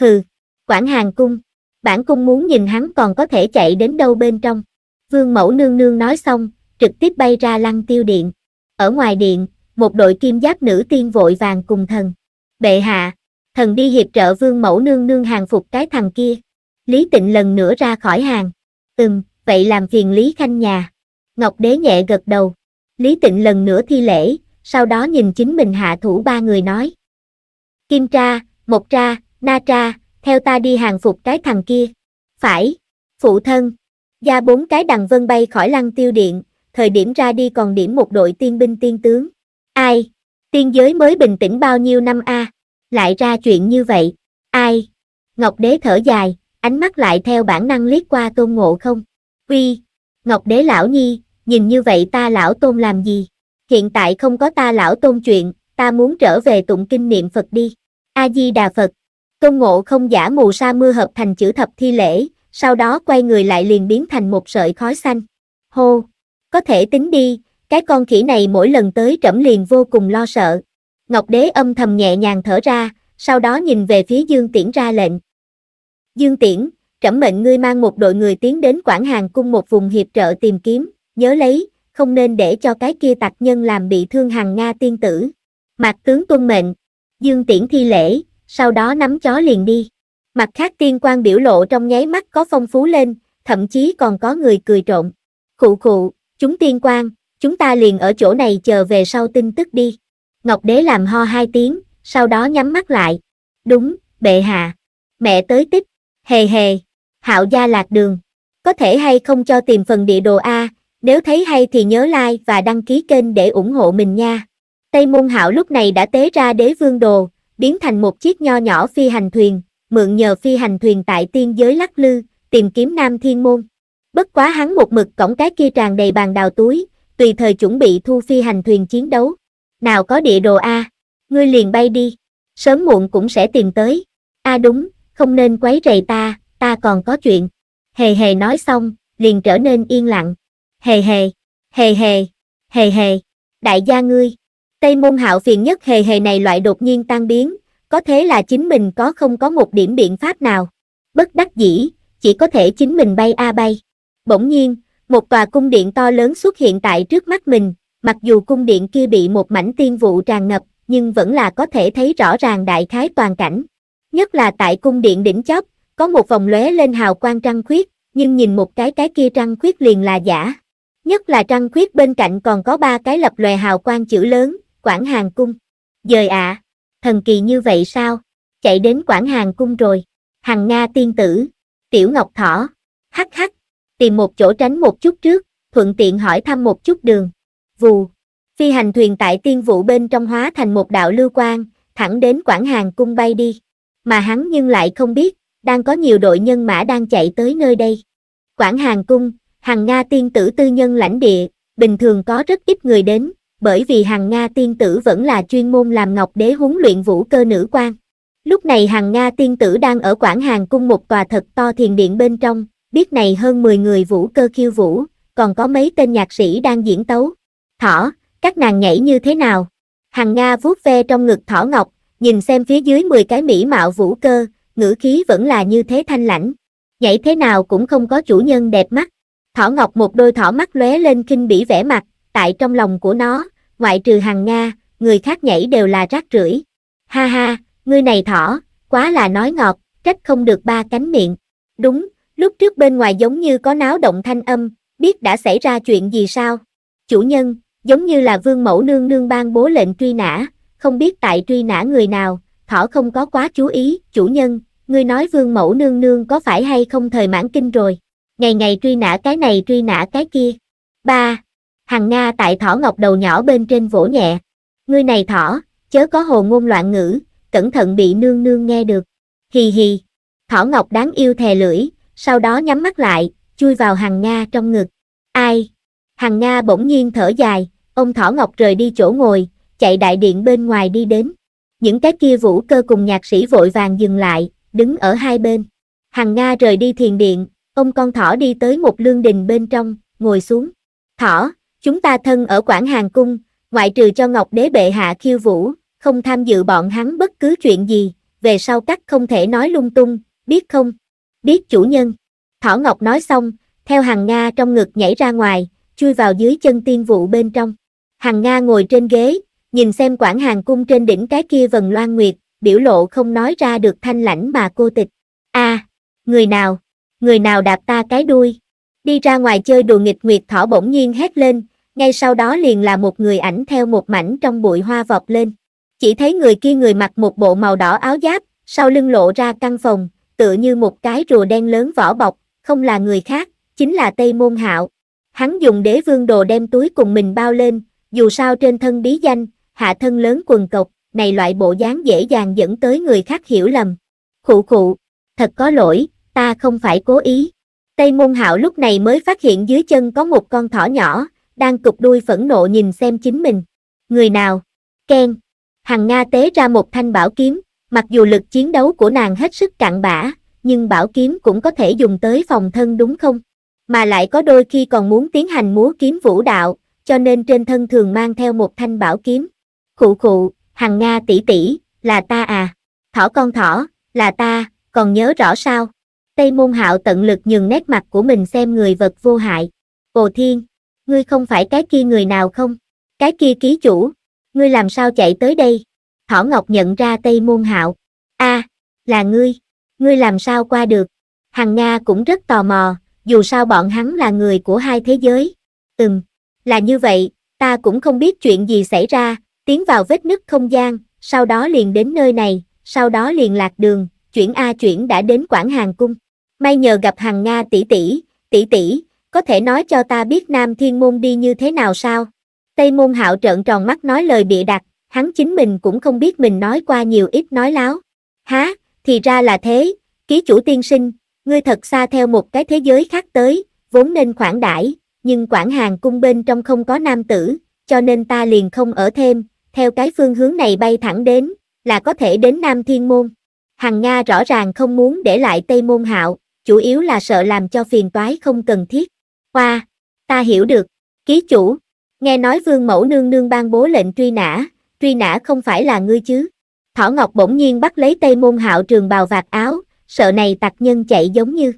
Hừ, quản hàng cung, bản cung muốn nhìn hắn còn có thể chạy đến đâu bên trong. Vương mẫu nương nương nói xong, trực tiếp bay ra lăng tiêu điện. Ở ngoài điện, một đội kim giáp nữ tiên vội vàng cùng thần. Bệ hạ, thần đi hiệp trợ vương mẫu nương nương hàng phục cái thằng kia. Lý tịnh lần nữa ra khỏi hàng. Ừm, vậy làm phiền Lý Khanh nhà. Ngọc đế nhẹ gật đầu. Lý tịnh lần nữa thi lễ, sau đó nhìn chính mình hạ thủ ba người nói. Kim tra, Mộc tra, Na tra, theo ta đi hàng phục cái thằng kia. Phải, phụ thân, gia bốn cái đằng vân bay khỏi lăng tiêu điện, thời điểm ra đi còn điểm một đội tiên binh tiên tướng. Ai, tiên giới mới bình tĩnh bao nhiêu năm a à? lại ra chuyện như vậy, ai? Ngọc đế thở dài, ánh mắt lại theo bản năng liếc qua tôn ngộ không. Uy, Ngọc đế lão nhi, nhìn như vậy ta lão tôn làm gì? hiện tại không có ta lão tôn chuyện, ta muốn trở về tụng kinh niệm Phật đi. A-di-đà Phật, công ngộ không giả mù sa mưa hợp thành chữ thập thi lễ, sau đó quay người lại liền biến thành một sợi khói xanh. Hô, có thể tính đi, cái con khỉ này mỗi lần tới trẫm liền vô cùng lo sợ. Ngọc Đế âm thầm nhẹ nhàng thở ra, sau đó nhìn về phía Dương Tiễn ra lệnh. Dương Tiễn, trẫm mệnh ngươi mang một đội người tiến đến Quảng Hàng cung một vùng hiệp trợ tìm kiếm, nhớ lấy, không nên để cho cái kia tặc nhân làm bị thương hàng Nga tiên tử. Mạc tướng tuân mệnh, dương tiễn thi lễ, sau đó nắm chó liền đi. Mặt khác tiên quan biểu lộ trong nháy mắt có phong phú lên, thậm chí còn có người cười trộn. Khụ khụ, chúng tiên quan, chúng ta liền ở chỗ này chờ về sau tin tức đi. Ngọc đế làm ho hai tiếng, sau đó nhắm mắt lại. Đúng, bệ hạ. Mẹ tới tích. Hề hề. Hạo gia lạc đường. Có thể hay không cho tìm phần địa đồ A, nếu thấy hay thì nhớ like và đăng ký kênh để ủng hộ mình nha. Tây Môn hảo lúc này đã tế ra đế vương đồ, biến thành một chiếc nho nhỏ phi hành thuyền, mượn nhờ phi hành thuyền tại tiên giới lắc lư, tìm kiếm Nam Thiên Môn. Bất quá hắn một mực cổng cái kia tràn đầy bàn đào túi, tùy thời chuẩn bị thu phi hành thuyền chiến đấu. Nào có địa đồ A, ngươi liền bay đi, sớm muộn cũng sẽ tìm tới. A đúng, không nên quấy rầy ta, ta còn có chuyện. Hề hề nói xong, liền trở nên yên lặng hề hề, hề hề, hề hề, đại gia ngươi. Tây môn hạo phiền nhất hề hề này loại đột nhiên tan biến, có thế là chính mình có không có một điểm biện pháp nào. Bất đắc dĩ, chỉ có thể chính mình bay a bay. Bỗng nhiên, một tòa cung điện to lớn xuất hiện tại trước mắt mình, mặc dù cung điện kia bị một mảnh tiên vụ tràn ngập, nhưng vẫn là có thể thấy rõ ràng đại khái toàn cảnh. Nhất là tại cung điện đỉnh chóp, có một vòng lóe lên hào quang trăng khuyết, nhưng nhìn một cái cái kia trăng khuyết liền là giả. Nhất là trăng khuyết bên cạnh còn có ba cái lập lòe hào quang chữ lớn, Quảng Hàng Cung. Dời ạ, à, thần kỳ như vậy sao? Chạy đến Quảng Hàng Cung rồi. Hằng Nga tiên tử, Tiểu Ngọc Thỏ, hắc hắc, tìm một chỗ tránh một chút trước, thuận tiện hỏi thăm một chút đường. Vù, phi hành thuyền tại tiên vũ bên trong hóa thành một đạo lưu quang, thẳng đến Quảng Hàng Cung bay đi. Mà hắn nhưng lại không biết, đang có nhiều đội nhân mã đang chạy tới nơi đây. Quảng Hàng Cung, hàng Nga tiên tử tư nhân lãnh địa, bình thường có rất ít người đến, bởi vì hàng Nga tiên tử vẫn là chuyên môn làm ngọc đế huấn luyện vũ cơ nữ quan. Lúc này hàng Nga tiên tử đang ở Quảng Hàng cung một tòa thật to thiền điện bên trong, biết này hơn 10 người vũ cơ khiêu vũ, còn có mấy tên nhạc sĩ đang diễn tấu. Thỏ, các nàng nhảy như thế nào? Hàng Nga vuốt ve trong ngực thỏ ngọc, nhìn xem phía dưới 10 cái mỹ mạo vũ cơ, ngữ khí vẫn là như thế thanh lãnh. Nhảy thế nào cũng không có chủ nhân đẹp mắt. Thỏ Ngọc một đôi thỏ mắt lóe lên kinh bỉ vẻ mặt, tại trong lòng của nó, ngoại trừ hàng Nga, người khác nhảy đều là rác rưởi. Ha ha, ngươi này thỏ, quá là nói ngọt, trách không được ba cánh miệng. Đúng, lúc trước bên ngoài giống như có náo động thanh âm, biết đã xảy ra chuyện gì sao? Chủ nhân, giống như là vương mẫu nương nương ban bố lệnh truy nã, không biết tại truy nã người nào, thỏ không có quá chú ý, chủ nhân, ngươi nói vương mẫu nương nương có phải hay không thời mãn kinh rồi ngày ngày truy nã cái này truy nã cái kia. ba Hằng Nga tại thỏ ngọc đầu nhỏ bên trên vỗ nhẹ. Ngươi này thỏ, chớ có hồ ngôn loạn ngữ, cẩn thận bị nương nương nghe được. Hì hì. Thỏ ngọc đáng yêu thè lưỡi, sau đó nhắm mắt lại, chui vào Hằng Nga trong ngực. Ai? Hằng Nga bỗng nhiên thở dài, ông Thỏ Ngọc rời đi chỗ ngồi, chạy đại điện bên ngoài đi đến. Những cái kia vũ cơ cùng nhạc sĩ vội vàng dừng lại, đứng ở hai bên. Hằng Nga rời đi thiền điện, Ông con thỏ đi tới một lương đình bên trong, ngồi xuống. Thỏ, chúng ta thân ở Quảng Hàng Cung, ngoại trừ cho Ngọc Đế Bệ Hạ khiêu vũ, không tham dự bọn hắn bất cứ chuyện gì, về sau cắt không thể nói lung tung, biết không? Biết chủ nhân. Thỏ Ngọc nói xong, theo hàng Nga trong ngực nhảy ra ngoài, chui vào dưới chân tiên vụ bên trong. Hàng Nga ngồi trên ghế, nhìn xem quảng hàng cung trên đỉnh cái kia vần loan nguyệt, biểu lộ không nói ra được thanh lãnh mà cô tịch. a à, người nào? người nào đạp ta cái đuôi đi ra ngoài chơi đùa nghịch nguyệt thỏ bỗng nhiên hét lên ngay sau đó liền là một người ảnh theo một mảnh trong bụi hoa vọt lên chỉ thấy người kia người mặc một bộ màu đỏ áo giáp sau lưng lộ ra căn phòng tựa như một cái rùa đen lớn vỏ bọc không là người khác chính là tây môn hạo hắn dùng đế vương đồ đem túi cùng mình bao lên dù sao trên thân bí danh hạ thân lớn quần cộc này loại bộ dáng dễ dàng dẫn tới người khác hiểu lầm khụ khụ thật có lỗi ta không phải cố ý. Tây môn hạo lúc này mới phát hiện dưới chân có một con thỏ nhỏ, đang cục đuôi phẫn nộ nhìn xem chính mình. Người nào? Ken. Hằng Nga tế ra một thanh bảo kiếm, mặc dù lực chiến đấu của nàng hết sức cạn bã, nhưng bảo kiếm cũng có thể dùng tới phòng thân đúng không? Mà lại có đôi khi còn muốn tiến hành múa kiếm vũ đạo, cho nên trên thân thường mang theo một thanh bảo kiếm. Khụ khụ, Hằng Nga tỷ tỷ, là ta à? Thỏ con thỏ, là ta, còn nhớ rõ sao? Tây môn hạo tận lực nhường nét mặt của mình xem người vật vô hại. Bồ Thiên, ngươi không phải cái kia người nào không? Cái kia ký chủ, ngươi làm sao chạy tới đây? Thỏ Ngọc nhận ra Tây môn hạo. a à, là ngươi, ngươi làm sao qua được? Hằng Nga cũng rất tò mò, dù sao bọn hắn là người của hai thế giới. Ừm, là như vậy, ta cũng không biết chuyện gì xảy ra, tiến vào vết nứt không gian, sau đó liền đến nơi này, sau đó liền lạc đường, chuyển A chuyển đã đến Quảng Hàng Cung. May nhờ gặp hàng Nga tỷ tỷ, tỷ tỷ, có thể nói cho ta biết Nam Thiên Môn đi như thế nào sao? Tây Môn Hạo trợn tròn mắt nói lời bịa đặt, hắn chính mình cũng không biết mình nói qua nhiều ít nói láo. Há, thì ra là thế, ký chủ tiên sinh, ngươi thật xa theo một cái thế giới khác tới, vốn nên khoản đãi, nhưng quảng hàng cung bên trong không có nam tử, cho nên ta liền không ở thêm, theo cái phương hướng này bay thẳng đến, là có thể đến Nam Thiên Môn. Hằng Nga rõ ràng không muốn để lại Tây Môn Hạo, chủ yếu là sợ làm cho phiền toái không cần thiết. Hoa, ta hiểu được, ký chủ, nghe nói vương mẫu nương nương ban bố lệnh truy nã, truy nã không phải là ngươi chứ. Thỏ Ngọc bỗng nhiên bắt lấy tây môn hạo trường bào vạt áo, sợ này tặc nhân chạy giống như.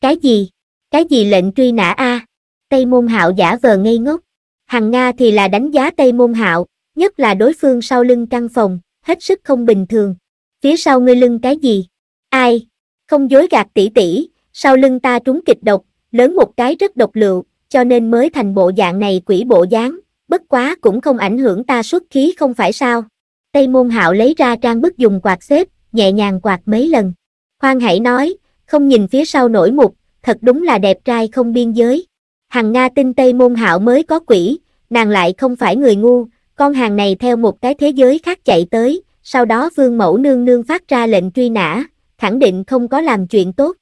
Cái gì? Cái gì lệnh truy nã a? À? Tây môn hạo giả vờ ngây ngốc. Hằng Nga thì là đánh giá Tây môn hạo, nhất là đối phương sau lưng căn phòng, hết sức không bình thường. Phía sau ngươi lưng cái gì? Ai? Không dối gạt tỷ tỷ, sau lưng ta trúng kịch độc, lớn một cái rất độc lựu, cho nên mới thành bộ dạng này quỷ bộ dáng, bất quá cũng không ảnh hưởng ta xuất khí không phải sao. Tây môn hạo lấy ra trang bức dùng quạt xếp, nhẹ nhàng quạt mấy lần. Khoan hãy nói, không nhìn phía sau nổi mục, thật đúng là đẹp trai không biên giới. Hằng Nga tin Tây môn hạo mới có quỷ, nàng lại không phải người ngu, con hàng này theo một cái thế giới khác chạy tới, sau đó vương mẫu nương nương phát ra lệnh truy nã, khẳng định không có làm chuyện tốt.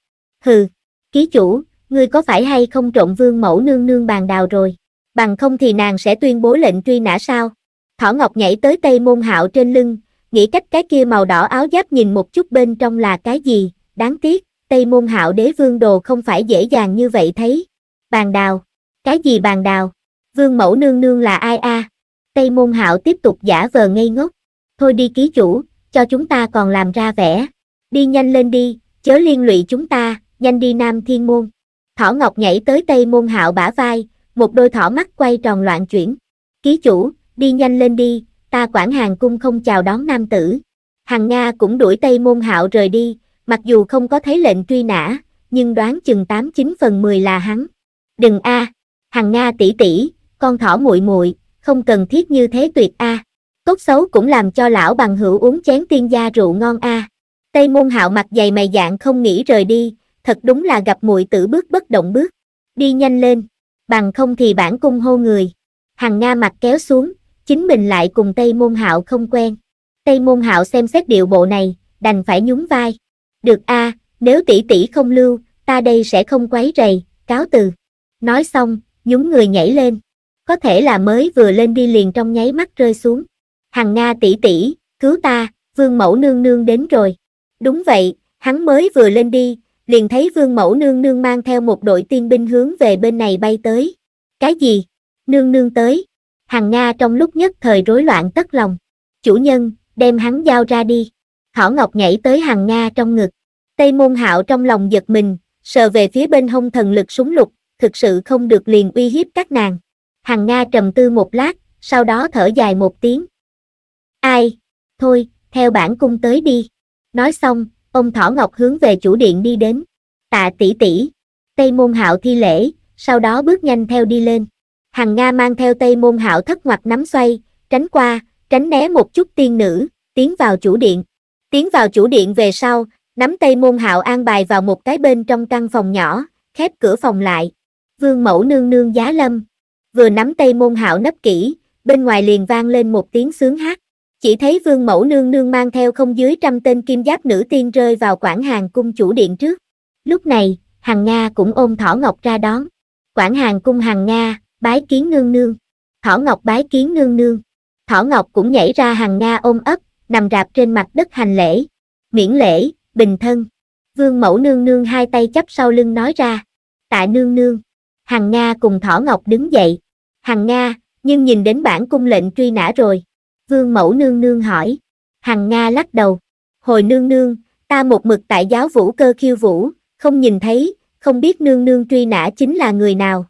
Hừ, ký chủ, ngươi có phải hay không trộn vương mẫu nương nương bàn đào rồi? Bằng không thì nàng sẽ tuyên bố lệnh truy nã sao? Thỏ Ngọc nhảy tới tây môn hạo trên lưng, nghĩ cách cái kia màu đỏ áo giáp nhìn một chút bên trong là cái gì, đáng tiếc, tây môn hạo đế vương đồ không phải dễ dàng như vậy thấy. Bàn đào, cái gì bàn đào? Vương mẫu nương nương là ai a? Tây môn hạo tiếp tục giả vờ ngây ngốc. Thôi đi ký chủ, cho chúng ta còn làm ra vẻ. Đi nhanh lên đi, chớ liên lụy chúng ta, nhanh đi nam thiên môn. Thỏ Ngọc nhảy tới tây môn hạo bả vai, một đôi thỏ mắt quay tròn loạn chuyển. Ký chủ, đi nhanh lên đi, ta quản hàng cung không chào đón nam tử. hằng Nga cũng đuổi tây môn hạo rời đi, mặc dù không có thấy lệnh truy nã, nhưng đoán chừng 89 phần 10 là hắn. Đừng a, à. Hàng Nga tỷ tỷ, con thỏ muội muội, không cần thiết như thế tuyệt a. À. Tốt xấu cũng làm cho lão bằng hữu uống chén tiên gia rượu ngon a. À. Tây môn hạo mặt dày mày dạng không nghĩ rời đi, thật đúng là gặp muội tử bước bất động bước, đi nhanh lên, bằng không thì bản cung hô người. hằng Nga mặt kéo xuống, chính mình lại cùng Tây Môn Hạo không quen. Tây Môn Hạo xem xét điệu bộ này, đành phải nhún vai. Được a, à, nếu tỷ tỷ không lưu, ta đây sẽ không quấy rầy, cáo từ. Nói xong, nhún người nhảy lên. Có thể là mới vừa lên đi liền trong nháy mắt rơi xuống. Hằng Nga tỷ tỷ, cứu ta, Vương Mẫu nương nương đến rồi. Đúng vậy, hắn mới vừa lên đi, liền thấy vương mẫu nương nương mang theo một đội tiên binh hướng về bên này bay tới. Cái gì? Nương nương tới. Hằng Nga trong lúc nhất thời rối loạn tất lòng. Chủ nhân, đem hắn giao ra đi. Thỏ Ngọc nhảy tới Hằng Nga trong ngực. Tây môn hạo trong lòng giật mình, sờ về phía bên hông thần lực súng lục, thực sự không được liền uy hiếp các nàng. Hằng Nga trầm tư một lát, sau đó thở dài một tiếng. Ai? Thôi, theo bản cung tới đi. Nói xong, ông Thỏ Ngọc hướng về chủ điện đi đến. Tạ tỷ tỷ, Tây Môn Hạo thi lễ, sau đó bước nhanh theo đi lên. Hằng Nga mang theo Tây Môn Hạo thất ngoặt nắm xoay, tránh qua, tránh né một chút tiên nữ, tiến vào chủ điện. Tiến vào chủ điện về sau, nắm Tây Môn Hạo an bài vào một cái bên trong căn phòng nhỏ, khép cửa phòng lại. Vương mẫu nương nương giá lâm, vừa nắm Tây Môn Hạo nấp kỹ, bên ngoài liền vang lên một tiếng sướng hát. Chỉ thấy vương mẫu nương nương mang theo không dưới trăm tên kim giáp nữ tiên rơi vào quảng hàng cung chủ điện trước. Lúc này, Hằng Nga cũng ôm Thỏ Ngọc ra đón. Quảng hàng cung Hằng Nga, bái kiến nương nương. Thỏ Ngọc bái kiến nương nương. Thỏ Ngọc cũng nhảy ra Hằng Nga ôm ấp, nằm rạp trên mặt đất hành lễ. Miễn lễ, bình thân. Vương mẫu nương nương hai tay chắp sau lưng nói ra. Tạ nương nương. Hằng Nga cùng Thỏ Ngọc đứng dậy. Hằng Nga, nhưng nhìn đến bản cung lệnh truy nã rồi. Vương mẫu nương nương hỏi. Hằng Nga lắc đầu. Hồi nương nương, ta một mực tại giáo vũ cơ khiêu vũ, không nhìn thấy, không biết nương nương truy nã chính là người nào.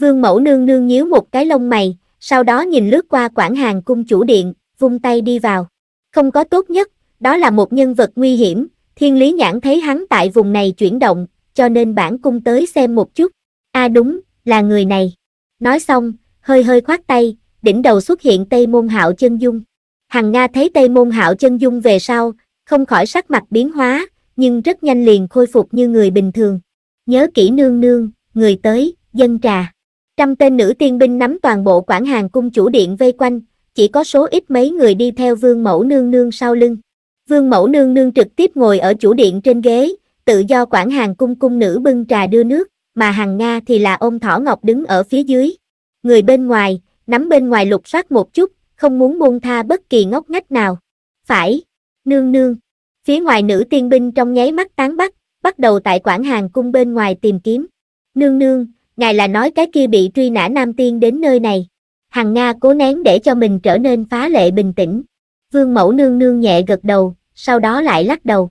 Vương mẫu nương nương nhíu một cái lông mày, sau đó nhìn lướt qua quảng hàng cung chủ điện, vung tay đi vào. Không có tốt nhất, đó là một nhân vật nguy hiểm, thiên lý nhãn thấy hắn tại vùng này chuyển động, cho nên bản cung tới xem một chút. a à đúng, là người này. Nói xong, hơi hơi khoát tay, đỉnh đầu xuất hiện Tây Môn Hạo chân dung. Hằng Nga thấy Tây Môn Hạo chân dung về sau, không khỏi sắc mặt biến hóa, nhưng rất nhanh liền khôi phục như người bình thường. Nhớ kỹ nương nương, người tới, dân trà. Trăm tên nữ tiên binh nắm toàn bộ quản hàng cung chủ điện vây quanh, chỉ có số ít mấy người đi theo vương mẫu nương nương sau lưng. Vương mẫu nương nương trực tiếp ngồi ở chủ điện trên ghế, tự do quản hàng cung cung nữ bưng trà đưa nước, mà Hằng Nga thì là ôm thỏ ngọc đứng ở phía dưới. Người bên ngoài, nắm bên ngoài lục soát một chút, không muốn buông tha bất kỳ ngóc ngách nào. Phải, nương nương. Phía ngoài nữ tiên binh trong nháy mắt tán bắt, bắt đầu tại quảng hàng cung bên ngoài tìm kiếm. Nương nương, ngài là nói cái kia bị truy nã nam tiên đến nơi này. Hằng Nga cố nén để cho mình trở nên phá lệ bình tĩnh. Vương mẫu nương nương nhẹ gật đầu, sau đó lại lắc đầu.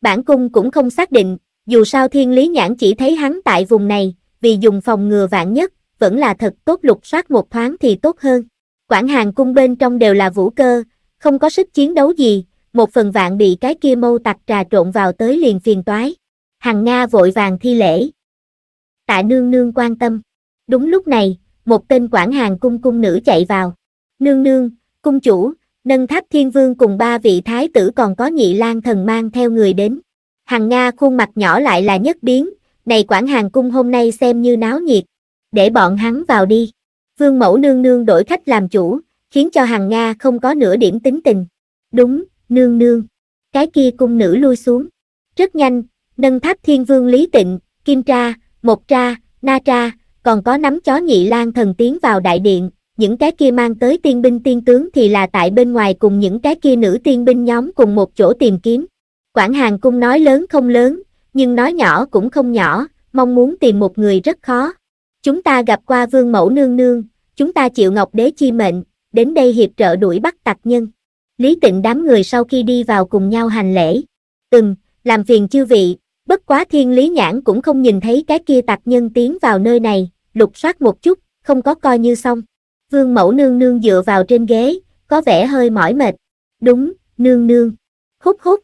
Bản cung cũng không xác định, dù sao thiên lý nhãn chỉ thấy hắn tại vùng này, vì dùng phòng ngừa vạn nhất, vẫn là thật tốt lục soát một thoáng thì tốt hơn. Quảng hàng cung bên trong đều là vũ cơ, không có sức chiến đấu gì, một phần vạn bị cái kia mâu tặc trà trộn vào tới liền phiền toái. Hằng Nga vội vàng thi lễ. Tạ nương nương quan tâm. Đúng lúc này, một tên quản hàng cung cung nữ chạy vào. Nương nương, cung chủ, nâng tháp thiên vương cùng ba vị thái tử còn có nhị lang thần mang theo người đến. Hằng Nga khuôn mặt nhỏ lại là nhất biến, này quản hàng cung hôm nay xem như náo nhiệt, để bọn hắn vào đi. Vương mẫu nương nương đổi khách làm chủ, khiến cho hàng Nga không có nửa điểm tính tình. Đúng, nương nương. Cái kia cung nữ lui xuống. Rất nhanh, nâng tháp thiên vương Lý Tịnh, Kim Tra, Mộc Tra, Na Tra, còn có nắm chó nhị lan thần tiến vào đại điện. Những cái kia mang tới tiên binh tiên tướng thì là tại bên ngoài cùng những cái kia nữ tiên binh nhóm cùng một chỗ tìm kiếm. quản Hàng Cung nói lớn không lớn, nhưng nói nhỏ cũng không nhỏ, mong muốn tìm một người rất khó. Chúng ta gặp qua vương mẫu nương nương, chúng ta chịu ngọc đế chi mệnh, đến đây hiệp trợ đuổi bắt tặc nhân. Lý tịnh đám người sau khi đi vào cùng nhau hành lễ. Ừm, làm phiền chư vị, bất quá thiên lý nhãn cũng không nhìn thấy cái kia tặc nhân tiến vào nơi này, lục soát một chút, không có coi như xong. Vương mẫu nương nương dựa vào trên ghế, có vẻ hơi mỏi mệt. Đúng, nương nương. Hút hút.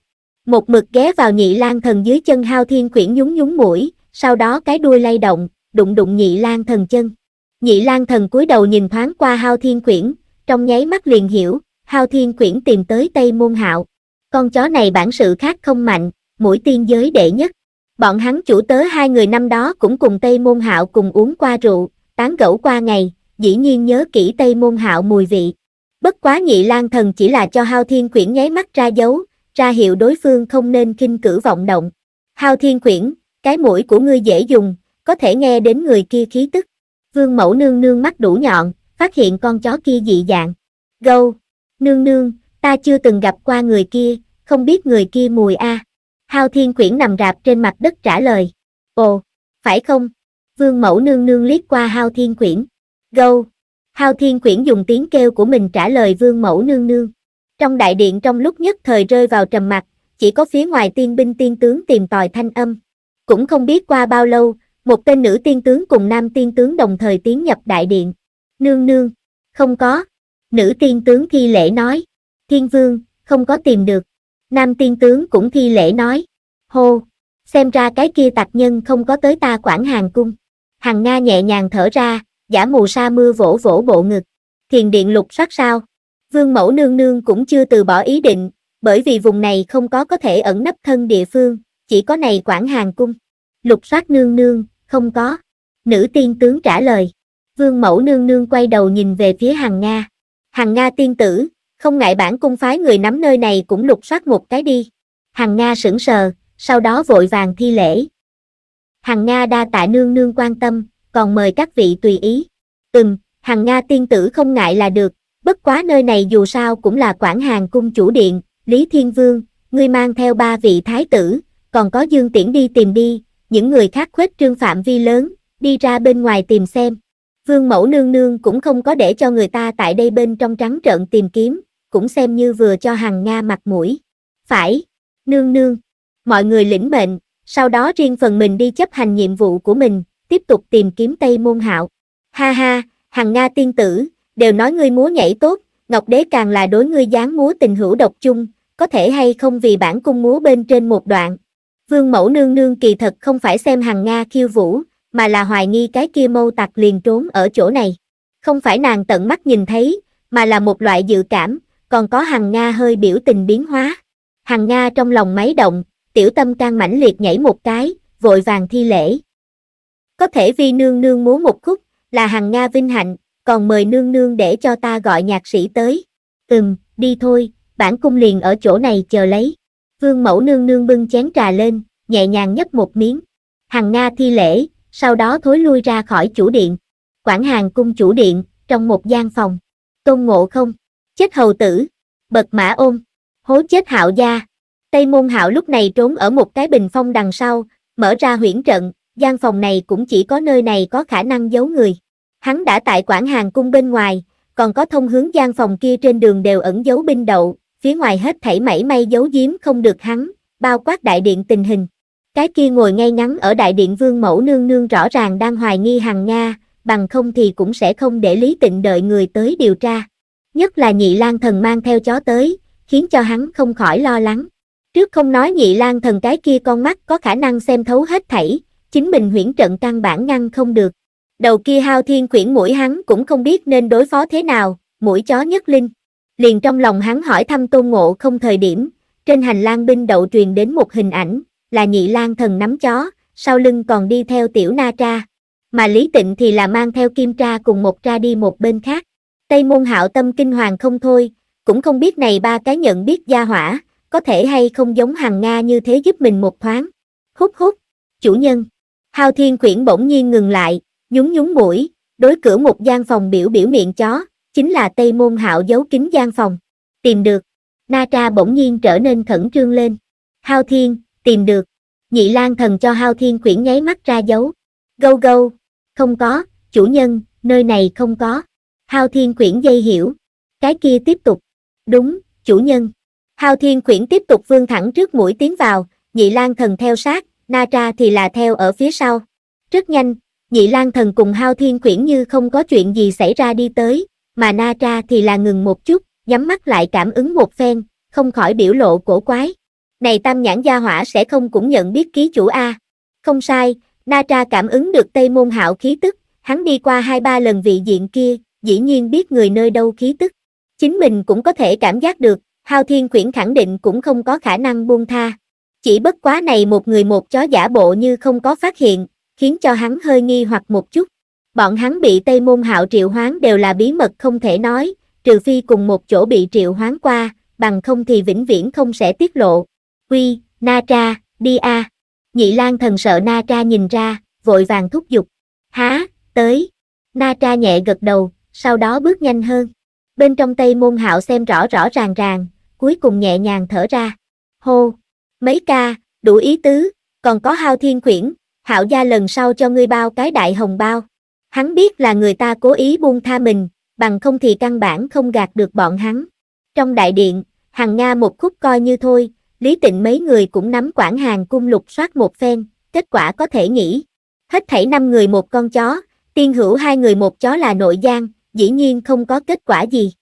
Một mực ghé vào nhị lan thần dưới chân hao thiên quyển nhúng nhúng mũi, sau đó cái đuôi lay động, đụng đụng nhị lang thần chân. Nhị lang thần cúi đầu nhìn thoáng qua hao thiên quyển, trong nháy mắt liền hiểu, hao thiên quyển tìm tới Tây Môn Hạo. Con chó này bản sự khác không mạnh, mũi tiên giới đệ nhất. Bọn hắn chủ tớ hai người năm đó cũng cùng Tây Môn Hạo cùng uống qua rượu, tán gẫu qua ngày, dĩ nhiên nhớ kỹ Tây Môn Hạo mùi vị. Bất quá nhị lang thần chỉ là cho hao thiên quyển nháy mắt ra dấu, ra hiệu đối phương không nên kinh cử vọng động. Hao thiên quyển, cái mũi của ngươi dễ dùng, có thể nghe đến người kia khí tức. Vương mẫu nương nương mắt đủ nhọn, phát hiện con chó kia dị dạng. Gâu! Nương nương, ta chưa từng gặp qua người kia, không biết người kia mùi a. À. Hao thiên quyển nằm rạp trên mặt đất trả lời. Ồ, phải không? Vương mẫu nương nương liếc qua hao thiên quyển. Gâu! Hao thiên quyển dùng tiếng kêu của mình trả lời vương mẫu nương nương. Trong đại điện trong lúc nhất thời rơi vào trầm mặc, chỉ có phía ngoài tiên binh tiên tướng tìm tòi thanh âm. Cũng không biết qua bao lâu, một tên nữ tiên tướng cùng nam tiên tướng đồng thời tiến nhập đại điện. Nương nương, không có. Nữ tiên tướng thi lễ nói. Thiên vương, không có tìm được. Nam tiên tướng cũng thi lễ nói. Hô, xem ra cái kia tạc nhân không có tới ta quản hàng cung. hằng Nga nhẹ nhàng thở ra, giả mù sa mưa vỗ vỗ bộ ngực. Thiền điện lục soát sao. Vương mẫu nương nương cũng chưa từ bỏ ý định, bởi vì vùng này không có có thể ẩn nấp thân địa phương, chỉ có này quản hàng cung lục soát nương nương, không có. Nữ tiên tướng trả lời. Vương mẫu nương nương quay đầu nhìn về phía hàng Nga. Hàng Nga tiên tử, không ngại bản cung phái người nắm nơi này cũng lục soát một cái đi. Hàng Nga sững sờ, sau đó vội vàng thi lễ. Hàng Nga đa tạ nương nương quan tâm, còn mời các vị tùy ý. từng hàng Nga tiên tử không ngại là được, bất quá nơi này dù sao cũng là quản hàng cung chủ điện, Lý Thiên Vương, ngươi mang theo ba vị thái tử, còn có Dương Tiễn đi tìm đi, những người khác khuếch trương phạm vi lớn, đi ra bên ngoài tìm xem. Vương mẫu nương nương cũng không có để cho người ta tại đây bên trong trắng trợn tìm kiếm, cũng xem như vừa cho hàng Nga mặt mũi. Phải, nương nương, mọi người lĩnh mệnh, sau đó riêng phần mình đi chấp hành nhiệm vụ của mình, tiếp tục tìm kiếm Tây Môn Hạo. Ha ha, hàng Nga tiên tử, đều nói ngươi múa nhảy tốt, Ngọc Đế càng là đối ngươi dáng múa tình hữu độc chung, có thể hay không vì bản cung múa bên trên một đoạn, Vương mẫu nương nương kỳ thật không phải xem hàng Nga khiêu vũ, mà là hoài nghi cái kia mâu tặc liền trốn ở chỗ này. Không phải nàng tận mắt nhìn thấy, mà là một loại dự cảm, còn có hàng Nga hơi biểu tình biến hóa. Hàng Nga trong lòng máy động, tiểu tâm can mãnh liệt nhảy một cái, vội vàng thi lễ. Có thể vi nương nương muốn một khúc, là hàng Nga vinh hạnh, còn mời nương nương để cho ta gọi nhạc sĩ tới. Ừm, đi thôi, bản cung liền ở chỗ này chờ lấy. Vương mẫu nương nương bưng chén trà lên, nhẹ nhàng nhấp một miếng. Hằng Nga thi lễ, sau đó thối lui ra khỏi chủ điện. Quảng hàng cung chủ điện, trong một gian phòng. Tôn ngộ không? Chết hầu tử. Bật mã ôm. Hố chết hạo gia. Tây môn hạo lúc này trốn ở một cái bình phong đằng sau, mở ra huyễn trận, gian phòng này cũng chỉ có nơi này có khả năng giấu người. Hắn đã tại quảng hàng cung bên ngoài, còn có thông hướng gian phòng kia trên đường đều ẩn giấu binh đậu, phía ngoài hết thảy mảy may giấu giếm không được hắn, bao quát đại điện tình hình. Cái kia ngồi ngay ngắn ở đại điện vương mẫu nương nương rõ ràng đang hoài nghi hằng Nga, bằng không thì cũng sẽ không để Lý Tịnh đợi người tới điều tra. Nhất là nhị lang thần mang theo chó tới, khiến cho hắn không khỏi lo lắng. Trước không nói nhị lang thần cái kia con mắt có khả năng xem thấu hết thảy, chính mình huyễn trận căn bản ngăn không được. Đầu kia hao thiên quyển mũi hắn cũng không biết nên đối phó thế nào, mũi chó nhất linh liền trong lòng hắn hỏi thăm tôn ngộ không thời điểm, trên hành lang binh đậu truyền đến một hình ảnh, là nhị lang thần nắm chó, sau lưng còn đi theo tiểu na tra, mà Lý Tịnh thì là mang theo kim tra cùng một tra đi một bên khác. Tây môn hạo tâm kinh hoàng không thôi, cũng không biết này ba cái nhận biết gia hỏa, có thể hay không giống hàng Nga như thế giúp mình một thoáng. Hút hút, chủ nhân. Hao thiên quyển bỗng nhiên ngừng lại, nhún nhún mũi, đối cửa một gian phòng biểu biểu miệng chó, chính là Tây Môn Hạo giấu kín gian phòng. Tìm được. Na Tra bỗng nhiên trở nên khẩn trương lên. Hao Thiên, tìm được. Nhị Lan thần cho Hao Thiên quyển nháy mắt ra dấu. Gâu gâu. Không có, chủ nhân, nơi này không có. Hao Thiên quyển dây hiểu. Cái kia tiếp tục. Đúng, chủ nhân. Hao Thiên quyển tiếp tục vươn thẳng trước mũi tiến vào, Nhị Lan thần theo sát, Na Tra thì là theo ở phía sau. Rất nhanh, Nhị Lan thần cùng Hao Thiên quyển như không có chuyện gì xảy ra đi tới, mà na tra thì là ngừng một chút, nhắm mắt lại cảm ứng một phen, không khỏi biểu lộ cổ quái. Này tam nhãn gia hỏa sẽ không cũng nhận biết ký chủ A. Không sai, na tra cảm ứng được tây môn hạo khí tức, hắn đi qua hai ba lần vị diện kia, dĩ nhiên biết người nơi đâu khí tức. Chính mình cũng có thể cảm giác được, hao thiên Quyển khẳng định cũng không có khả năng buông tha. Chỉ bất quá này một người một chó giả bộ như không có phát hiện, khiến cho hắn hơi nghi hoặc một chút. Bọn hắn bị Tây Môn Hạo triệu hoán đều là bí mật không thể nói, trừ phi cùng một chỗ bị triệu hoán qua, bằng không thì vĩnh viễn không sẽ tiết lộ. Quy, Na Tra, đi a. Nhị Lan thần sợ Na Tra nhìn ra, vội vàng thúc giục. Há, tới. Na Tra nhẹ gật đầu, sau đó bước nhanh hơn. Bên trong Tây Môn Hạo xem rõ rõ ràng ràng, cuối cùng nhẹ nhàng thở ra. Hô, mấy ca, đủ ý tứ, còn có hao thiên Quyển, hạo gia lần sau cho ngươi bao cái đại hồng bao. Hắn biết là người ta cố ý buông tha mình, bằng không thì căn bản không gạt được bọn hắn. Trong đại điện, hàng Nga một khúc coi như thôi, Lý Tịnh mấy người cũng nắm quản hàng cung lục soát một phen, kết quả có thể nghĩ. Hết thảy năm người một con chó, tiên hữu hai người một chó là nội gian, dĩ nhiên không có kết quả gì.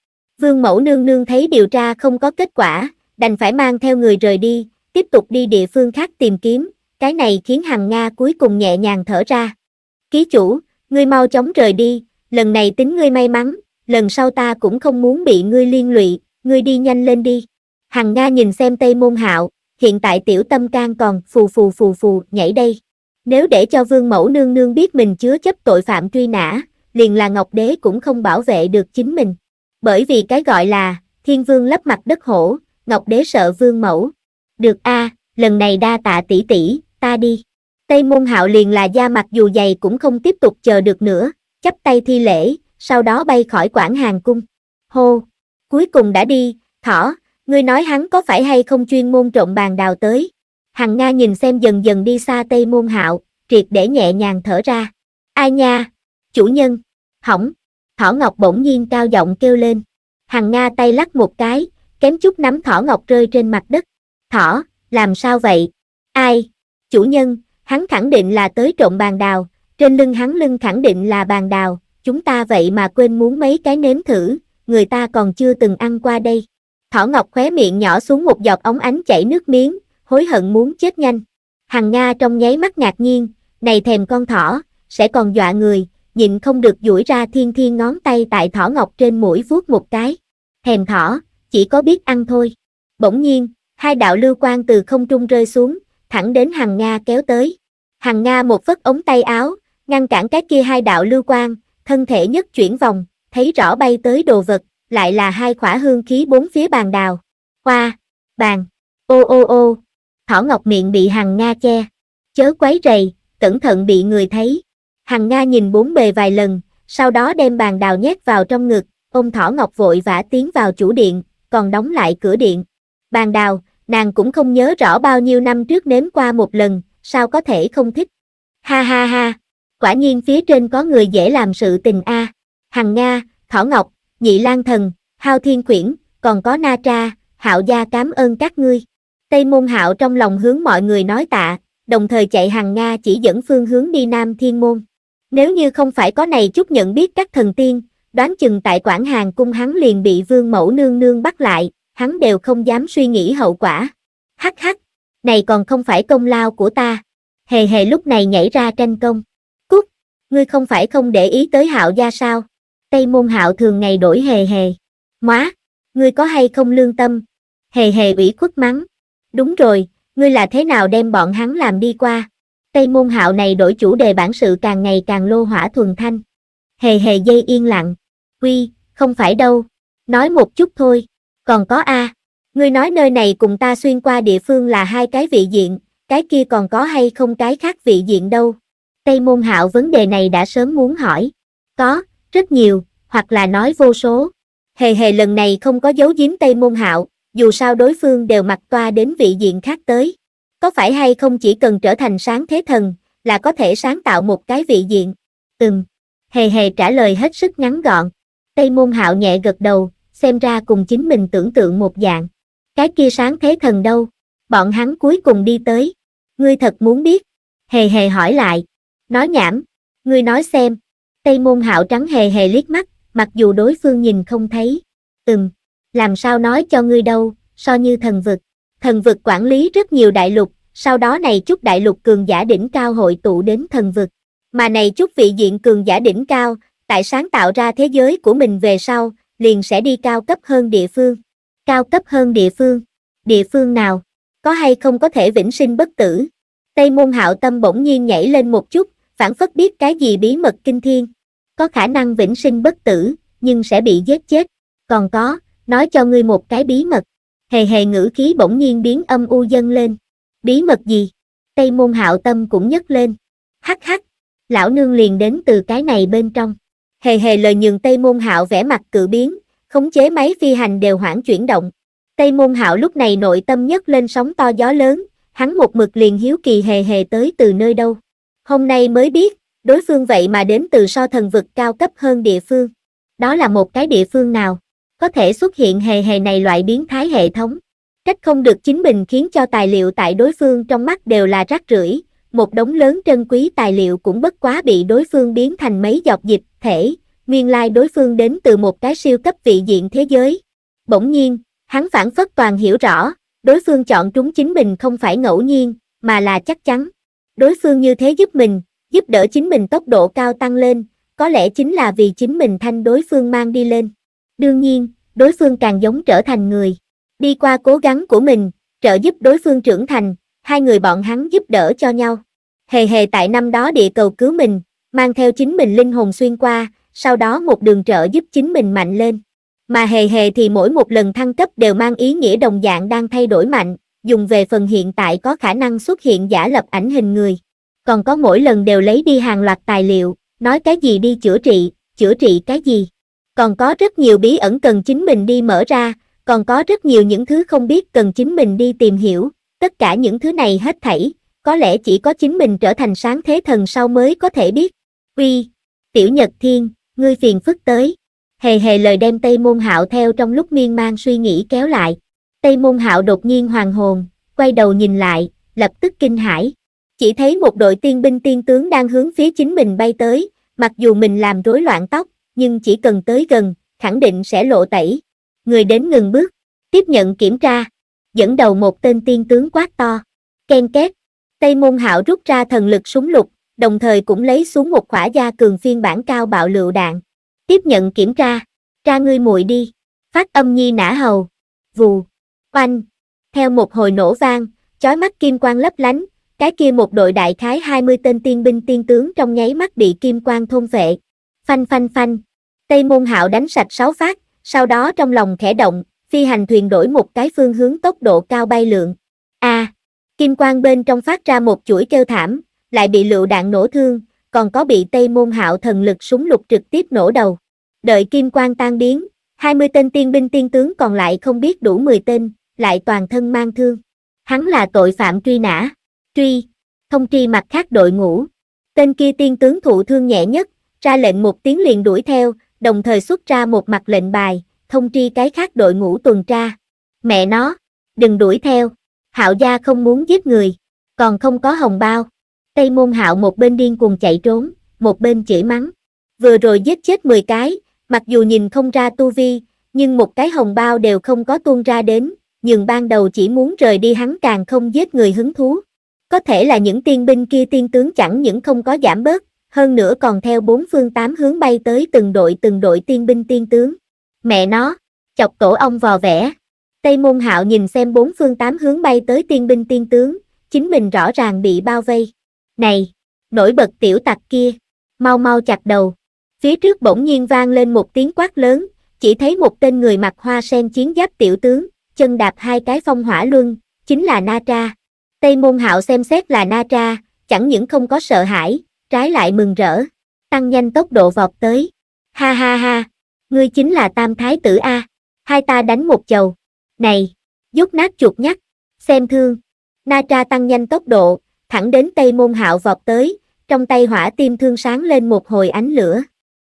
Vương mẫu nương nương thấy điều tra không có kết quả, đành phải mang theo người rời đi, tiếp tục đi địa phương khác tìm kiếm, cái này khiến hàng Nga cuối cùng nhẹ nhàng thở ra. Ký chủ, ngươi mau chóng rời đi, lần này tính ngươi may mắn, lần sau ta cũng không muốn bị ngươi liên lụy, ngươi đi nhanh lên đi. Hằng Nga nhìn xem Tây Môn Hạo, hiện tại tiểu tâm can còn phù phù phù phù nhảy đây. Nếu để cho vương mẫu nương nương biết mình chứa chấp tội phạm truy nã, liền là Ngọc Đế cũng không bảo vệ được chính mình. Bởi vì cái gọi là, thiên vương lấp mặt đất hổ, Ngọc Đế sợ vương mẫu. Được a à, lần này đa tạ tỷ tỷ, ta đi. Tây môn hạo liền là da mặc dù dày cũng không tiếp tục chờ được nữa, chắp tay thi lễ, sau đó bay khỏi quảng hàng cung. Hô! Cuối cùng đã đi, thỏ, ngươi nói hắn có phải hay không chuyên môn trộm bàn đào tới. Hằng Nga nhìn xem dần dần đi xa Tây môn hạo, triệt để nhẹ nhàng thở ra. Ai nha! Chủ nhân! Hỏng! Thỏ Ngọc bỗng nhiên cao giọng kêu lên. Hằng Nga tay lắc một cái, kém chút nắm Thỏ Ngọc rơi trên mặt đất. Thỏ, làm sao vậy? Ai? Chủ nhân, Hắn khẳng định là tới trộm bàn đào, trên lưng hắn lưng khẳng định là bàn đào, chúng ta vậy mà quên muốn mấy cái nếm thử, người ta còn chưa từng ăn qua đây. Thỏ Ngọc khóe miệng nhỏ xuống một giọt ống ánh chảy nước miếng, hối hận muốn chết nhanh. Hằng Nga trong nháy mắt ngạc nhiên, này thèm con thỏ, sẽ còn dọa người, nhịn không được duỗi ra thiên thiên ngón tay tại thỏ Ngọc trên mũi vuốt một cái. Thèm thỏ, chỉ có biết ăn thôi. Bỗng nhiên, hai đạo lưu quang từ không trung rơi xuống, thẳng đến Hằng Nga kéo tới. Hằng Nga một vất ống tay áo, ngăn cản cái kia hai đạo lưu quang, thân thể nhất chuyển vòng, thấy rõ bay tới đồ vật, lại là hai khỏa hương khí bốn phía bàn đào. Hoa, bàn, ô ô ô, thỏ ngọc miệng bị Hằng Nga che, chớ quấy rầy, cẩn thận bị người thấy. Hằng Nga nhìn bốn bề vài lần, sau đó đem bàn đào nhét vào trong ngực, ôm thỏ ngọc vội vã tiến vào chủ điện, còn đóng lại cửa điện. Bàn đào, nàng cũng không nhớ rõ bao nhiêu năm trước nếm qua một lần, sao có thể không thích. Ha ha ha, quả nhiên phía trên có người dễ làm sự tình a. À. Hằng Nga, Thỏ Ngọc, Nhị Lan Thần, Hao Thiên Quyển, còn có Na Tra, Hạo Gia cảm ơn các ngươi. Tây Môn Hạo trong lòng hướng mọi người nói tạ, đồng thời chạy Hằng Nga chỉ dẫn phương hướng đi Nam Thiên Môn. Nếu như không phải có này chút nhận biết các thần tiên, đoán chừng tại Quảng Hàng cung hắn liền bị vương mẫu nương nương bắt lại, hắn đều không dám suy nghĩ hậu quả. Hắc hắc, này còn không phải công lao của ta. Hề hề lúc này nhảy ra tranh công. Cúc, ngươi không phải không để ý tới hạo gia sao? Tây môn hạo thường ngày đổi hề hề. Móa, ngươi có hay không lương tâm? Hề hề ủy khuất mắng. Đúng rồi, ngươi là thế nào đem bọn hắn làm đi qua? Tây môn hạo này đổi chủ đề bản sự càng ngày càng lô hỏa thuần thanh. Hề hề dây yên lặng. Quy, không phải đâu. Nói một chút thôi. Còn có A. Ngươi nói nơi này cùng ta xuyên qua địa phương là hai cái vị diện, cái kia còn có hay không cái khác vị diện đâu. Tây môn hạo vấn đề này đã sớm muốn hỏi. Có, rất nhiều, hoặc là nói vô số. Hề hề lần này không có dấu giếm Tây môn hạo, dù sao đối phương đều mặc toa đến vị diện khác tới. Có phải hay không chỉ cần trở thành sáng thế thần, là có thể sáng tạo một cái vị diện? Ừm. Hề hề trả lời hết sức ngắn gọn. Tây môn hạo nhẹ gật đầu, xem ra cùng chính mình tưởng tượng một dạng cái kia sáng thế thần đâu, bọn hắn cuối cùng đi tới, ngươi thật muốn biết, hề hề hỏi lại, nói nhảm, ngươi nói xem, tây môn hạo trắng hề hề liếc mắt, mặc dù đối phương nhìn không thấy, ừm, làm sao nói cho ngươi đâu, so như thần vực, thần vực quản lý rất nhiều đại lục, sau đó này chút đại lục cường giả đỉnh cao hội tụ đến thần vực, mà này chút vị diện cường giả đỉnh cao, tại sáng tạo ra thế giới của mình về sau, liền sẽ đi cao cấp hơn địa phương cao cấp hơn địa phương. Địa phương nào? Có hay không có thể vĩnh sinh bất tử? Tây môn hạo tâm bỗng nhiên nhảy lên một chút, phản phất biết cái gì bí mật kinh thiên. Có khả năng vĩnh sinh bất tử, nhưng sẽ bị giết chết. Còn có, nói cho ngươi một cái bí mật. Hề hề ngữ khí bỗng nhiên biến âm u dâng lên. Bí mật gì? Tây môn hạo tâm cũng nhấc lên. Hắc hắc, lão nương liền đến từ cái này bên trong. Hề hề lời nhường Tây môn hạo vẻ mặt cự biến, khống chế máy phi hành đều hoãn chuyển động. Tây môn hạo lúc này nội tâm nhất lên sóng to gió lớn, hắn một mực liền hiếu kỳ hề hề tới từ nơi đâu. Hôm nay mới biết, đối phương vậy mà đến từ so thần vực cao cấp hơn địa phương. Đó là một cái địa phương nào? Có thể xuất hiện hề hề này loại biến thái hệ thống. Cách không được chính mình khiến cho tài liệu tại đối phương trong mắt đều là rác rưởi, một đống lớn trân quý tài liệu cũng bất quá bị đối phương biến thành mấy giọt dịch, thể, nguyên lai đối phương đến từ một cái siêu cấp vị diện thế giới. Bỗng nhiên, hắn phản phất toàn hiểu rõ, đối phương chọn trúng chính mình không phải ngẫu nhiên, mà là chắc chắn. Đối phương như thế giúp mình, giúp đỡ chính mình tốc độ cao tăng lên, có lẽ chính là vì chính mình thanh đối phương mang đi lên. Đương nhiên, đối phương càng giống trở thành người. Đi qua cố gắng của mình, trợ giúp đối phương trưởng thành, hai người bọn hắn giúp đỡ cho nhau. Hề hề tại năm đó địa cầu cứu mình, mang theo chính mình linh hồn xuyên qua, sau đó một đường trợ giúp chính mình mạnh lên. Mà hề hề thì mỗi một lần thăng cấp đều mang ý nghĩa đồng dạng đang thay đổi mạnh, dùng về phần hiện tại có khả năng xuất hiện giả lập ảnh hình người. Còn có mỗi lần đều lấy đi hàng loạt tài liệu, nói cái gì đi chữa trị, chữa trị cái gì. Còn có rất nhiều bí ẩn cần chính mình đi mở ra, còn có rất nhiều những thứ không biết cần chính mình đi tìm hiểu, tất cả những thứ này hết thảy, có lẽ chỉ có chính mình trở thành sáng thế thần sau mới có thể biết. Uy, Tiểu Nhật Thiên, ngươi phiền phức tới. Hề hề lời đem Tây Môn Hạo theo trong lúc miên man suy nghĩ kéo lại. Tây Môn Hạo đột nhiên hoàng hồn, quay đầu nhìn lại, lập tức kinh hãi. Chỉ thấy một đội tiên binh tiên tướng đang hướng phía chính mình bay tới, mặc dù mình làm rối loạn tóc, nhưng chỉ cần tới gần, khẳng định sẽ lộ tẩy. Người đến ngừng bước, tiếp nhận kiểm tra, dẫn đầu một tên tiên tướng quát to. Ken két, Tây Môn Hạo rút ra thần lực súng lục, đồng thời cũng lấy xuống một khỏa gia cường phiên bản cao bạo lựu đạn. Tiếp nhận kiểm tra, ra ngươi muội đi, phát âm nhi nã hầu, vù, oanh, theo một hồi nổ vang, chói mắt kim quang lấp lánh, cái kia một đội đại khái 20 tên tiên binh tiên tướng trong nháy mắt bị kim quang thôn vệ. Phanh phanh phanh, Tây Môn Hạo đánh sạch sáu phát, sau đó trong lòng khẽ động, phi hành thuyền đổi một cái phương hướng tốc độ cao bay lượn. A, à, kim quang bên trong phát ra một chuỗi kêu thảm, lại bị lựu đạn nổ thương, còn có bị Tây Môn Hạo thần lực súng lục trực tiếp nổ đầu. Đợi kim quang tan biến, 20 tên tiên binh tiên tướng còn lại không biết đủ 10 tên, lại toàn thân mang thương. Hắn là tội phạm truy nã, truy, thông tri mặt khác đội ngũ. Tên kia tiên tướng thụ thương nhẹ nhất, ra lệnh một tiếng liền đuổi theo, đồng thời xuất ra một mặt lệnh bài, thông tri cái khác đội ngũ tuần tra. Mẹ nó, đừng đuổi theo, hạo gia không muốn giết người, còn không có hồng bao. Tây Môn Hạo một bên điên cuồng chạy trốn, một bên chửi mắng. Vừa rồi giết chết 10 cái, mặc dù nhìn không ra tu vi, nhưng một cái hồng bao đều không có tuôn ra đến, nhưng ban đầu chỉ muốn rời đi hắn càng không giết người hứng thú. Có thể là những tiên binh kia tiên tướng chẳng những không có giảm bớt, hơn nữa còn theo bốn phương tám hướng bay tới từng đội từng đội tiên binh tiên tướng. Mẹ nó, chọc cổ ông vò vẽ. Tây môn hạo nhìn xem bốn phương tám hướng bay tới tiên binh tiên tướng, chính mình rõ ràng bị bao vây này, nổi bật tiểu tặc kia, mau mau chặt đầu. Phía trước bỗng nhiên vang lên một tiếng quát lớn, chỉ thấy một tên người mặc hoa sen chiến giáp tiểu tướng, chân đạp hai cái phong hỏa luân, chính là Na Tra. Tây môn hạo xem xét là Na Tra, chẳng những không có sợ hãi, trái lại mừng rỡ, tăng nhanh tốc độ vọt tới. Ha ha ha, ngươi chính là tam thái tử A, hai ta đánh một chầu. Này, dốt nát chuột nhắt, xem thương. Na Tra tăng nhanh tốc độ, thẳng đến Tây Môn Hạo vọt tới, trong tay hỏa tim thương sáng lên một hồi ánh lửa.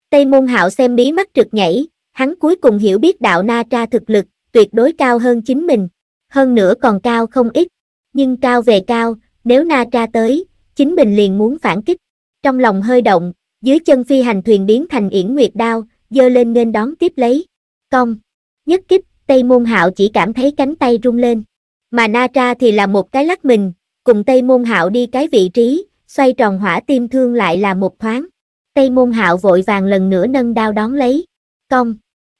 Tây Môn Hạo xem bí mắt trực nhảy, hắn cuối cùng hiểu biết đạo Na Tra thực lực, tuyệt đối cao hơn chính mình, hơn nữa còn cao không ít, nhưng cao về cao, nếu Na Tra tới, chính mình liền muốn phản kích. Trong lòng hơi động, dưới chân phi hành thuyền biến thành yển nguyệt đao, dơ lên nên đón tiếp lấy. Cong, nhất kích, Tây Môn Hạo chỉ cảm thấy cánh tay rung lên, mà Na Tra thì là một cái lắc mình, cùng Tây Môn Hạo đi cái vị trí, xoay tròn hỏa tim thương lại là một thoáng. Tây Môn Hạo vội vàng lần nữa nâng đao đón lấy. Công!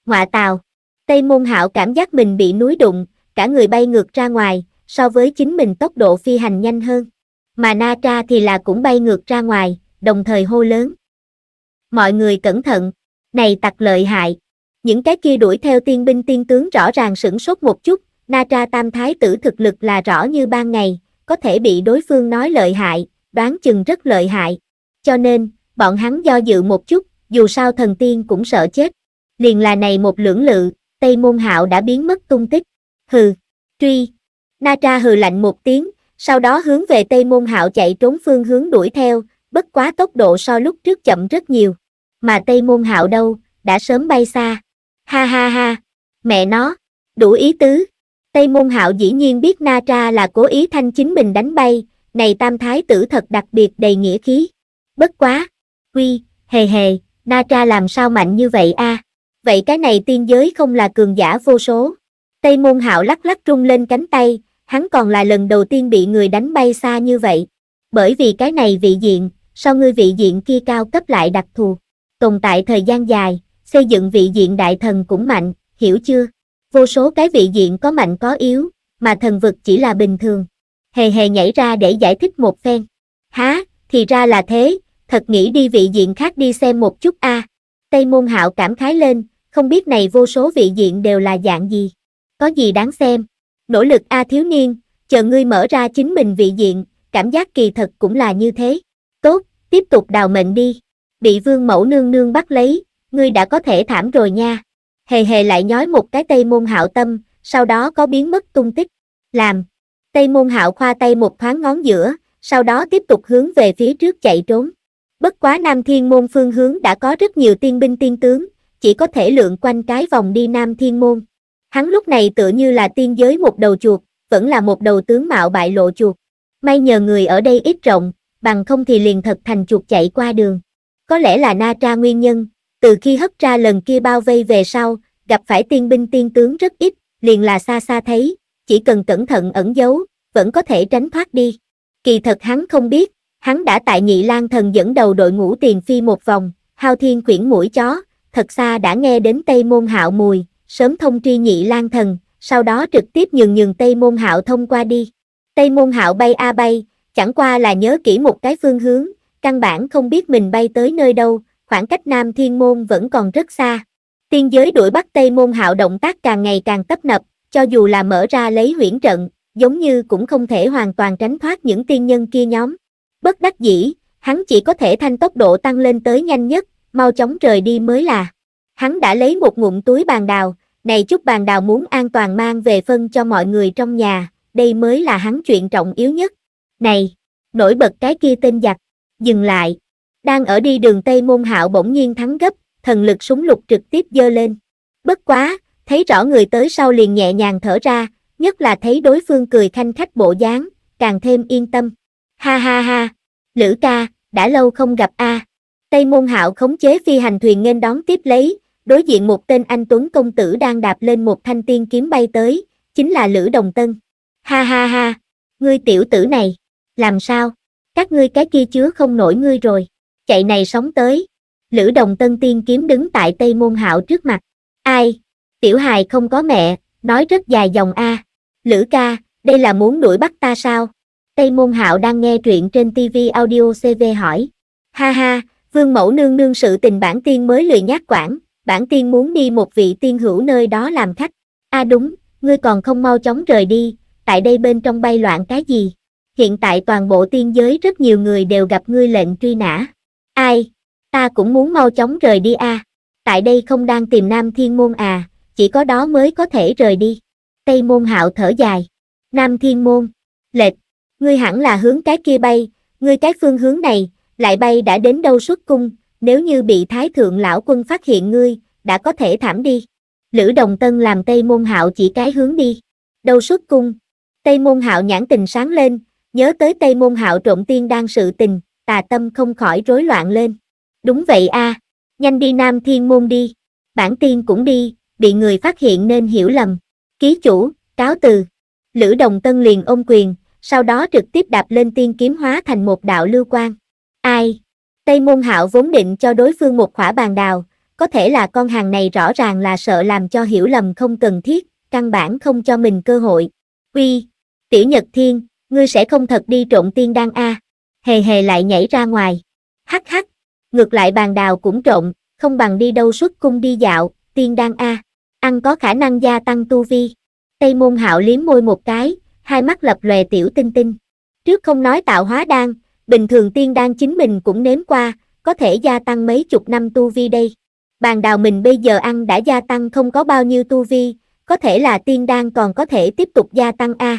Họa tào! Tây Môn Hạo cảm giác mình bị núi đụng, cả người bay ngược ra ngoài, so với chính mình tốc độ phi hành nhanh hơn. Mà Na Tra thì là cũng bay ngược ra ngoài, đồng thời hô lớn. Mọi người cẩn thận, này tặc lợi hại. Những cái kia đuổi theo tiên binh tiên tướng rõ ràng sửng sốt một chút, Na Tra tam thái tử thực lực là rõ như ban ngày, có thể bị đối phương nói lợi hại, đoán chừng rất lợi hại. Cho nên, bọn hắn do dự một chút, dù sao thần tiên cũng sợ chết. Liền là này một lưỡng lự, Tây Môn Hạo đã biến mất tung tích. Hừ, truy. Na Tra hừ lạnh một tiếng, sau đó hướng về Tây Môn Hạo chạy trốn phương hướng đuổi theo, bất quá tốc độ so lúc trước chậm rất nhiều. Mà Tây Môn Hạo đâu, đã sớm bay xa. Ha ha ha, mẹ nó, đủ ý tứ. Tây Môn Hạo dĩ nhiên biết Na Tra là cố ý thanh chính mình đánh bay, này tam thái tử thật đặc biệt đầy nghĩa khí. Bất quá, quy, hề hề, Na Tra làm sao mạnh như vậy a? À? Vậy cái này tiên giới không là cường giả vô số. Tây Môn Hạo lắc lắc rung lên cánh tay, hắn còn là lần đầu tiên bị người đánh bay xa như vậy. Bởi vì cái này vị diện, sau ngươi vị diện kia cao cấp lại đặc thù. Tồn tại thời gian dài, xây dựng vị diện đại thần cũng mạnh, hiểu chưa? Vô số cái vị diện có mạnh có yếu, mà thần vực chỉ là bình thường. Hề hề nhảy ra để giải thích một phen. Há, thì ra là thế, thật nghĩ đi vị diện khác đi xem một chút a. À. Tây môn hạo cảm khái lên, không biết này vô số vị diện đều là dạng gì. Có gì đáng xem. Nỗ lực a thiếu niên, chờ ngươi mở ra chính mình vị diện, cảm giác kỳ thật cũng là như thế. Tốt, tiếp tục đào mệnh đi. Bị vương mẫu nương nương bắt lấy, ngươi đã có thể thảm rồi nha hề hề lại nhói một cái tây môn hạo tâm, sau đó có biến mất tung tích. Làm, tây môn hạo khoa tay một thoáng ngón giữa, sau đó tiếp tục hướng về phía trước chạy trốn. Bất quá Nam Thiên Môn phương hướng đã có rất nhiều tiên binh tiên tướng, chỉ có thể lượn quanh cái vòng đi Nam Thiên Môn. Hắn lúc này tựa như là tiên giới một đầu chuột, vẫn là một đầu tướng mạo bại lộ chuột. May nhờ người ở đây ít rộng, bằng không thì liền thật thành chuột chạy qua đường. Có lẽ là Na Tra nguyên nhân, từ khi hất ra lần kia bao vây về sau, gặp phải tiên binh tiên tướng rất ít, liền là xa xa thấy, chỉ cần cẩn thận ẩn giấu, vẫn có thể tránh thoát đi. Kỳ thật hắn không biết, hắn đã tại nhị lang thần dẫn đầu đội ngũ tiền phi một vòng, hao thiên quyển mũi chó, thật xa đã nghe đến Tây Môn Hạo mùi, sớm thông tri nhị lang thần, sau đó trực tiếp nhường nhường Tây Môn Hạo thông qua đi. Tây Môn Hạo bay a bay, chẳng qua là nhớ kỹ một cái phương hướng, căn bản không biết mình bay tới nơi đâu, khoảng cách Nam Thiên Môn vẫn còn rất xa. Tiên giới đuổi bắt Tây Môn Hạo động tác càng ngày càng tấp nập, cho dù là mở ra lấy huyễn trận, giống như cũng không thể hoàn toàn tránh thoát những tiên nhân kia nhóm. Bất đắc dĩ, hắn chỉ có thể thanh tốc độ tăng lên tới nhanh nhất, mau chóng rời đi mới là. Hắn đã lấy một ngụm túi bàn đào, này chút bàn đào muốn an toàn mang về phân cho mọi người trong nhà, đây mới là hắn chuyện trọng yếu nhất. Này, nổi bật cái kia tên giặc, dừng lại, đang ở đi đường Tây Môn Hạo bỗng nhiên thắng gấp, thần lực súng lục trực tiếp dơ lên. Bất quá, thấy rõ người tới sau liền nhẹ nhàng thở ra, nhất là thấy đối phương cười khanh khách bộ dáng, càng thêm yên tâm. Ha ha ha, Lữ ca, đã lâu không gặp a. À. Tây Môn Hạo khống chế phi hành thuyền nên đón tiếp lấy, đối diện một tên anh tuấn công tử đang đạp lên một thanh tiên kiếm bay tới, chính là Lữ Đồng Tân. Ha ha ha, ngươi tiểu tử này, làm sao? Các ngươi cái kia chứa không nổi ngươi rồi chạy này sống tới. Lữ đồng tân tiên kiếm đứng tại Tây Môn Hạo trước mặt. Ai? Tiểu hài không có mẹ, nói rất dài dòng A. Lữ ca, đây là muốn đuổi bắt ta sao? Tây Môn Hạo đang nghe truyện trên TV Audio CV hỏi. Ha ha, vương mẫu nương nương sự tình bản tiên mới lười nhát quản, bản tiên muốn đi một vị tiên hữu nơi đó làm khách. A à đúng, ngươi còn không mau chóng rời đi, tại đây bên trong bay loạn cái gì? Hiện tại toàn bộ tiên giới rất nhiều người đều gặp ngươi lệnh truy nã. Ai? Ta cũng muốn mau chóng rời đi a. À? Tại đây không đang tìm Nam Thiên Môn à, chỉ có đó mới có thể rời đi. Tây Môn Hạo thở dài. Nam Thiên Môn. Lệch. Ngươi hẳn là hướng cái kia bay, ngươi cái phương hướng này, lại bay đã đến đâu xuất cung, nếu như bị Thái Thượng Lão Quân phát hiện ngươi, đã có thể thảm đi. Lữ Đồng Tân làm Tây Môn Hạo chỉ cái hướng đi. Đâu xuất cung. Tây Môn Hạo nhãn tình sáng lên, nhớ tới Tây Môn Hạo trộm tiên đang sự tình, tà tâm không khỏi rối loạn lên. Đúng vậy a, à. nhanh đi Nam Thiên Môn đi, bản tiên cũng đi, bị người phát hiện nên hiểu lầm. Ký chủ, cáo từ. Lữ Đồng Tân liền ôm quyền, sau đó trực tiếp đạp lên tiên kiếm hóa thành một đạo lưu quang. Ai? Tây Môn Hạo vốn định cho đối phương một khỏa bàn đào, có thể là con hàng này rõ ràng là sợ làm cho hiểu lầm không cần thiết, căn bản không cho mình cơ hội. Uy, Tiểu Nhật Thiên, ngươi sẽ không thật đi trộn tiên đan a? À hề hề lại nhảy ra ngoài. Hắc hắc, ngược lại bàn đào cũng trộn, không bằng đi đâu xuất cung đi dạo, tiên đan A, ăn có khả năng gia tăng tu vi. Tây môn hạo liếm môi một cái, hai mắt lập lòe tiểu tinh tinh. Trước không nói tạo hóa đan, bình thường tiên đan chính mình cũng nếm qua, có thể gia tăng mấy chục năm tu vi đây. Bàn đào mình bây giờ ăn đã gia tăng không có bao nhiêu tu vi, có thể là tiên đan còn có thể tiếp tục gia tăng A.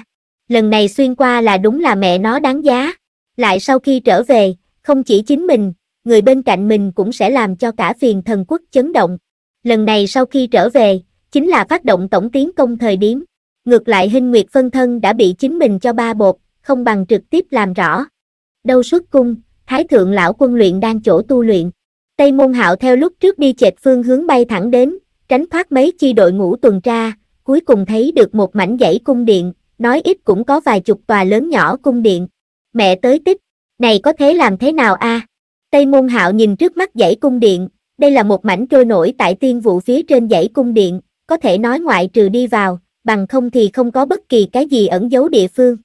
Lần này xuyên qua là đúng là mẹ nó đáng giá lại sau khi trở về, không chỉ chính mình, người bên cạnh mình cũng sẽ làm cho cả phiền thần quốc chấn động. Lần này sau khi trở về, chính là phát động tổng tiến công thời điểm. Ngược lại hình nguyệt phân thân đã bị chính mình cho ba bột, không bằng trực tiếp làm rõ. Đâu xuất cung, thái thượng lão quân luyện đang chỗ tu luyện. Tây môn hạo theo lúc trước đi chệch phương hướng bay thẳng đến, tránh thoát mấy chi đội ngũ tuần tra, cuối cùng thấy được một mảnh dãy cung điện, nói ít cũng có vài chục tòa lớn nhỏ cung điện mẹ tới tích này có thế làm thế nào a à? tây môn hạo nhìn trước mắt dãy cung điện đây là một mảnh trôi nổi tại tiên vụ phía trên dãy cung điện có thể nói ngoại trừ đi vào bằng không thì không có bất kỳ cái gì ẩn giấu địa phương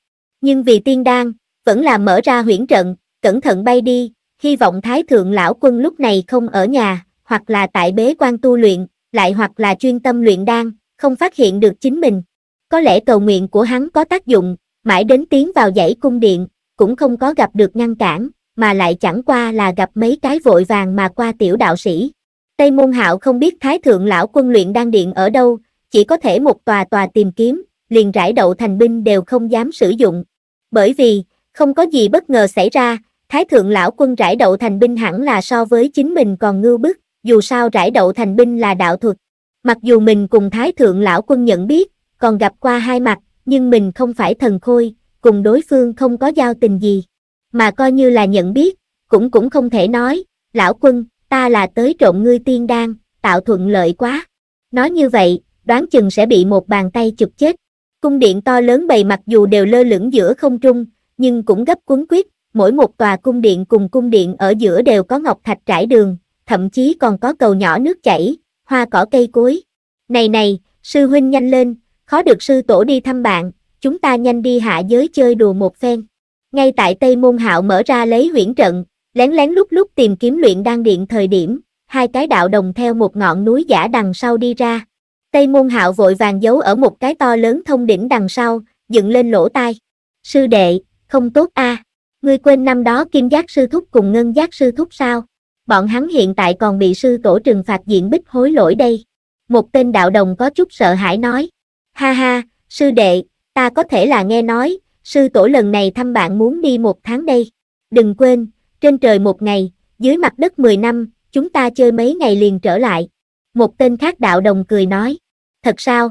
nhưng vì tiên đan vẫn là mở ra huyễn trận cẩn thận bay đi hy vọng thái thượng lão quân lúc này không ở nhà hoặc là tại bế quan tu luyện lại hoặc là chuyên tâm luyện đan không phát hiện được chính mình có lẽ cầu nguyện của hắn có tác dụng mãi đến tiến vào dãy cung điện cũng không có gặp được ngăn cản, mà lại chẳng qua là gặp mấy cái vội vàng mà qua tiểu đạo sĩ. Tây Môn Hạo không biết Thái Thượng Lão Quân luyện đan điện ở đâu, chỉ có thể một tòa tòa tìm kiếm, liền rải đậu thành binh đều không dám sử dụng. Bởi vì, không có gì bất ngờ xảy ra, Thái Thượng Lão Quân rải đậu thành binh hẳn là so với chính mình còn ngưu bức, dù sao rải đậu thành binh là đạo thuật. Mặc dù mình cùng Thái Thượng Lão Quân nhận biết, còn gặp qua hai mặt, nhưng mình không phải thần khôi, cùng đối phương không có giao tình gì, mà coi như là nhận biết, cũng cũng không thể nói, lão quân, ta là tới trộm ngươi tiên đan, tạo thuận lợi quá. Nói như vậy, đoán chừng sẽ bị một bàn tay chụp chết. Cung điện to lớn bầy mặc dù đều lơ lửng giữa không trung, nhưng cũng gấp cuốn quyết, mỗi một tòa cung điện cùng cung điện ở giữa đều có ngọc thạch trải đường, thậm chí còn có cầu nhỏ nước chảy, hoa cỏ cây cối. Này này, sư huynh nhanh lên, khó được sư tổ đi thăm bạn, chúng ta nhanh đi hạ giới chơi đùa một phen. Ngay tại Tây Môn Hạo mở ra lấy huyễn trận, lén lén lúc lúc tìm kiếm luyện đan điện thời điểm, hai cái đạo đồng theo một ngọn núi giả đằng sau đi ra. Tây Môn Hạo vội vàng giấu ở một cái to lớn thông đỉnh đằng sau, dựng lên lỗ tai. Sư đệ, không tốt a. À. Ngươi quên năm đó Kim Giác sư thúc cùng Ngân Giác sư thúc sao? Bọn hắn hiện tại còn bị sư tổ trừng phạt diện bích hối lỗi đây. Một tên đạo đồng có chút sợ hãi nói. Ha ha, sư đệ, Ta có thể là nghe nói, sư tổ lần này thăm bạn muốn đi một tháng đây. Đừng quên, trên trời một ngày, dưới mặt đất 10 năm, chúng ta chơi mấy ngày liền trở lại. Một tên khác đạo đồng cười nói. Thật sao?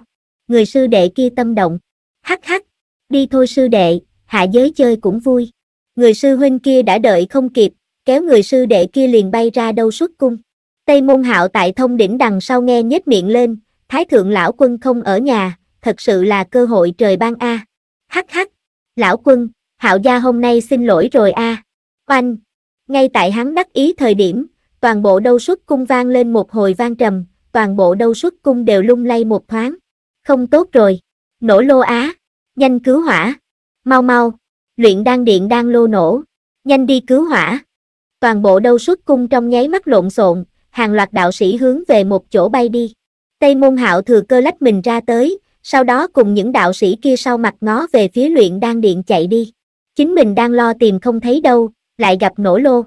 Người sư đệ kia tâm động. Hắc hắc, đi thôi sư đệ, hạ giới chơi cũng vui. Người sư huynh kia đã đợi không kịp, kéo người sư đệ kia liền bay ra đâu suốt cung. Tây môn hạo tại thông đỉnh đằng sau nghe nhếch miệng lên, thái thượng lão quân không ở nhà, thật sự là cơ hội trời ban a. À. Hắc hắc, lão quân, hạo gia hôm nay xin lỗi rồi a. À. Oanh, ngay tại hắn đắc ý thời điểm, toàn bộ đâu suất cung vang lên một hồi vang trầm, toàn bộ đâu suất cung đều lung lay một thoáng. Không tốt rồi, nổ lô á, nhanh cứu hỏa, mau mau, luyện đan điện đang lô nổ, nhanh đi cứu hỏa. Toàn bộ đâu suất cung trong nháy mắt lộn xộn, hàng loạt đạo sĩ hướng về một chỗ bay đi. Tây môn hạo thừa cơ lách mình ra tới, sau đó cùng những đạo sĩ kia sau mặt ngó về phía luyện đan điện chạy đi. Chính mình đang lo tìm không thấy đâu, lại gặp nổ lô.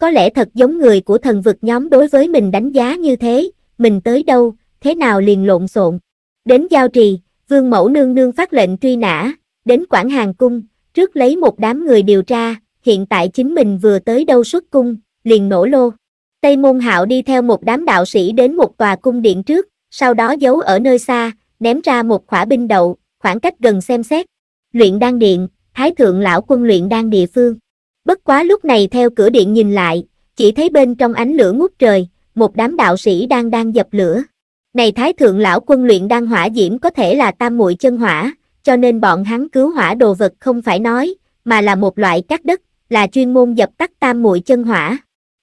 Có lẽ thật giống người của thần vực nhóm đối với mình đánh giá như thế, mình tới đâu, thế nào liền lộn xộn. Đến giao trì, vương mẫu nương nương phát lệnh truy nã, đến quảng hàng cung, trước lấy một đám người điều tra, hiện tại chính mình vừa tới đâu xuất cung, liền nổ lô. Tây Môn Hạo đi theo một đám đạo sĩ đến một tòa cung điện trước, sau đó giấu ở nơi xa, ném ra một khỏa binh đậu, khoảng cách gần xem xét. Luyện đan điện, thái thượng lão quân luyện đan địa phương. Bất quá lúc này theo cửa điện nhìn lại, chỉ thấy bên trong ánh lửa ngút trời, một đám đạo sĩ đang đang dập lửa. Này thái thượng lão quân luyện đan hỏa diễm có thể là tam muội chân hỏa, cho nên bọn hắn cứu hỏa đồ vật không phải nói, mà là một loại cắt đất, là chuyên môn dập tắt tam muội chân hỏa.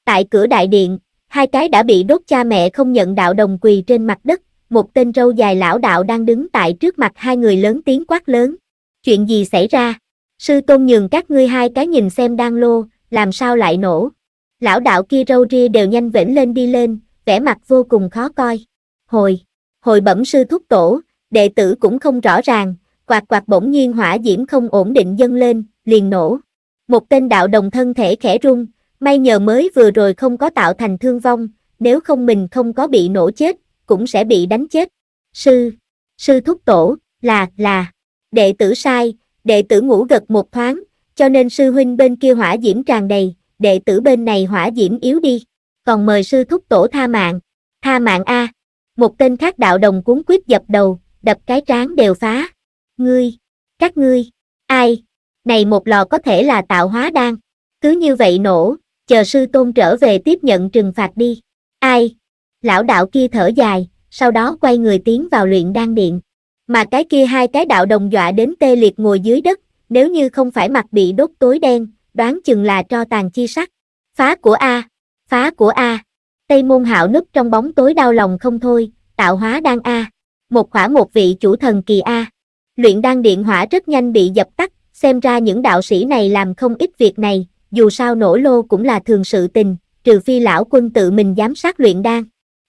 Tại cửa đại điện, hai cái đã bị đốt cha mẹ không nhận đạo đồng quỳ trên mặt đất, một tên râu dài lão đạo đang đứng tại trước mặt hai người lớn tiếng quát lớn. Chuyện gì xảy ra? Sư tôn nhường các ngươi hai cái nhìn xem đang lô, làm sao lại nổ? Lão đạo kia râu ria đều nhanh vểnh lên đi lên, vẻ mặt vô cùng khó coi. Hồi, hồi bẩm sư thúc tổ, đệ tử cũng không rõ ràng, quạt quạt bỗng nhiên hỏa diễm không ổn định dâng lên, liền nổ. Một tên đạo đồng thân thể khẽ rung, may nhờ mới vừa rồi không có tạo thành thương vong, nếu không mình không có bị nổ chết, cũng sẽ bị đánh chết. Sư, sư thúc tổ, là, là, đệ tử sai, đệ tử ngủ gật một thoáng, cho nên sư huynh bên kia hỏa diễm tràn đầy, đệ tử bên này hỏa diễm yếu đi, còn mời sư thúc tổ tha mạng, tha mạng A. Một tên khác đạo đồng cuốn quyết dập đầu, đập cái trán đều phá. Ngươi, các ngươi, ai, này một lò có thể là tạo hóa đan, cứ như vậy nổ, chờ sư tôn trở về tiếp nhận trừng phạt đi. Ai, lão đạo kia thở dài, sau đó quay người tiến vào luyện đan điện. Mà cái kia hai cái đạo đồng dọa đến tê liệt ngồi dưới đất, nếu như không phải mặt bị đốt tối đen, đoán chừng là cho tàn chi sắc. Phá của A, phá của A. Tây môn hạo núp trong bóng tối đau lòng không thôi, tạo hóa đan A. Một khỏa một vị chủ thần kỳ A. Luyện đan điện hỏa rất nhanh bị dập tắt, xem ra những đạo sĩ này làm không ít việc này, dù sao nổ lô cũng là thường sự tình, trừ phi lão quân tự mình giám sát luyện đan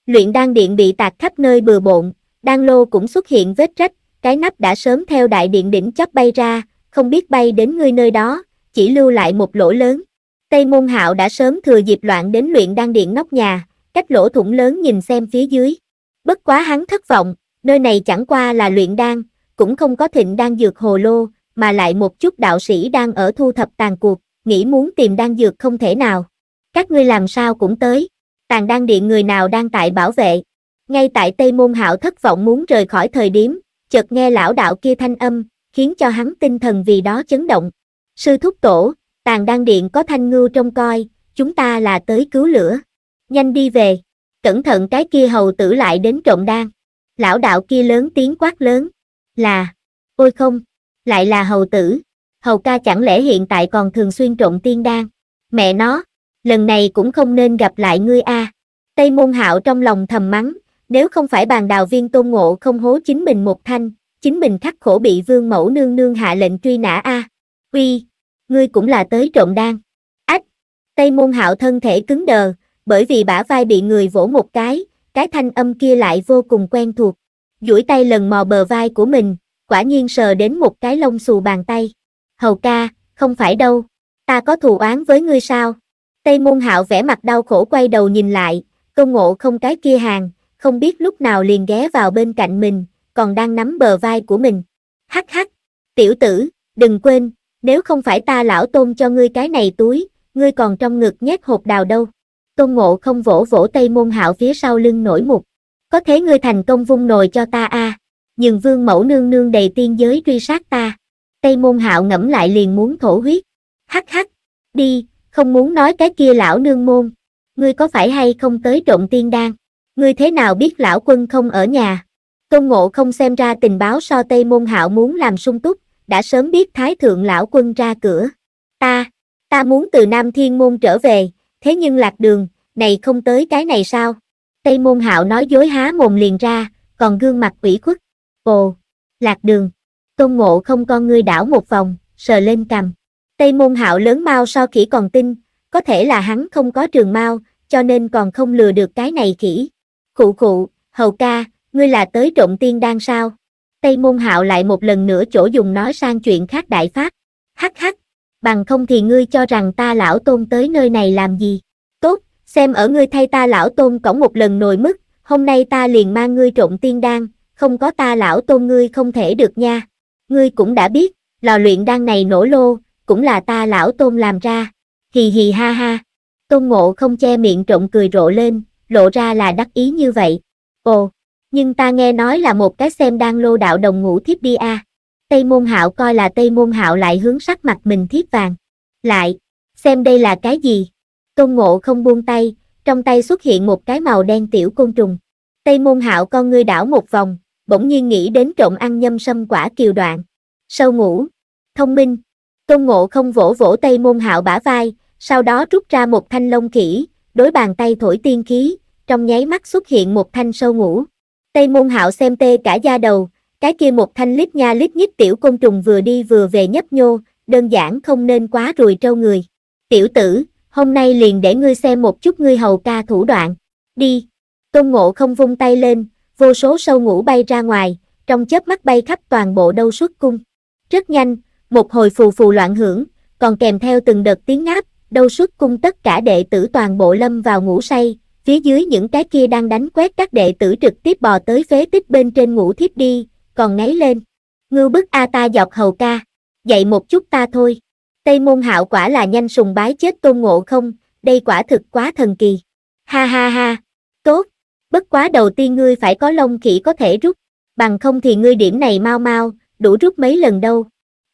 luyện đan điện bị tạc khắp nơi bừa bộn, đan lô cũng xuất hiện vết rách, cái nắp đã sớm theo đại điện đỉnh chóp bay ra, không biết bay đến ngươi nơi đó, chỉ lưu lại một lỗ lớn. Tây môn hạo đã sớm thừa dịp loạn đến luyện đan điện nóc nhà, cách lỗ thủng lớn nhìn xem phía dưới. Bất quá hắn thất vọng, nơi này chẳng qua là luyện đan, cũng không có thịnh đan dược hồ lô, mà lại một chút đạo sĩ đang ở thu thập tàn cuộc, nghĩ muốn tìm đan dược không thể nào. Các ngươi làm sao cũng tới tàn đan điện người nào đang tại bảo vệ. Ngay tại Tây Môn Hạo thất vọng muốn rời khỏi thời điểm, chợt nghe lão đạo kia thanh âm, khiến cho hắn tinh thần vì đó chấn động. Sư thúc tổ, tàn đan điện có thanh ngưu trong coi, chúng ta là tới cứu lửa. Nhanh đi về, cẩn thận cái kia hầu tử lại đến trộm đan. Lão đạo kia lớn tiếng quát lớn, là, ôi không, lại là hầu tử, hầu ca chẳng lẽ hiện tại còn thường xuyên trộm tiên đan. Mẹ nó, lần này cũng không nên gặp lại ngươi a à. tây môn hạo trong lòng thầm mắng nếu không phải bàn đào viên tôn ngộ không hố chính mình một thanh chính mình khắc khổ bị vương mẫu nương nương hạ lệnh truy nã a à. uy ngươi cũng là tới trộm đan ách tây môn hạo thân thể cứng đờ bởi vì bả vai bị người vỗ một cái cái thanh âm kia lại vô cùng quen thuộc duỗi tay lần mò bờ vai của mình quả nhiên sờ đến một cái lông xù bàn tay hầu ca không phải đâu ta có thù oán với ngươi sao Tây môn hạo vẻ mặt đau khổ quay đầu nhìn lại, công ngộ không cái kia hàng, không biết lúc nào liền ghé vào bên cạnh mình, còn đang nắm bờ vai của mình. Hắc hắc, tiểu tử, đừng quên, nếu không phải ta lão tôn cho ngươi cái này túi, ngươi còn trong ngực nhét hộp đào đâu. Tôn ngộ không vỗ vỗ tây môn hạo phía sau lưng nổi mục. Có thế ngươi thành công vung nồi cho ta a à. Nhưng vương mẫu nương nương đầy tiên giới truy sát ta. Tây môn hạo ngẫm lại liền muốn thổ huyết. Hắc hắc, đi, không muốn nói cái kia lão nương môn, ngươi có phải hay không tới trộn tiên đan, ngươi thế nào biết lão quân không ở nhà. Tôn Ngộ không xem ra tình báo so Tây Môn Hạo muốn làm sung túc, đã sớm biết Thái Thượng lão quân ra cửa. Ta, ta muốn từ Nam Thiên Môn trở về, thế nhưng lạc đường, này không tới cái này sao? Tây Môn Hạo nói dối há mồm liền ra, còn gương mặt ủy khuất. Ồ, lạc đường. Tôn Ngộ không con ngươi đảo một vòng, sờ lên cằm. Tây môn hạo lớn mau so khỉ còn tin, có thể là hắn không có trường mau, cho nên còn không lừa được cái này khỉ. Khụ khụ, hầu ca, ngươi là tới trộm tiên đan sao? Tây môn hạo lại một lần nữa chỗ dùng nói sang chuyện khác đại phát. Hắc hắc, bằng không thì ngươi cho rằng ta lão tôn tới nơi này làm gì? Tốt, xem ở ngươi thay ta lão tôn cổng một lần nồi mức, hôm nay ta liền mang ngươi trộm tiên đan, không có ta lão tôn ngươi không thể được nha. Ngươi cũng đã biết, lò luyện đan này nổ lô, cũng là ta lão tôn làm ra, hì hì ha ha. Tôn ngộ không che miệng trộn cười rộ lên, lộ ra là đắc ý như vậy. Ồ, nhưng ta nghe nói là một cái xem đang lô đạo đồng ngũ thiếp đi a. À. Tây môn hạo coi là tây môn hạo lại hướng sắc mặt mình thiếp vàng. Lại, xem đây là cái gì? Tôn ngộ không buông tay, trong tay xuất hiện một cái màu đen tiểu côn trùng. Tây môn hạo con ngươi đảo một vòng, bỗng nhiên nghĩ đến trộm ăn nhâm sâm quả kiều đoạn. Sâu ngủ, thông minh, Tôn ngộ không vỗ vỗ tay môn hạo bả vai, sau đó rút ra một thanh lông kỹ, đối bàn tay thổi tiên khí, trong nháy mắt xuất hiện một thanh sâu ngủ. Tây môn hạo xem tê cả da đầu, cái kia một thanh lít nha lít nhít tiểu côn trùng vừa đi vừa về nhấp nhô, đơn giản không nên quá rùi trâu người. Tiểu tử, hôm nay liền để ngươi xem một chút ngươi hầu ca thủ đoạn. Đi. Tôn ngộ không vung tay lên, vô số sâu ngủ bay ra ngoài, trong chớp mắt bay khắp toàn bộ đâu suốt cung. Rất nhanh, một hồi phù phù loạn hưởng, còn kèm theo từng đợt tiếng ngáp, đâu xuất cung tất cả đệ tử toàn bộ lâm vào ngủ say, phía dưới những cái kia đang đánh quét các đệ tử trực tiếp bò tới phế tích bên trên ngủ thiếp đi, còn ngáy lên. Ngưu bức A ta dọc hầu ca, dậy một chút ta thôi. Tây môn hạo quả là nhanh sùng bái chết tôn ngộ không, đây quả thực quá thần kỳ. Ha ha ha, tốt, bất quá đầu tiên ngươi phải có lông khỉ có thể rút, bằng không thì ngươi điểm này mau mau, đủ rút mấy lần đâu.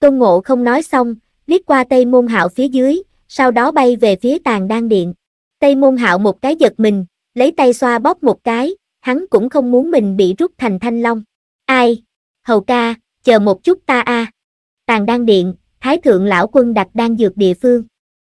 Tôn Ngộ không nói xong, liếc qua Tây Môn Hạo phía dưới, sau đó bay về phía tàn đan điện. Tây Môn Hạo một cái giật mình, lấy tay xoa bóp một cái, hắn cũng không muốn mình bị rút thành thanh long. Ai? Hầu ca, chờ một chút ta a. À. Tàn đan điện, Thái thượng lão quân đặt đan dược địa phương.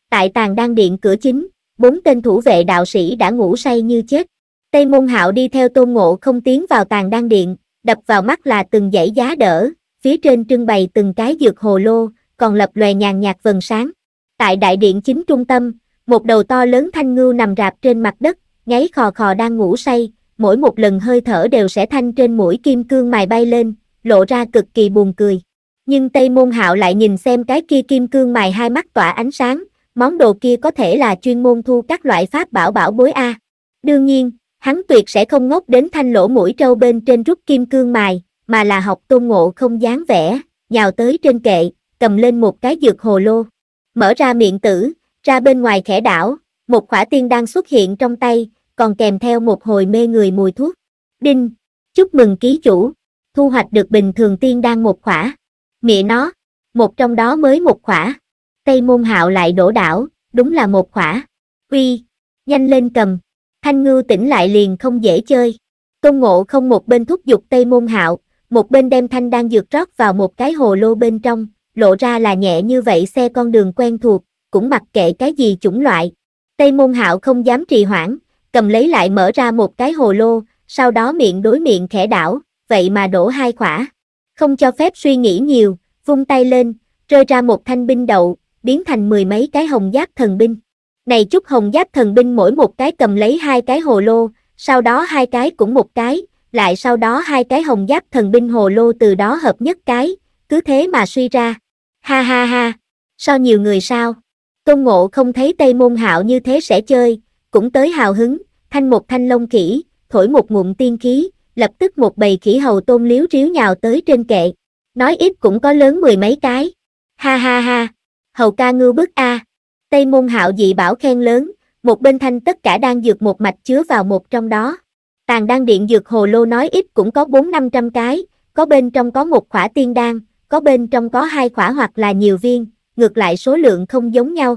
Tại tàn đan điện cửa chính, bốn tên thủ vệ đạo sĩ đã ngủ say như chết. Tây Môn Hạo đi theo Tôn Ngộ không tiến vào tàn đan điện, đập vào mắt là từng dãy giá đỡ, phía trên trưng bày từng cái dược hồ lô, còn lập loè nhàn nhạt vần sáng. Tại đại điện chính trung tâm, một đầu to lớn thanh ngưu nằm rạp trên mặt đất, ngáy khò khò đang ngủ say, mỗi một lần hơi thở đều sẽ thanh trên mũi kim cương mài bay lên, lộ ra cực kỳ buồn cười. Nhưng Tây Môn Hạo lại nhìn xem cái kia kim cương mài hai mắt tỏa ánh sáng, món đồ kia có thể là chuyên môn thu các loại pháp bảo bảo bối A. Đương nhiên, hắn tuyệt sẽ không ngốc đến thanh lỗ mũi trâu bên trên rút kim cương mài, mà là học tôn ngộ không dáng vẻ, nhào tới trên kệ, cầm lên một cái dược hồ lô, mở ra miệng tử, ra bên ngoài khẽ đảo, một khỏa tiên đang xuất hiện trong tay, còn kèm theo một hồi mê người mùi thuốc. Đinh, chúc mừng ký chủ, thu hoạch được bình thường tiên đang một khỏa. Mẹ nó, một trong đó mới một khỏa. Tây môn hạo lại đổ đảo, đúng là một khỏa. Uy, nhanh lên cầm. Thanh ngư tỉnh lại liền không dễ chơi. Tôn ngộ không một bên thúc giục Tây môn hạo, một bên đem thanh đang dược rót vào một cái hồ lô bên trong, lộ ra là nhẹ như vậy xe con đường quen thuộc, cũng mặc kệ cái gì chủng loại. Tây môn hạo không dám trì hoãn, cầm lấy lại mở ra một cái hồ lô, sau đó miệng đối miệng khẽ đảo, vậy mà đổ hai khỏa. Không cho phép suy nghĩ nhiều, vung tay lên, rơi ra một thanh binh đậu, biến thành mười mấy cái hồng giáp thần binh. Này chút hồng giáp thần binh mỗi một cái cầm lấy hai cái hồ lô, sau đó hai cái cũng một cái, lại sau đó hai cái hồng giáp thần binh hồ lô từ đó hợp nhất cái, cứ thế mà suy ra. Ha ha ha, sao nhiều người sao? Tôn Ngộ không thấy Tây Môn Hạo như thế sẽ chơi, cũng tới hào hứng, thanh một thanh long kỹ, thổi một ngụm tiên khí, lập tức một bầy khỉ hầu tôn liếu ríu nhào tới trên kệ. Nói ít cũng có lớn mười mấy cái. Ha ha ha, hầu ca ngư bức a. Tây Môn Hạo dị bảo khen lớn, một bên thanh tất cả đang dược một mạch chứa vào một trong đó. Tàn đan điện dược hồ lô nói ít cũng có 4-500 cái, có bên trong có một khỏa tiên đan, có bên trong có hai khỏa hoặc là nhiều viên, ngược lại số lượng không giống nhau.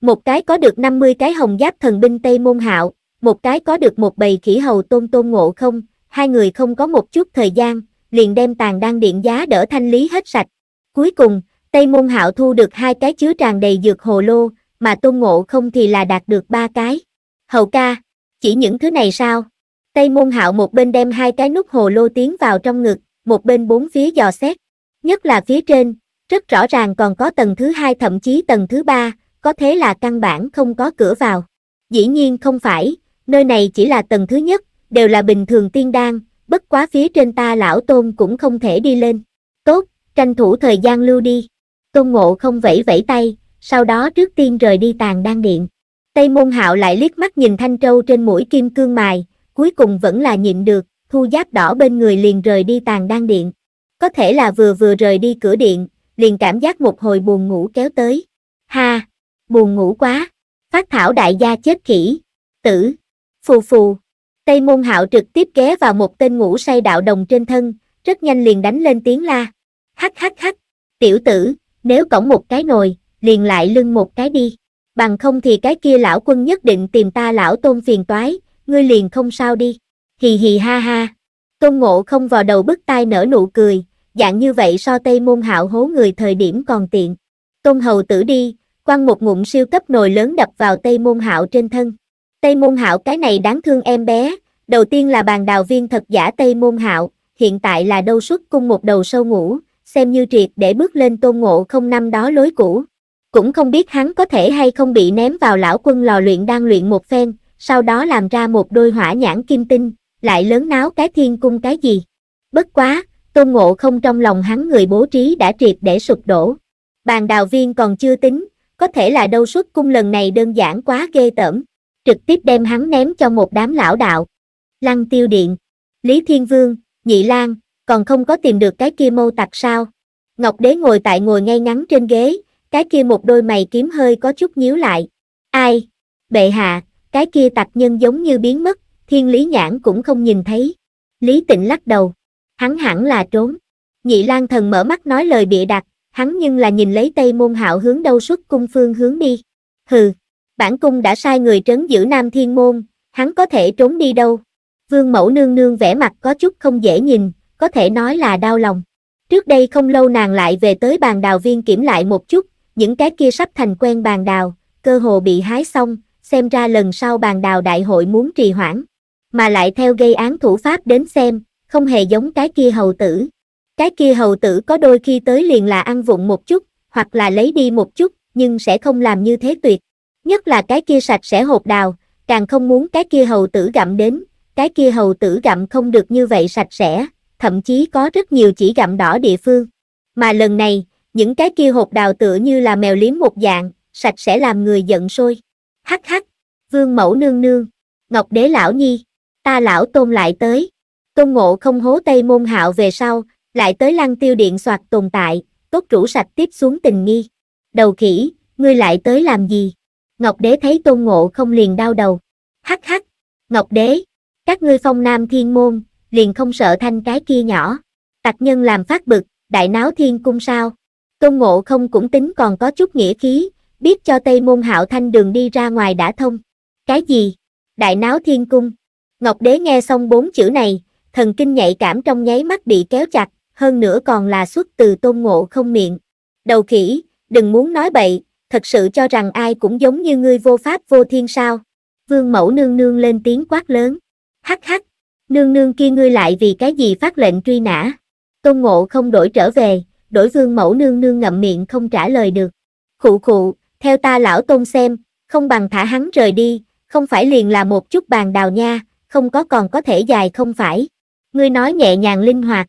Một cái có được 50 cái hồng giáp thần binh Tây Môn Hạo, một cái có được một bầy khỉ hầu tôn tôn ngộ không, hai người không có một chút thời gian, liền đem tàn đan điện giá đỡ thanh lý hết sạch. Cuối cùng, Tây Môn Hạo thu được hai cái chứa tràn đầy dược hồ lô, mà tôn ngộ không thì là đạt được ba cái. Hậu ca, chỉ những thứ này sao? Tây môn hạo một bên đem hai cái nút hồ lô tiến vào trong ngực, một bên bốn phía dò xét. Nhất là phía trên, rất rõ ràng còn có tầng thứ hai thậm chí tầng thứ ba, có thế là căn bản không có cửa vào. Dĩ nhiên không phải, nơi này chỉ là tầng thứ nhất, đều là bình thường tiên đan, bất quá phía trên ta lão tôn cũng không thể đi lên. Tốt, tranh thủ thời gian lưu đi. Tôn ngộ không vẫy vẫy tay, sau đó trước tiên rời đi tàn đan điện. Tây môn hạo lại liếc mắt nhìn thanh trâu trên mũi kim cương mài, cuối cùng vẫn là nhịn được, thu giáp đỏ bên người liền rời đi tàn đan điện. Có thể là vừa vừa rời đi cửa điện, liền cảm giác một hồi buồn ngủ kéo tới. Ha! Buồn ngủ quá! Phát thảo đại gia chết khỉ! Tử! Phù phù! Tây môn hạo trực tiếp ghé vào một tên ngủ say đạo đồng trên thân, rất nhanh liền đánh lên tiếng la. Hắc hắc hắc! Tiểu tử, nếu cổng một cái nồi, liền lại lưng một cái đi. Bằng không thì cái kia lão quân nhất định tìm ta lão tôn phiền toái, ngươi liền không sao đi. Hì hì ha ha. Tôn Ngộ không vào đầu bức tai nở nụ cười, dạng như vậy so Tây Môn Hạo hố người thời điểm còn tiện. Tôn Hầu tử đi, quăng một ngụm siêu cấp nồi lớn đập vào Tây Môn Hạo trên thân. Tây Môn Hạo cái này đáng thương em bé, đầu tiên là bàn đào viên thật giả Tây Môn Hạo, hiện tại là đâu xuất cung một đầu sâu ngủ, xem như triệt để bước lên Tôn Ngộ không năm đó lối cũ. Cũng không biết hắn có thể hay không bị ném vào lão quân lò luyện đang luyện một phen, sau đó làm ra một đôi hỏa nhãn kim tinh, lại lớn náo cái thiên cung cái gì. Bất quá, tôn ngộ không trong lòng hắn người bố trí đã triệt để sụp đổ. Bàn đào viên còn chưa tính, có thể là đâu xuất cung lần này đơn giản quá ghê tởm, trực tiếp đem hắn ném cho một đám lão đạo. Lăng tiêu điện, Lý Thiên Vương, Nhị Lan, còn không có tìm được cái kia mâu tặc sao. Ngọc Đế ngồi tại ngồi ngay ngắn trên ghế, cái kia một đôi mày kiếm hơi có chút nhíu lại. Ai? Bệ hạ, cái kia tặc nhân giống như biến mất, thiên lý nhãn cũng không nhìn thấy. Lý tịnh lắc đầu, hắn hẳn là trốn. Nhị lang thần mở mắt nói lời bịa đặt, hắn nhưng là nhìn lấy tây môn hạo hướng đâu xuất cung phương hướng đi. Hừ, bản cung đã sai người trấn giữ nam thiên môn, hắn có thể trốn đi đâu. Vương mẫu nương nương vẻ mặt có chút không dễ nhìn, có thể nói là đau lòng. Trước đây không lâu nàng lại về tới bàn đào viên kiểm lại một chút, những cái kia sắp thành quen bàn đào, cơ hồ bị hái xong, xem ra lần sau bàn đào đại hội muốn trì hoãn, mà lại theo gây án thủ pháp đến xem, không hề giống cái kia hầu tử. Cái kia hầu tử có đôi khi tới liền là ăn vụng một chút, hoặc là lấy đi một chút, nhưng sẽ không làm như thế tuyệt. Nhất là cái kia sạch sẽ hộp đào, càng không muốn cái kia hầu tử gặm đến, cái kia hầu tử gặm không được như vậy sạch sẽ, thậm chí có rất nhiều chỉ gặm đỏ địa phương. Mà lần này, những cái kia hộp đào tựa như là mèo liếm một dạng, sạch sẽ làm người giận sôi hắc hắc, vương mẫu nương nương, ngọc đế lão nhi, ta lão tôn lại tới, tôn ngộ không hố tây môn hạo về sau, lại tới lăng tiêu điện soạt tồn tại, tốt rủ sạch tiếp xuống tình nghi, đầu khỉ, ngươi lại tới làm gì, ngọc đế thấy tôn ngộ không liền đau đầu, hắc hắc, ngọc đế, các ngươi phong nam thiên môn, liền không sợ thanh cái kia nhỏ, tặc nhân làm phát bực, đại náo thiên cung sao, tôn ngộ không cũng tính còn có chút nghĩa khí, biết cho Tây Môn Hạo Thanh đường đi ra ngoài đã thông. Cái gì? Đại náo thiên cung. Ngọc Đế nghe xong bốn chữ này, thần kinh nhạy cảm trong nháy mắt bị kéo chặt, hơn nữa còn là xuất từ tôn ngộ không miệng. Đầu khỉ, đừng muốn nói bậy, thật sự cho rằng ai cũng giống như ngươi vô pháp vô thiên sao. Vương mẫu nương nương lên tiếng quát lớn. Hắc hắc, nương nương kia ngươi lại vì cái gì phát lệnh truy nã. Tôn ngộ không đổi trở về, đổi vương mẫu nương nương ngậm miệng không trả lời được. Khụ khụ, theo ta lão tôn xem, không bằng thả hắn rời đi, không phải liền là một chút bàn đào nha, không có còn có thể dài không phải. Ngươi nói nhẹ nhàng linh hoạt,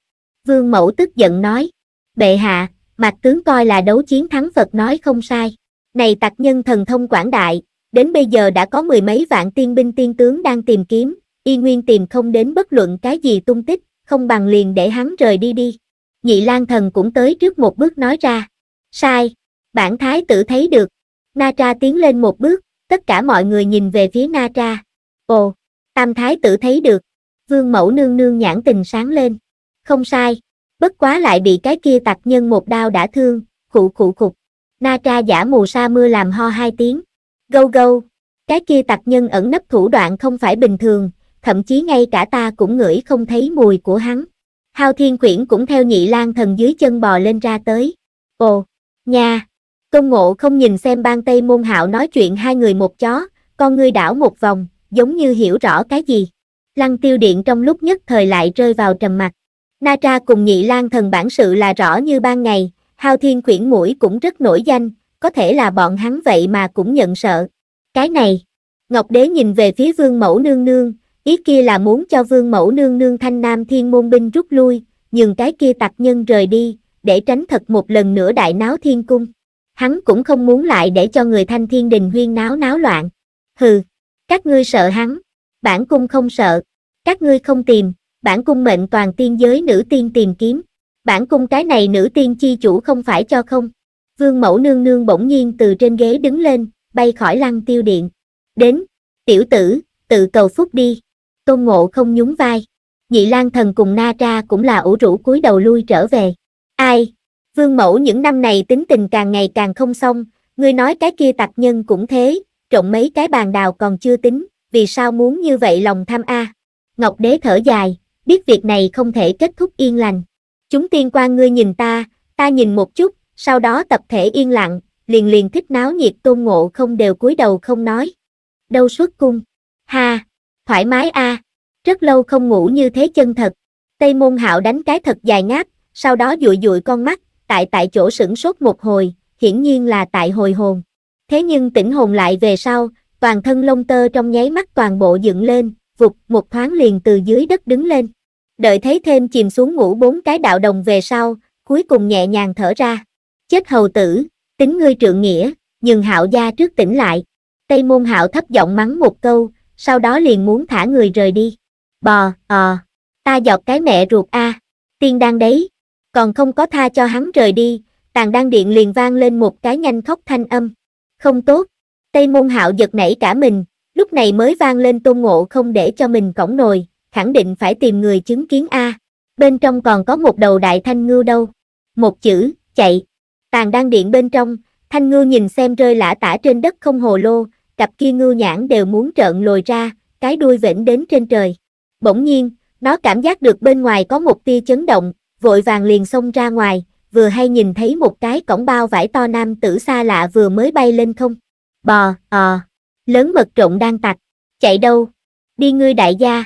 vương mẫu tức giận nói, bệ hạ, mặt tướng coi là đấu chiến thắng Phật nói không sai. Này tặc nhân thần thông quảng đại, đến bây giờ đã có mười mấy vạn tiên binh tiên tướng đang tìm kiếm, y nguyên tìm không đến bất luận cái gì tung tích, không bằng liền để hắn rời đi đi. Nhị lang thần cũng tới trước một bước nói ra, sai, bản thái tử thấy được, Natra tiến lên một bước, tất cả mọi người nhìn về phía Natra. Ồ, tam thái tử thấy được. Vương mẫu nương nương nhãn tình sáng lên. Không sai, bất quá lại bị cái kia tặc nhân một đao đã thương, khụ khụ khục. Natra giả mù sa mưa làm ho hai tiếng. Gâu gâu, cái kia tặc nhân ẩn nấp thủ đoạn không phải bình thường, thậm chí ngay cả ta cũng ngửi không thấy mùi của hắn. Hao thiên quyển cũng theo nhị lang thần dưới chân bò lên ra tới. Ồ, nha, Công ngộ không nhìn xem ban Tây Môn Hạo nói chuyện hai người một chó, con ngươi đảo một vòng, giống như hiểu rõ cái gì. Lăng tiêu điện trong lúc nhất thời lại rơi vào trầm mặt. Na tra cùng nhị lang thần bản sự là rõ như ban ngày, hao thiên quyển mũi cũng rất nổi danh, có thể là bọn hắn vậy mà cũng nhận sợ. Cái này, Ngọc Đế nhìn về phía vương mẫu nương nương, ý kia là muốn cho vương mẫu nương nương thanh nam thiên môn binh rút lui, nhưng cái kia tặc nhân rời đi, để tránh thật một lần nữa đại náo thiên cung hắn cũng không muốn lại để cho người thanh thiên đình huyên náo náo loạn. Hừ, các ngươi sợ hắn, bản cung không sợ, các ngươi không tìm, bản cung mệnh toàn tiên giới nữ tiên tìm kiếm, bản cung cái này nữ tiên chi chủ không phải cho không. Vương mẫu nương nương bỗng nhiên từ trên ghế đứng lên, bay khỏi lăng tiêu điện. Đến, tiểu tử, tự cầu phúc đi. Tôn ngộ không nhún vai. Nhị lang thần cùng na tra cũng là ủ rũ cúi đầu lui trở về. Ai, Vương mẫu những năm này tính tình càng ngày càng không xong, ngươi nói cái kia tặc nhân cũng thế, trộn mấy cái bàn đào còn chưa tính, vì sao muốn như vậy lòng tham a? Ngọc đế thở dài, biết việc này không thể kết thúc yên lành. Chúng tiên quan ngươi nhìn ta, ta nhìn một chút, sau đó tập thể yên lặng, liền liền thích náo nhiệt tôn ngộ không đều cúi đầu không nói. Đâu xuất cung? Ha! Thoải mái a Rất lâu không ngủ như thế chân thật. Tây môn hạo đánh cái thật dài ngáp, sau đó dụi dụi con mắt, tại tại chỗ sửng sốt một hồi, hiển nhiên là tại hồi hồn. Thế nhưng tỉnh hồn lại về sau, toàn thân lông tơ trong nháy mắt toàn bộ dựng lên, vụt một thoáng liền từ dưới đất đứng lên. Đợi thấy thêm chìm xuống ngủ bốn cái đạo đồng về sau, cuối cùng nhẹ nhàng thở ra. Chết hầu tử, tính ngươi trượng nghĩa, nhưng hạo gia trước tỉnh lại. Tây môn hạo thấp giọng mắng một câu, sau đó liền muốn thả người rời đi. Bò, ờ, ta dọc cái mẹ ruột a à. tiên đang đấy, còn không có tha cho hắn rời đi, tàn đan điện liền vang lên một cái nhanh khóc thanh âm. Không tốt, Tây Môn Hạo giật nảy cả mình, lúc này mới vang lên tôn ngộ không để cho mình cổng nồi, khẳng định phải tìm người chứng kiến A. Bên trong còn có một đầu đại thanh ngưu đâu. Một chữ, chạy. Tàn đan điện bên trong, thanh ngưu nhìn xem rơi lả tả trên đất không hồ lô, cặp kia ngưu nhãn đều muốn trợn lồi ra, cái đuôi vĩnh đến trên trời. Bỗng nhiên, nó cảm giác được bên ngoài có một tia chấn động, vội vàng liền xông ra ngoài, vừa hay nhìn thấy một cái cổng bao vải to nam tử xa lạ vừa mới bay lên không. Bò, ờ, lớn mật trộn đang tặc, chạy đâu, đi ngươi đại gia.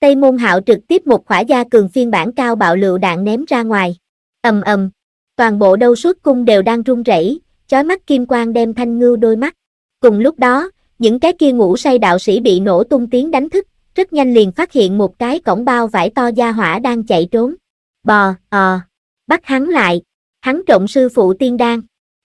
Tây môn hạo trực tiếp một khỏa gia cường phiên bản cao bạo lựu đạn ném ra ngoài. ầm ầm, toàn bộ đâu suốt cung đều đang run rẩy, chói mắt kim quang đem thanh ngưu đôi mắt. Cùng lúc đó, những cái kia ngủ say đạo sĩ bị nổ tung tiếng đánh thức, rất nhanh liền phát hiện một cái cổng bao vải to gia hỏa đang chạy trốn bò, ờ, bắt hắn lại, hắn trộm sư phụ tiên đan,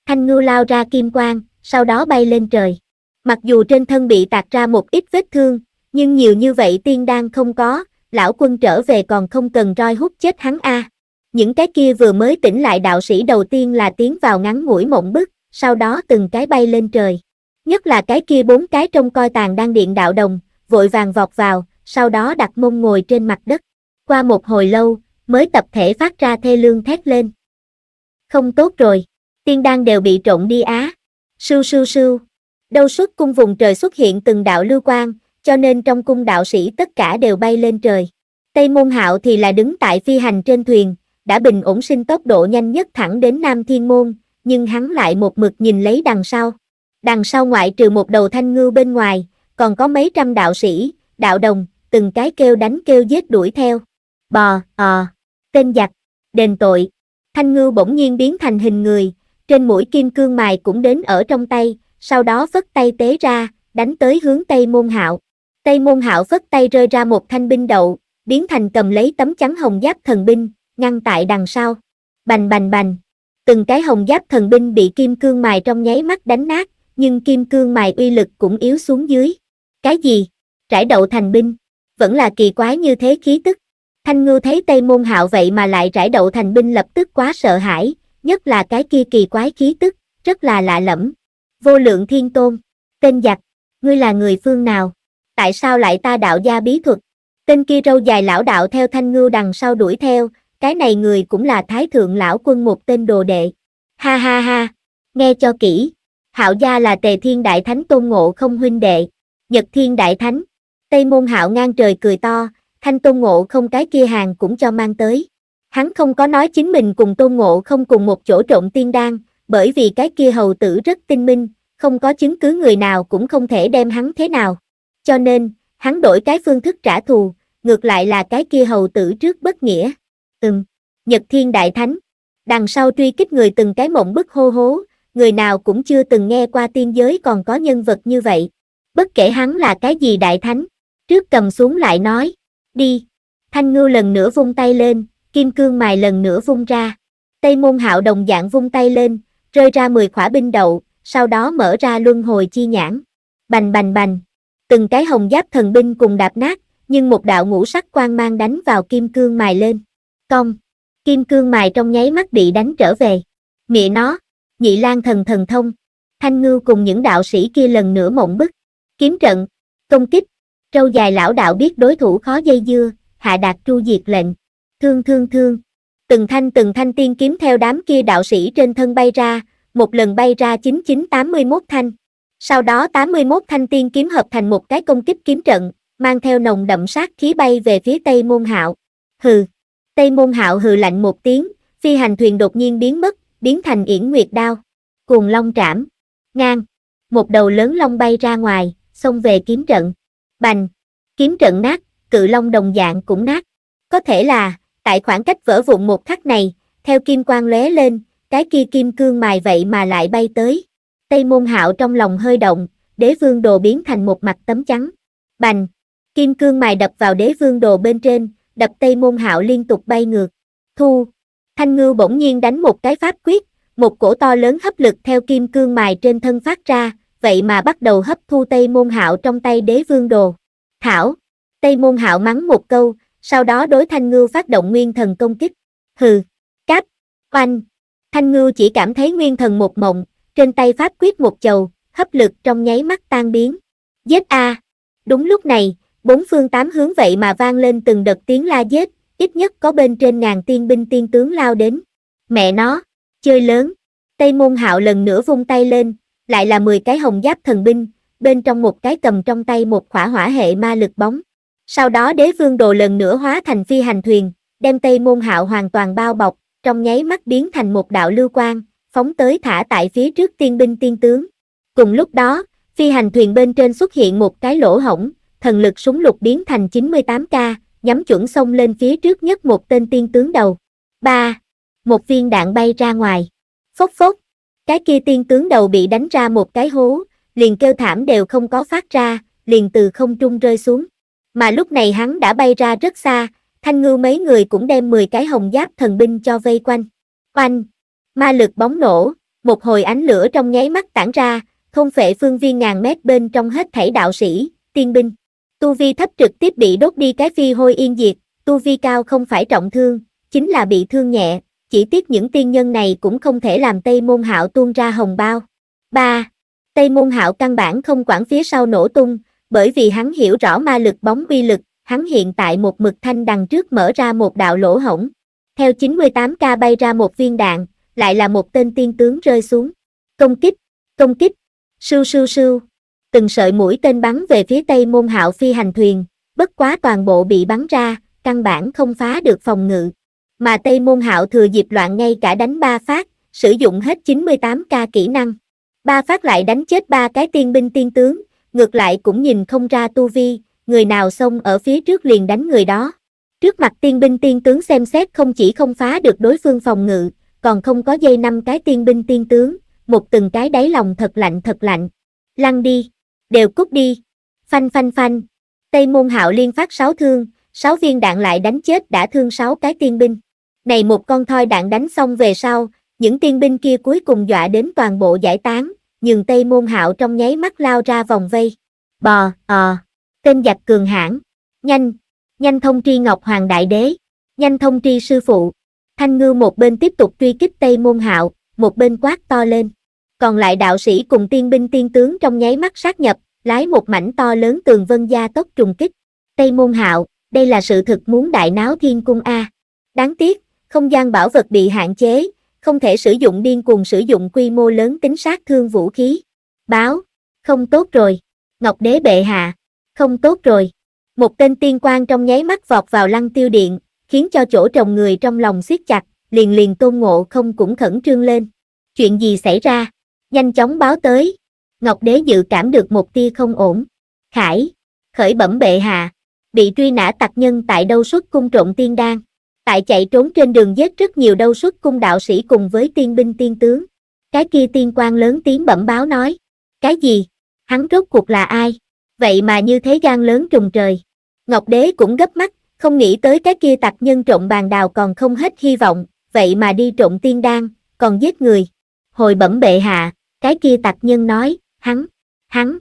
thanh ngưu lao ra kim quang, sau đó bay lên trời. Mặc dù trên thân bị tạc ra một ít vết thương, nhưng nhiều như vậy tiên đan không có, lão quân trở về còn không cần roi hút chết hắn a. À. Những cái kia vừa mới tỉnh lại đạo sĩ đầu tiên là tiến vào ngắn ngủi mộng bức, sau đó từng cái bay lên trời. Nhất là cái kia bốn cái trong coi tàn đang điện đạo đồng, vội vàng vọt vào, sau đó đặt mông ngồi trên mặt đất. Qua một hồi lâu, mới tập thể phát ra thê lương thét lên. Không tốt rồi, tiên đan đều bị trộn đi á. Sưu sưu sưu. Đâu suốt cung vùng trời xuất hiện từng đạo lưu quang, cho nên trong cung đạo sĩ tất cả đều bay lên trời. Tây môn hạo thì là đứng tại phi hành trên thuyền, đã bình ổn sinh tốc độ nhanh nhất thẳng đến Nam Thiên Môn, nhưng hắn lại một mực nhìn lấy đằng sau. Đằng sau ngoại trừ một đầu thanh ngư bên ngoài, còn có mấy trăm đạo sĩ, đạo đồng, từng cái kêu đánh kêu giết đuổi theo. Bò, ờ. À tên giặc, đền tội. Thanh ngư bỗng nhiên biến thành hình người, trên mũi kim cương mài cũng đến ở trong tay, sau đó phất tay tế ra, đánh tới hướng Tây Môn Hạo. Tây Môn Hạo phất tay rơi ra một thanh binh đậu, biến thành cầm lấy tấm trắng hồng giáp thần binh, ngăn tại đằng sau. Bành bành bành, từng cái hồng giáp thần binh bị kim cương mài trong nháy mắt đánh nát, nhưng kim cương mài uy lực cũng yếu xuống dưới. Cái gì? Trải đậu thành binh, vẫn là kỳ quái như thế khí tức. Thanh ngư thấy Tây Môn Hạo vậy mà lại rải đậu thành binh lập tức quá sợ hãi, nhất là cái kia kỳ quái khí tức, rất là lạ lẫm. Vô lượng thiên tôn, tên giặc, ngươi là người phương nào? Tại sao lại ta đạo gia bí thuật? Tên kia râu dài lão đạo theo thanh Ngư đằng sau đuổi theo, cái này người cũng là thái thượng lão quân một tên đồ đệ. Ha ha ha, nghe cho kỹ. Hạo gia là tề thiên đại thánh tôn ngộ không huynh đệ, nhật thiên đại thánh. Tây môn hạo ngang trời cười to, Thanh Tôn Ngộ không cái kia hàng cũng cho mang tới. Hắn không có nói chính mình cùng Tôn Ngộ không cùng một chỗ trộn tiên đan, bởi vì cái kia hầu tử rất tinh minh, không có chứng cứ người nào cũng không thể đem hắn thế nào. Cho nên, hắn đổi cái phương thức trả thù, ngược lại là cái kia hầu tử trước bất nghĩa. Ừm, Nhật Thiên Đại Thánh. Đằng sau truy kích người từng cái mộng bức hô hố, người nào cũng chưa từng nghe qua tiên giới còn có nhân vật như vậy. Bất kể hắn là cái gì đại thánh, trước cầm xuống lại nói. Đi! Thanh ngưu lần nữa vung tay lên, kim cương mài lần nữa vung ra. Tây môn hạo đồng dạng vung tay lên, rơi ra 10 khỏa binh đậu, sau đó mở ra luân hồi chi nhãn. Bành bành bành! Từng cái hồng giáp thần binh cùng đạp nát, nhưng một đạo ngũ sắc quang mang đánh vào kim cương mài lên. Cong! Kim cương mài trong nháy mắt bị đánh trở về. Mẹ nó! Nhị lan thần thần thông. Thanh ngưu cùng những đạo sĩ kia lần nữa mộng bức. Kiếm trận! Công kích! Trâu dài lão đạo biết đối thủ khó dây dưa, hạ đạt tru diệt lệnh. Thương thương thương. Từng thanh từng thanh tiên kiếm theo đám kia đạo sĩ trên thân bay ra, một lần bay ra 9981 thanh. Sau đó 81 thanh tiên kiếm hợp thành một cái công kích kiếm trận, mang theo nồng đậm sát khí bay về phía Tây Môn Hạo. Hừ. Tây Môn Hạo hừ lạnh một tiếng, phi hành thuyền đột nhiên biến mất, biến thành yển nguyệt đao. Cuồng long trảm. Ngang. Một đầu lớn long bay ra ngoài, xông về kiếm trận bành, kiếm trận nát, cự long đồng dạng cũng nát. Có thể là, tại khoảng cách vỡ vụn một khắc này, theo kim quang lóe lên, cái kia kim cương mài vậy mà lại bay tới. Tây môn hạo trong lòng hơi động, đế vương đồ biến thành một mặt tấm trắng. Bành, kim cương mài đập vào đế vương đồ bên trên, đập tây môn hạo liên tục bay ngược. Thu, thanh ngư bỗng nhiên đánh một cái pháp quyết, một cổ to lớn hấp lực theo kim cương mài trên thân phát ra, vậy mà bắt đầu hấp thu Tây Môn Hạo trong tay đế vương đồ. Thảo, Tây Môn Hạo mắng một câu, sau đó đối Thanh Ngưu phát động nguyên thần công kích. Hừ, cáp, oanh. Thanh Ngưu chỉ cảm thấy nguyên thần một mộng, trên tay pháp quyết một chầu, hấp lực trong nháy mắt tan biến. Giết a. Đúng lúc này, bốn phương tám hướng vậy mà vang lên từng đợt tiếng la giết, ít nhất có bên trên ngàn tiên binh tiên tướng lao đến. Mẹ nó, chơi lớn. Tây Môn Hạo lần nữa vung tay lên, lại là 10 cái hồng giáp thần binh, bên trong một cái cầm trong tay một khỏa hỏa hệ ma lực bóng. Sau đó đế vương đồ lần nữa hóa thành phi hành thuyền, đem tây môn hạo hoàn toàn bao bọc, trong nháy mắt biến thành một đạo lưu quang, phóng tới thả tại phía trước tiên binh tiên tướng. Cùng lúc đó, phi hành thuyền bên trên xuất hiện một cái lỗ hổng, thần lực súng lục biến thành 98k, nhắm chuẩn xông lên phía trước nhất một tên tiên tướng đầu. 3. Một viên đạn bay ra ngoài. Phốc phốc, cái kia tiên tướng đầu bị đánh ra một cái hố, liền kêu thảm đều không có phát ra, liền từ không trung rơi xuống. Mà lúc này hắn đã bay ra rất xa, thanh ngư mấy người cũng đem 10 cái hồng giáp thần binh cho vây quanh. quanh Ma lực bóng nổ, một hồi ánh lửa trong nháy mắt tản ra, thôn phệ phương viên ngàn mét bên trong hết thảy đạo sĩ, tiên binh. Tu vi thấp trực tiếp bị đốt đi cái phi hôi yên diệt, tu vi cao không phải trọng thương, chính là bị thương nhẹ, chỉ tiếc những tiên nhân này cũng không thể làm Tây Môn Hạo tuôn ra hồng bao. 3. Tây Môn Hạo căn bản không quản phía sau nổ tung, bởi vì hắn hiểu rõ ma lực bóng quy lực, hắn hiện tại một mực thanh đằng trước mở ra một đạo lỗ hổng. Theo 98k bay ra một viên đạn, lại là một tên tiên tướng rơi xuống. Công kích, công kích, sưu sưu sưu. Từng sợi mũi tên bắn về phía tây môn hạo phi hành thuyền, bất quá toàn bộ bị bắn ra, căn bản không phá được phòng ngự mà Tây Môn Hạo thừa dịp loạn ngay cả đánh ba phát, sử dụng hết 98k kỹ năng. Ba phát lại đánh chết ba cái tiên binh tiên tướng, ngược lại cũng nhìn không ra tu vi, người nào xông ở phía trước liền đánh người đó. Trước mặt tiên binh tiên tướng xem xét không chỉ không phá được đối phương phòng ngự, còn không có dây năm cái tiên binh tiên tướng, một từng cái đáy lòng thật lạnh thật lạnh. Lăn đi, đều cút đi. Phanh phanh phanh. Tây môn hạo liên phát sáu thương, sáu viên đạn lại đánh chết đã thương sáu cái tiên binh. Này một con thoi đạn đánh xong về sau, những tiên binh kia cuối cùng dọa đến toàn bộ giải tán, nhường Tây Môn Hạo trong nháy mắt lao ra vòng vây. Bò, ờ, tên giặc cường hãn, nhanh, nhanh thông tri Ngọc Hoàng Đại Đế, nhanh thông tri sư phụ. Thanh ngư một bên tiếp tục truy kích Tây Môn Hạo, một bên quát to lên. Còn lại đạo sĩ cùng tiên binh tiên tướng trong nháy mắt sát nhập, lái một mảnh to lớn tường vân gia tốc trùng kích. Tây Môn Hạo, đây là sự thực muốn đại náo thiên cung A. Đáng tiếc, không gian bảo vật bị hạn chế, không thể sử dụng điên cuồng sử dụng quy mô lớn tính sát thương vũ khí. Báo, không tốt rồi. Ngọc đế bệ hạ, không tốt rồi. Một tên tiên quan trong nháy mắt vọt vào lăng tiêu điện, khiến cho chỗ trồng người trong lòng siết chặt, liền liền tôn ngộ không cũng khẩn trương lên. Chuyện gì xảy ra? Nhanh chóng báo tới. Ngọc đế dự cảm được một tia không ổn. Khải, khởi bẩm bệ hạ, bị truy nã tặc nhân tại đâu xuất cung trộn tiên đan tại chạy trốn trên đường giết rất nhiều đâu xuất cung đạo sĩ cùng với tiên binh tiên tướng. Cái kia tiên quan lớn tiếng bẩm báo nói, cái gì, hắn rốt cuộc là ai, vậy mà như thế gan lớn trùng trời. Ngọc Đế cũng gấp mắt, không nghĩ tới cái kia tặc nhân trộm bàn đào còn không hết hy vọng, vậy mà đi trộm tiên đan, còn giết người. Hồi bẩm bệ hạ, cái kia tặc nhân nói, hắn, hắn,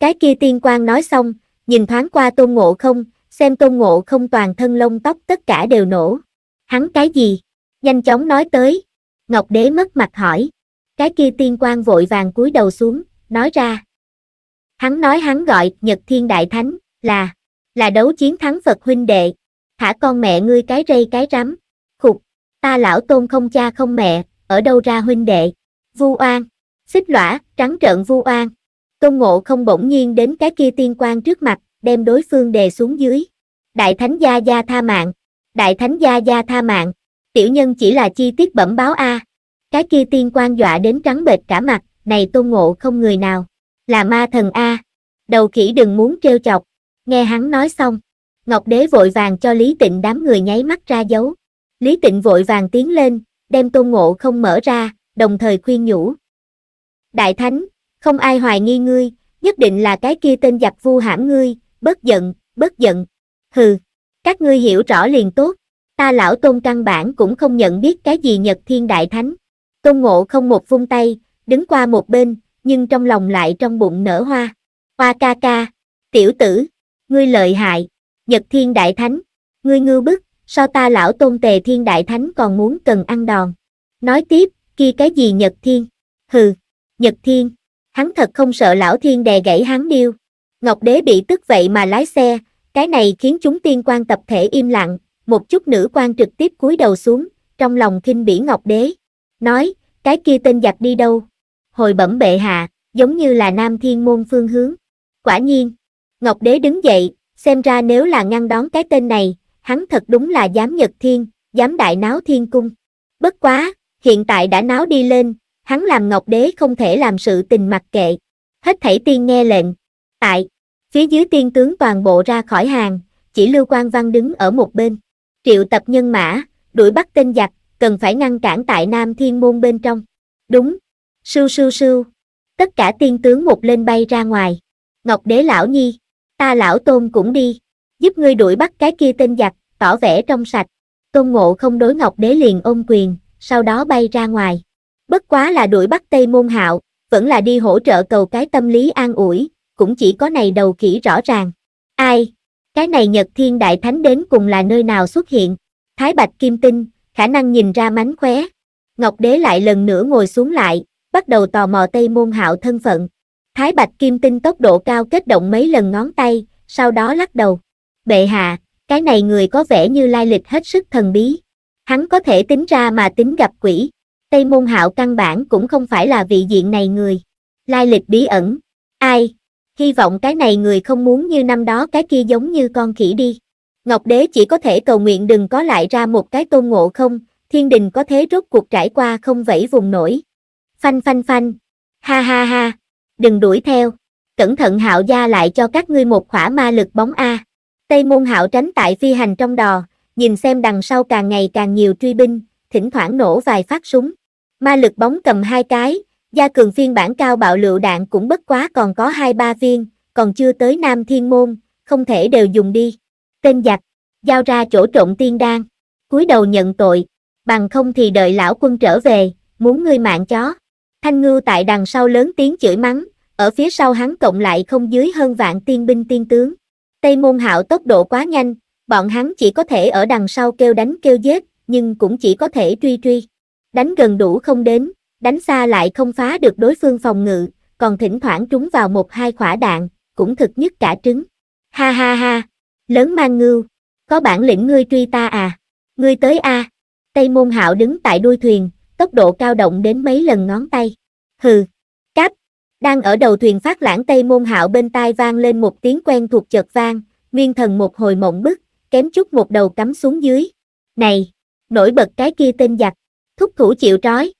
cái kia tiên quan nói xong, nhìn thoáng qua tôn ngộ không, xem tôn ngộ không toàn thân lông tóc tất cả đều nổ. Hắn cái gì? Nhanh chóng nói tới. Ngọc đế mất mặt hỏi. Cái kia tiên quan vội vàng cúi đầu xuống, nói ra. Hắn nói hắn gọi Nhật Thiên Đại Thánh, là, là đấu chiến thắng Phật huynh đệ. Thả con mẹ ngươi cái rây cái rắm. Khục, ta lão tôn không cha không mẹ, ở đâu ra huynh đệ. Vu oan, xích lõa, trắng trợn vu oan. Tôn ngộ không bỗng nhiên đến cái kia tiên quan trước mặt, đem đối phương đè xuống dưới. Đại thánh gia gia tha mạng, đại thánh gia gia tha mạng, tiểu nhân chỉ là chi tiết bẩm báo a. Cái kia tiên quan dọa đến trắng bệch cả mặt, này tôn ngộ không người nào, là ma thần a. Đầu khỉ đừng muốn trêu chọc, nghe hắn nói xong. Ngọc đế vội vàng cho Lý Tịnh đám người nháy mắt ra dấu. Lý Tịnh vội vàng tiến lên, đem tôn ngộ không mở ra, đồng thời khuyên nhủ. Đại thánh, không ai hoài nghi ngươi, nhất định là cái kia tên giặc vu hãm ngươi, bất giận, bất giận. Hừ, các ngươi hiểu rõ liền tốt, ta lão tôn căn bản cũng không nhận biết cái gì Nhật Thiên Đại Thánh. Tôn Ngộ không một vung tay, đứng qua một bên, nhưng trong lòng lại trong bụng nở hoa. Hoa ca ca, tiểu tử, ngươi lợi hại, Nhật Thiên Đại Thánh, ngươi ngư bức, sao ta lão tôn tề Thiên Đại Thánh còn muốn cần ăn đòn. Nói tiếp, kia cái gì Nhật Thiên, hừ, Nhật Thiên, hắn thật không sợ lão thiên đè gãy hắn điêu. Ngọc Đế bị tức vậy mà lái xe, cái này khiến chúng tiên quan tập thể im lặng, một chút nữ quan trực tiếp cúi đầu xuống, trong lòng khinh bỉ Ngọc Đế. Nói, cái kia tên giặc đi đâu? Hồi bẩm bệ hạ, giống như là nam thiên môn phương hướng. Quả nhiên, Ngọc Đế đứng dậy, xem ra nếu là ngăn đón cái tên này, hắn thật đúng là dám nhật thiên, dám đại náo thiên cung. Bất quá, hiện tại đã náo đi lên, hắn làm Ngọc Đế không thể làm sự tình mặc kệ. Hết thảy tiên nghe lệnh, tại, phía dưới tiên tướng toàn bộ ra khỏi hàng, chỉ Lưu Quang Văn đứng ở một bên. Triệu tập nhân mã, đuổi bắt tên giặc, cần phải ngăn cản tại Nam Thiên Môn bên trong. Đúng. Sưu sưu sưu. Tất cả tiên tướng một lên bay ra ngoài. Ngọc Đế Lão Nhi, ta Lão Tôn cũng đi, giúp ngươi đuổi bắt cái kia tên giặc, tỏ vẻ trong sạch. Tôn Ngộ không đối Ngọc Đế liền ôm quyền, sau đó bay ra ngoài. Bất quá là đuổi bắt Tây Môn Hạo, vẫn là đi hỗ trợ cầu cái tâm lý an ủi, cũng chỉ có này đầu kỹ rõ ràng. Ai? Cái này Nhật Thiên Đại Thánh đến cùng là nơi nào xuất hiện? Thái Bạch Kim Tinh, khả năng nhìn ra mánh khóe. Ngọc Đế lại lần nữa ngồi xuống lại, bắt đầu tò mò Tây Môn Hạo thân phận. Thái Bạch Kim Tinh tốc độ cao kết động mấy lần ngón tay, sau đó lắc đầu. Bệ hạ, cái này người có vẻ như lai lịch hết sức thần bí. Hắn có thể tính ra mà tính gặp quỷ. Tây Môn Hạo căn bản cũng không phải là vị diện này người. Lai lịch bí ẩn. Ai? hy vọng cái này người không muốn như năm đó cái kia giống như con khỉ đi. Ngọc Đế chỉ có thể cầu nguyện đừng có lại ra một cái tôn ngộ không, thiên đình có thế rốt cuộc trải qua không vẫy vùng nổi. Phanh phanh phanh, ha ha ha, đừng đuổi theo, cẩn thận hạo gia lại cho các ngươi một khỏa ma lực bóng A. Tây môn hạo tránh tại phi hành trong đò, nhìn xem đằng sau càng ngày càng nhiều truy binh, thỉnh thoảng nổ vài phát súng. Ma lực bóng cầm hai cái, Gia cường phiên bản cao bạo lựu đạn cũng bất quá còn có 2-3 viên, còn chưa tới Nam Thiên Môn, không thể đều dùng đi. Tên giặc, giao ra chỗ trộn tiên đan, cúi đầu nhận tội, bằng không thì đợi lão quân trở về, muốn ngươi mạng chó. Thanh ngưu tại đằng sau lớn tiếng chửi mắng, ở phía sau hắn cộng lại không dưới hơn vạn tiên binh tiên tướng. Tây môn hạo tốc độ quá nhanh, bọn hắn chỉ có thể ở đằng sau kêu đánh kêu giết, nhưng cũng chỉ có thể truy truy. Đánh gần đủ không đến, đánh xa lại không phá được đối phương phòng ngự, còn thỉnh thoảng trúng vào một hai khỏa đạn, cũng thực nhất cả trứng. Ha ha ha, lớn mang ngưu, có bản lĩnh ngươi truy ta à, ngươi tới a. À. Tây môn hạo đứng tại đuôi thuyền, tốc độ cao động đến mấy lần ngón tay. Hừ, cáp, đang ở đầu thuyền phát lãng Tây môn hạo bên tai vang lên một tiếng quen thuộc chợt vang, nguyên thần một hồi mộng bức, kém chút một đầu cắm xuống dưới. Này, nổi bật cái kia tên giặc, thúc thủ chịu trói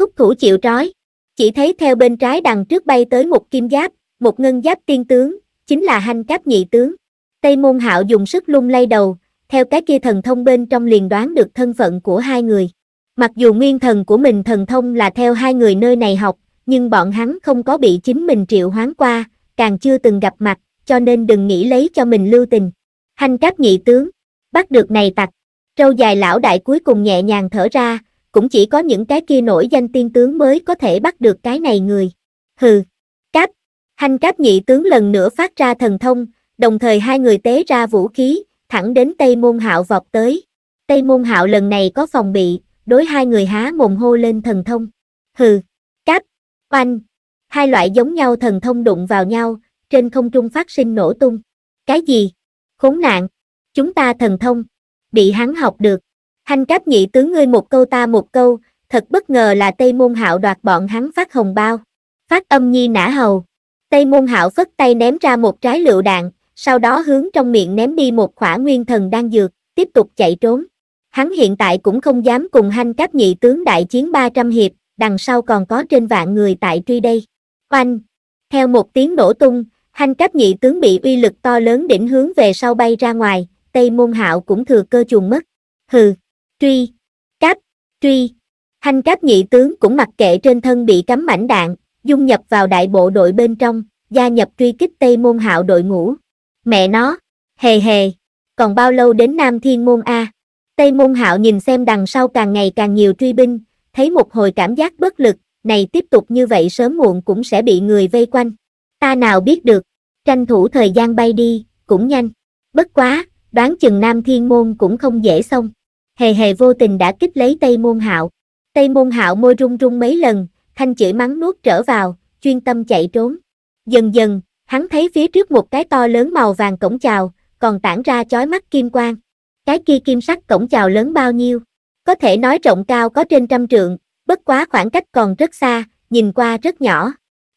thúc thủ chịu trói. Chỉ thấy theo bên trái đằng trước bay tới một kim giáp, một ngân giáp tiên tướng, chính là hành cáp nhị tướng. Tây môn hạo dùng sức lung lay đầu, theo cái kia thần thông bên trong liền đoán được thân phận của hai người. Mặc dù nguyên thần của mình thần thông là theo hai người nơi này học, nhưng bọn hắn không có bị chính mình triệu hoán qua, càng chưa từng gặp mặt, cho nên đừng nghĩ lấy cho mình lưu tình. Hành cáp nhị tướng, bắt được này tặc, râu dài lão đại cuối cùng nhẹ nhàng thở ra, cũng chỉ có những cái kia nổi danh tiên tướng mới có thể bắt được cái này người. Hừ, cáp, hanh cáp nhị tướng lần nữa phát ra thần thông, đồng thời hai người tế ra vũ khí, thẳng đến Tây Môn Hạo vọt tới. Tây Môn Hạo lần này có phòng bị, đối hai người há mồm hô lên thần thông. Hừ, cáp, oanh, hai loại giống nhau thần thông đụng vào nhau, trên không trung phát sinh nổ tung. Cái gì? Khốn nạn, chúng ta thần thông, bị hắn học được. Thanh cáp nhị tướng ngươi một câu ta một câu, thật bất ngờ là Tây Môn Hạo đoạt bọn hắn phát hồng bao. Phát âm nhi nã hầu. Tây Môn Hạo phất tay ném ra một trái lựu đạn, sau đó hướng trong miệng ném đi một khỏa nguyên thần đang dược, tiếp tục chạy trốn. Hắn hiện tại cũng không dám cùng Hành Cáp nhị tướng đại chiến 300 hiệp, đằng sau còn có trên vạn người tại truy đây. Oanh! Theo một tiếng nổ tung, Hành Cáp nhị tướng bị uy lực to lớn đỉnh hướng về sau bay ra ngoài, Tây Môn Hạo cũng thừa cơ chuồng mất. Hừ! truy, cáp, truy. Hành cáp nhị tướng cũng mặc kệ trên thân bị cắm mảnh đạn, dung nhập vào đại bộ đội bên trong, gia nhập truy kích Tây Môn Hạo đội ngũ. Mẹ nó, hề hề, còn bao lâu đến Nam Thiên Môn A? Tây Môn Hạo nhìn xem đằng sau càng ngày càng nhiều truy binh, thấy một hồi cảm giác bất lực, này tiếp tục như vậy sớm muộn cũng sẽ bị người vây quanh. Ta nào biết được, tranh thủ thời gian bay đi, cũng nhanh. Bất quá, đoán chừng Nam Thiên Môn cũng không dễ xong hề hề vô tình đã kích lấy Tây Môn Hạo. Tây Môn Hạo môi run run mấy lần, thanh chửi mắng nuốt trở vào, chuyên tâm chạy trốn. Dần dần, hắn thấy phía trước một cái to lớn màu vàng cổng chào, còn tản ra chói mắt kim quang. Cái kia kim sắc cổng chào lớn bao nhiêu? Có thể nói rộng cao có trên trăm trượng, bất quá khoảng cách còn rất xa, nhìn qua rất nhỏ.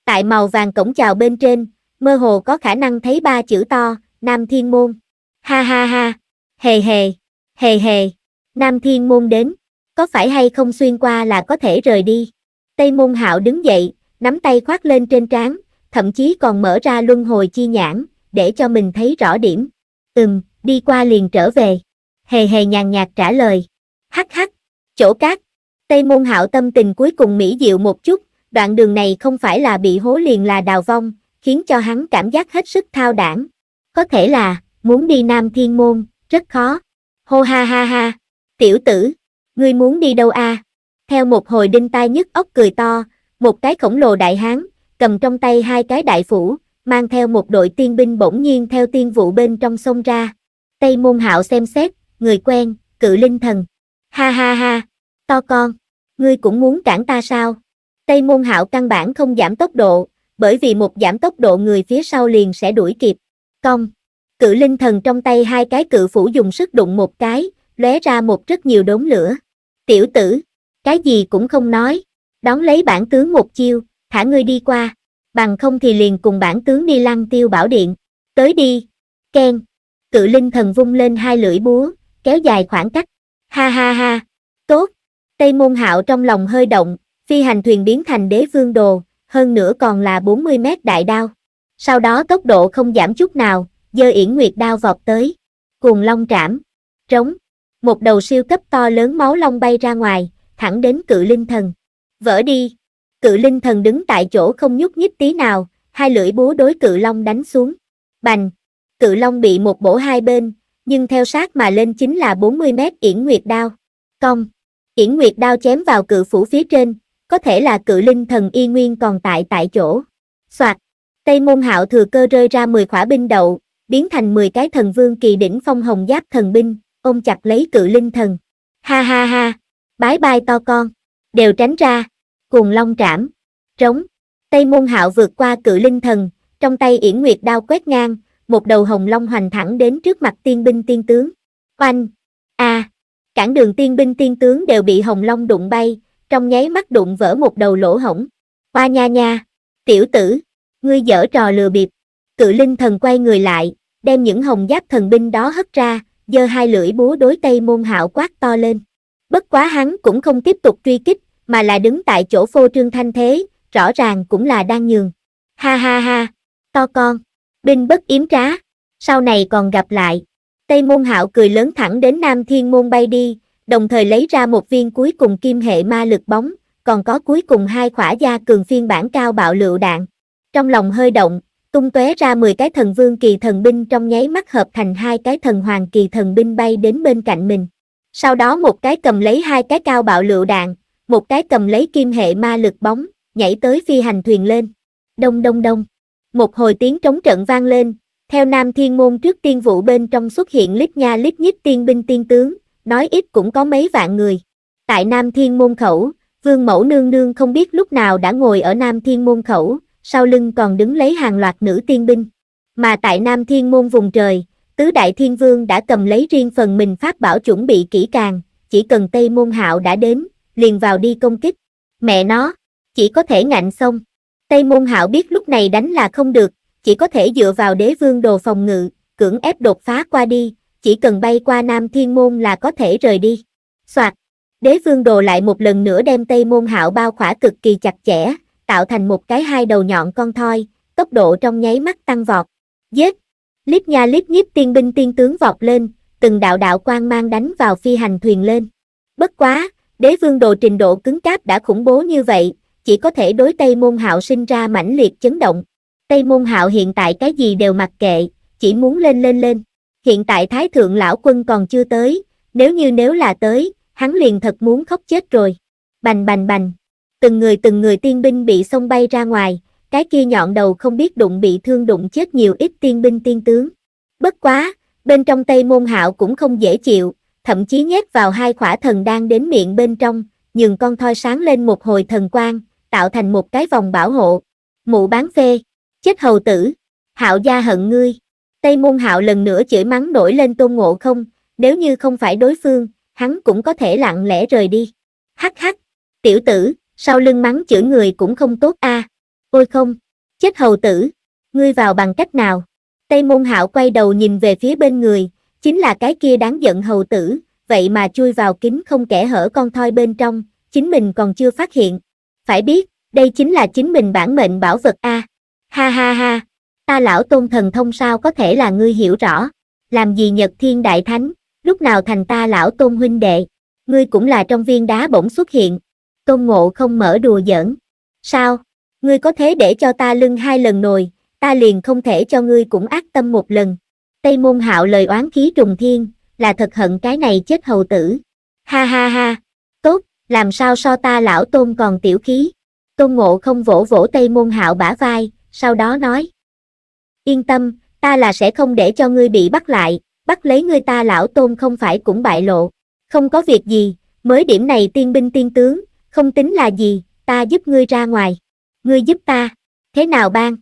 Tại màu vàng cổng chào bên trên, mơ hồ có khả năng thấy ba chữ to, Nam Thiên Môn. Ha ha ha, hề hề, hề hề. Nam Thiên Môn đến, có phải hay không xuyên qua là có thể rời đi. Tây Môn Hạo đứng dậy, nắm tay khoác lên trên trán, thậm chí còn mở ra luân hồi chi nhãn, để cho mình thấy rõ điểm. Ừm, đi qua liền trở về. Hề hề nhàn nhạt trả lời. Hắc hắc, chỗ cát. Tây Môn Hạo tâm tình cuối cùng mỹ diệu một chút, đoạn đường này không phải là bị hố liền là đào vong, khiến cho hắn cảm giác hết sức thao đảng. Có thể là, muốn đi Nam Thiên Môn, rất khó. Hô ha ha ha. Tiểu tử, ngươi muốn đi đâu a? À? Theo một hồi đinh tai nhức ốc cười to, một cái khổng lồ đại hán, cầm trong tay hai cái đại phủ, mang theo một đội tiên binh bỗng nhiên theo tiên vụ bên trong sông ra. Tây môn hạo xem xét, người quen, cự linh thần. Ha ha ha, to con, ngươi cũng muốn cản ta sao? Tây môn hạo căn bản không giảm tốc độ, bởi vì một giảm tốc độ người phía sau liền sẽ đuổi kịp. Cong, cự linh thần trong tay hai cái cự phủ dùng sức đụng một cái, lóe ra một rất nhiều đốm lửa. Tiểu tử, cái gì cũng không nói, đón lấy bản tướng một chiêu, thả ngươi đi qua, bằng không thì liền cùng bản tướng đi lăng tiêu bảo điện, tới đi, khen. Cự linh thần vung lên hai lưỡi búa, kéo dài khoảng cách, ha ha ha, tốt. Tây môn hạo trong lòng hơi động, phi hành thuyền biến thành đế vương đồ, hơn nữa còn là 40 mét đại đao. Sau đó tốc độ không giảm chút nào, dơ yển nguyệt đao vọt tới, cuồng long trảm, trống một đầu siêu cấp to lớn máu long bay ra ngoài, thẳng đến cự linh thần. Vỡ đi! Cự linh thần đứng tại chỗ không nhúc nhích tí nào, hai lưỡi búa đối cự long đánh xuống. Bành! Cự long bị một bổ hai bên, nhưng theo sát mà lên chính là 40 mét yển nguyệt đao. Cong! Yển nguyệt đao chém vào cự phủ phía trên, có thể là cự linh thần y nguyên còn tại tại chỗ. Soạt! Tây môn hạo thừa cơ rơi ra 10 khỏa binh đậu, biến thành 10 cái thần vương kỳ đỉnh phong hồng giáp thần binh, ôm chặt lấy cự linh thần. Ha ha ha, bái bai to con, đều tránh ra, cuồng long trảm, trống. Tây môn hạo vượt qua cự linh thần, trong tay yển nguyệt đao quét ngang, một đầu hồng long hoành thẳng đến trước mặt tiên binh tiên tướng. Oanh! a à. Cản đường tiên binh tiên tướng đều bị hồng long đụng bay, trong nháy mắt đụng vỡ một đầu lỗ hổng. Hoa nha nha! Tiểu tử! Ngươi dở trò lừa bịp. Cự linh thần quay người lại, đem những hồng giáp thần binh đó hất ra, giơ hai lưỡi búa đối Tây Môn Hạo quát to lên. Bất quá hắn cũng không tiếp tục truy kích, mà là đứng tại chỗ phô trương thanh thế, rõ ràng cũng là đang nhường. Ha ha ha, to con, binh bất yếm trá, sau này còn gặp lại. Tây Môn Hạo cười lớn thẳng đến Nam Thiên Môn bay đi, đồng thời lấy ra một viên cuối cùng kim hệ ma lực bóng, còn có cuối cùng hai khỏa gia cường phiên bản cao bạo lựu đạn. Trong lòng hơi động, tung tóe ra 10 cái thần vương kỳ thần binh trong nháy mắt hợp thành hai cái thần hoàng kỳ thần binh bay đến bên cạnh mình. Sau đó một cái cầm lấy hai cái cao bạo lựu đạn, một cái cầm lấy kim hệ ma lực bóng, nhảy tới phi hành thuyền lên. Đông đông đông. Một hồi tiếng trống trận vang lên, theo Nam Thiên Môn trước tiên vụ bên trong xuất hiện lít nha lít nhít tiên binh tiên tướng, nói ít cũng có mấy vạn người. Tại Nam Thiên Môn khẩu, Vương Mẫu Nương Nương không biết lúc nào đã ngồi ở Nam Thiên Môn khẩu, sau lưng còn đứng lấy hàng loạt nữ tiên binh. Mà tại Nam Thiên Môn vùng trời, Tứ Đại Thiên Vương đã cầm lấy riêng phần mình phát bảo chuẩn bị kỹ càng, chỉ cần Tây Môn Hạo đã đến, liền vào đi công kích. Mẹ nó, chỉ có thể ngạnh xong. Tây Môn Hạo biết lúc này đánh là không được, chỉ có thể dựa vào đế vương đồ phòng ngự, cưỡng ép đột phá qua đi, chỉ cần bay qua Nam Thiên Môn là có thể rời đi. Soạt, đế vương đồ lại một lần nữa đem Tây Môn Hạo bao khỏa cực kỳ chặt chẽ, tạo thành một cái hai đầu nhọn con thoi, tốc độ trong nháy mắt tăng vọt. Giết! Líp nha líp nhíp tiên binh tiên tướng vọt lên, từng đạo đạo quang mang đánh vào phi hành thuyền lên. Bất quá, đế vương đồ trình độ cứng cáp đã khủng bố như vậy, chỉ có thể đối Tây Môn Hạo sinh ra mãnh liệt chấn động. Tây Môn Hạo hiện tại cái gì đều mặc kệ, chỉ muốn lên lên lên. Hiện tại Thái Thượng Lão Quân còn chưa tới, nếu như nếu là tới, hắn liền thật muốn khóc chết rồi. Bành bành bành từng người từng người tiên binh bị xông bay ra ngoài, cái kia nhọn đầu không biết đụng bị thương đụng chết nhiều ít tiên binh tiên tướng. Bất quá, bên trong Tây Môn Hạo cũng không dễ chịu, thậm chí nhét vào hai khỏa thần đang đến miệng bên trong, nhường con thoi sáng lên một hồi thần quang, tạo thành một cái vòng bảo hộ. Mụ bán phê, chết hầu tử, Hạo gia hận ngươi. Tây Môn Hạo lần nữa chửi mắng nổi lên Tôn Ngộ Không, nếu như không phải đối phương, hắn cũng có thể lặng lẽ rời đi. Hắc hắc, tiểu tử, sau lưng mắng chửi người cũng không tốt a à. ôi không chết hầu tử ngươi vào bằng cách nào tây môn hạo quay đầu nhìn về phía bên người chính là cái kia đáng giận hầu tử vậy mà chui vào kính không kẻ hở con thoi bên trong chính mình còn chưa phát hiện phải biết đây chính là chính mình bản mệnh bảo vật a à. ha ha ha ta lão tôn thần thông sao có thể là ngươi hiểu rõ làm gì nhật thiên đại thánh lúc nào thành ta lão tôn huynh đệ ngươi cũng là trong viên đá bỗng xuất hiện Tôn Ngộ không mở đùa giỡn. Sao? Ngươi có thế để cho ta lưng hai lần nồi, ta liền không thể cho ngươi cũng ác tâm một lần. Tây môn hạo lời oán khí trùng thiên, là thật hận cái này chết hầu tử. Ha ha ha, tốt, làm sao so ta lão tôn còn tiểu khí. Tôn ngộ không vỗ vỗ tây môn hạo bả vai, sau đó nói. Yên tâm, ta là sẽ không để cho ngươi bị bắt lại, bắt lấy ngươi ta lão tôn không phải cũng bại lộ. Không có việc gì, mới điểm này tiên binh tiên tướng, không tính là gì, ta giúp ngươi ra ngoài. Ngươi giúp ta. Thế nào bang?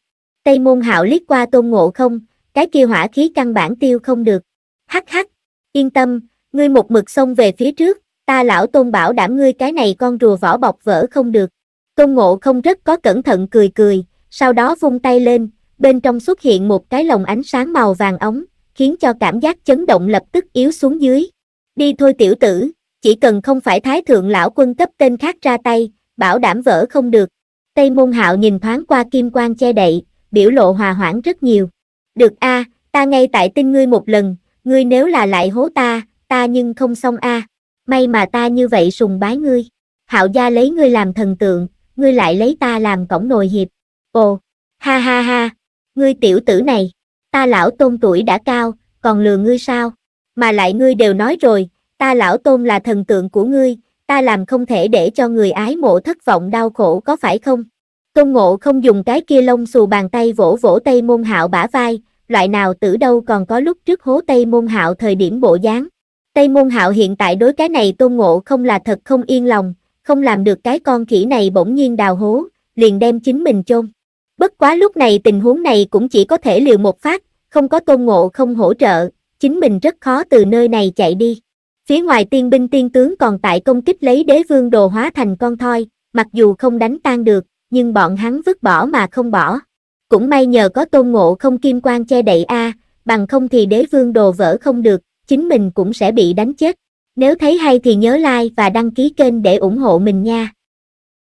Tây môn hạo liếc qua tôn ngộ không, cái kia hỏa khí căn bản tiêu không được. Hắc hắc, yên tâm, ngươi một mực xông về phía trước, ta lão tôn bảo đảm ngươi cái này con rùa vỏ bọc vỡ không được. Tôn ngộ không rất có cẩn thận cười cười, sau đó vung tay lên, bên trong xuất hiện một cái lồng ánh sáng màu vàng ống, khiến cho cảm giác chấn động lập tức yếu xuống dưới. Đi thôi tiểu tử, chỉ cần không phải thái thượng lão quân cấp tên khác ra tay, bảo đảm vỡ không được. Tây môn hạo nhìn thoáng qua kim quang che đậy, biểu lộ hòa hoãn rất nhiều. Được a, à, ta ngay tại tin ngươi một lần, ngươi nếu là lại hố ta, ta nhưng không xong a. À. May mà ta như vậy sùng bái ngươi. Hạo gia lấy ngươi làm thần tượng, ngươi lại lấy ta làm cổng nồi hiệp. Ồ, ha ha ha, ngươi tiểu tử này, ta lão tôn tuổi đã cao, còn lừa ngươi sao? Mà lại ngươi đều nói rồi, ta lão tôn là thần tượng của ngươi, ta làm không thể để cho người ái mộ thất vọng đau khổ có phải không? Tôn ngộ không dùng cái kia lông xù bàn tay vỗ vỗ tay môn hạo bả vai, loại nào tử đâu còn có lúc trước hố tay môn hạo thời điểm bộ dáng. Tây môn hạo hiện tại đối cái này tôn ngộ không là thật không yên lòng, không làm được cái con khỉ này bỗng nhiên đào hố, liền đem chính mình chôn. Bất quá lúc này tình huống này cũng chỉ có thể liều một phát, không có tôn ngộ không hỗ trợ, chính mình rất khó từ nơi này chạy đi. Phía ngoài tiên binh tiên tướng còn tại công kích lấy đế vương đồ hóa thành con thoi, mặc dù không đánh tan được, nhưng bọn hắn vứt bỏ mà không bỏ. Cũng may nhờ có tôn ngộ không kim quan che đậy a bằng không thì đế vương đồ vỡ không được, chính mình cũng sẽ bị đánh chết. Nếu thấy hay thì nhớ like và đăng ký kênh để ủng hộ mình nha.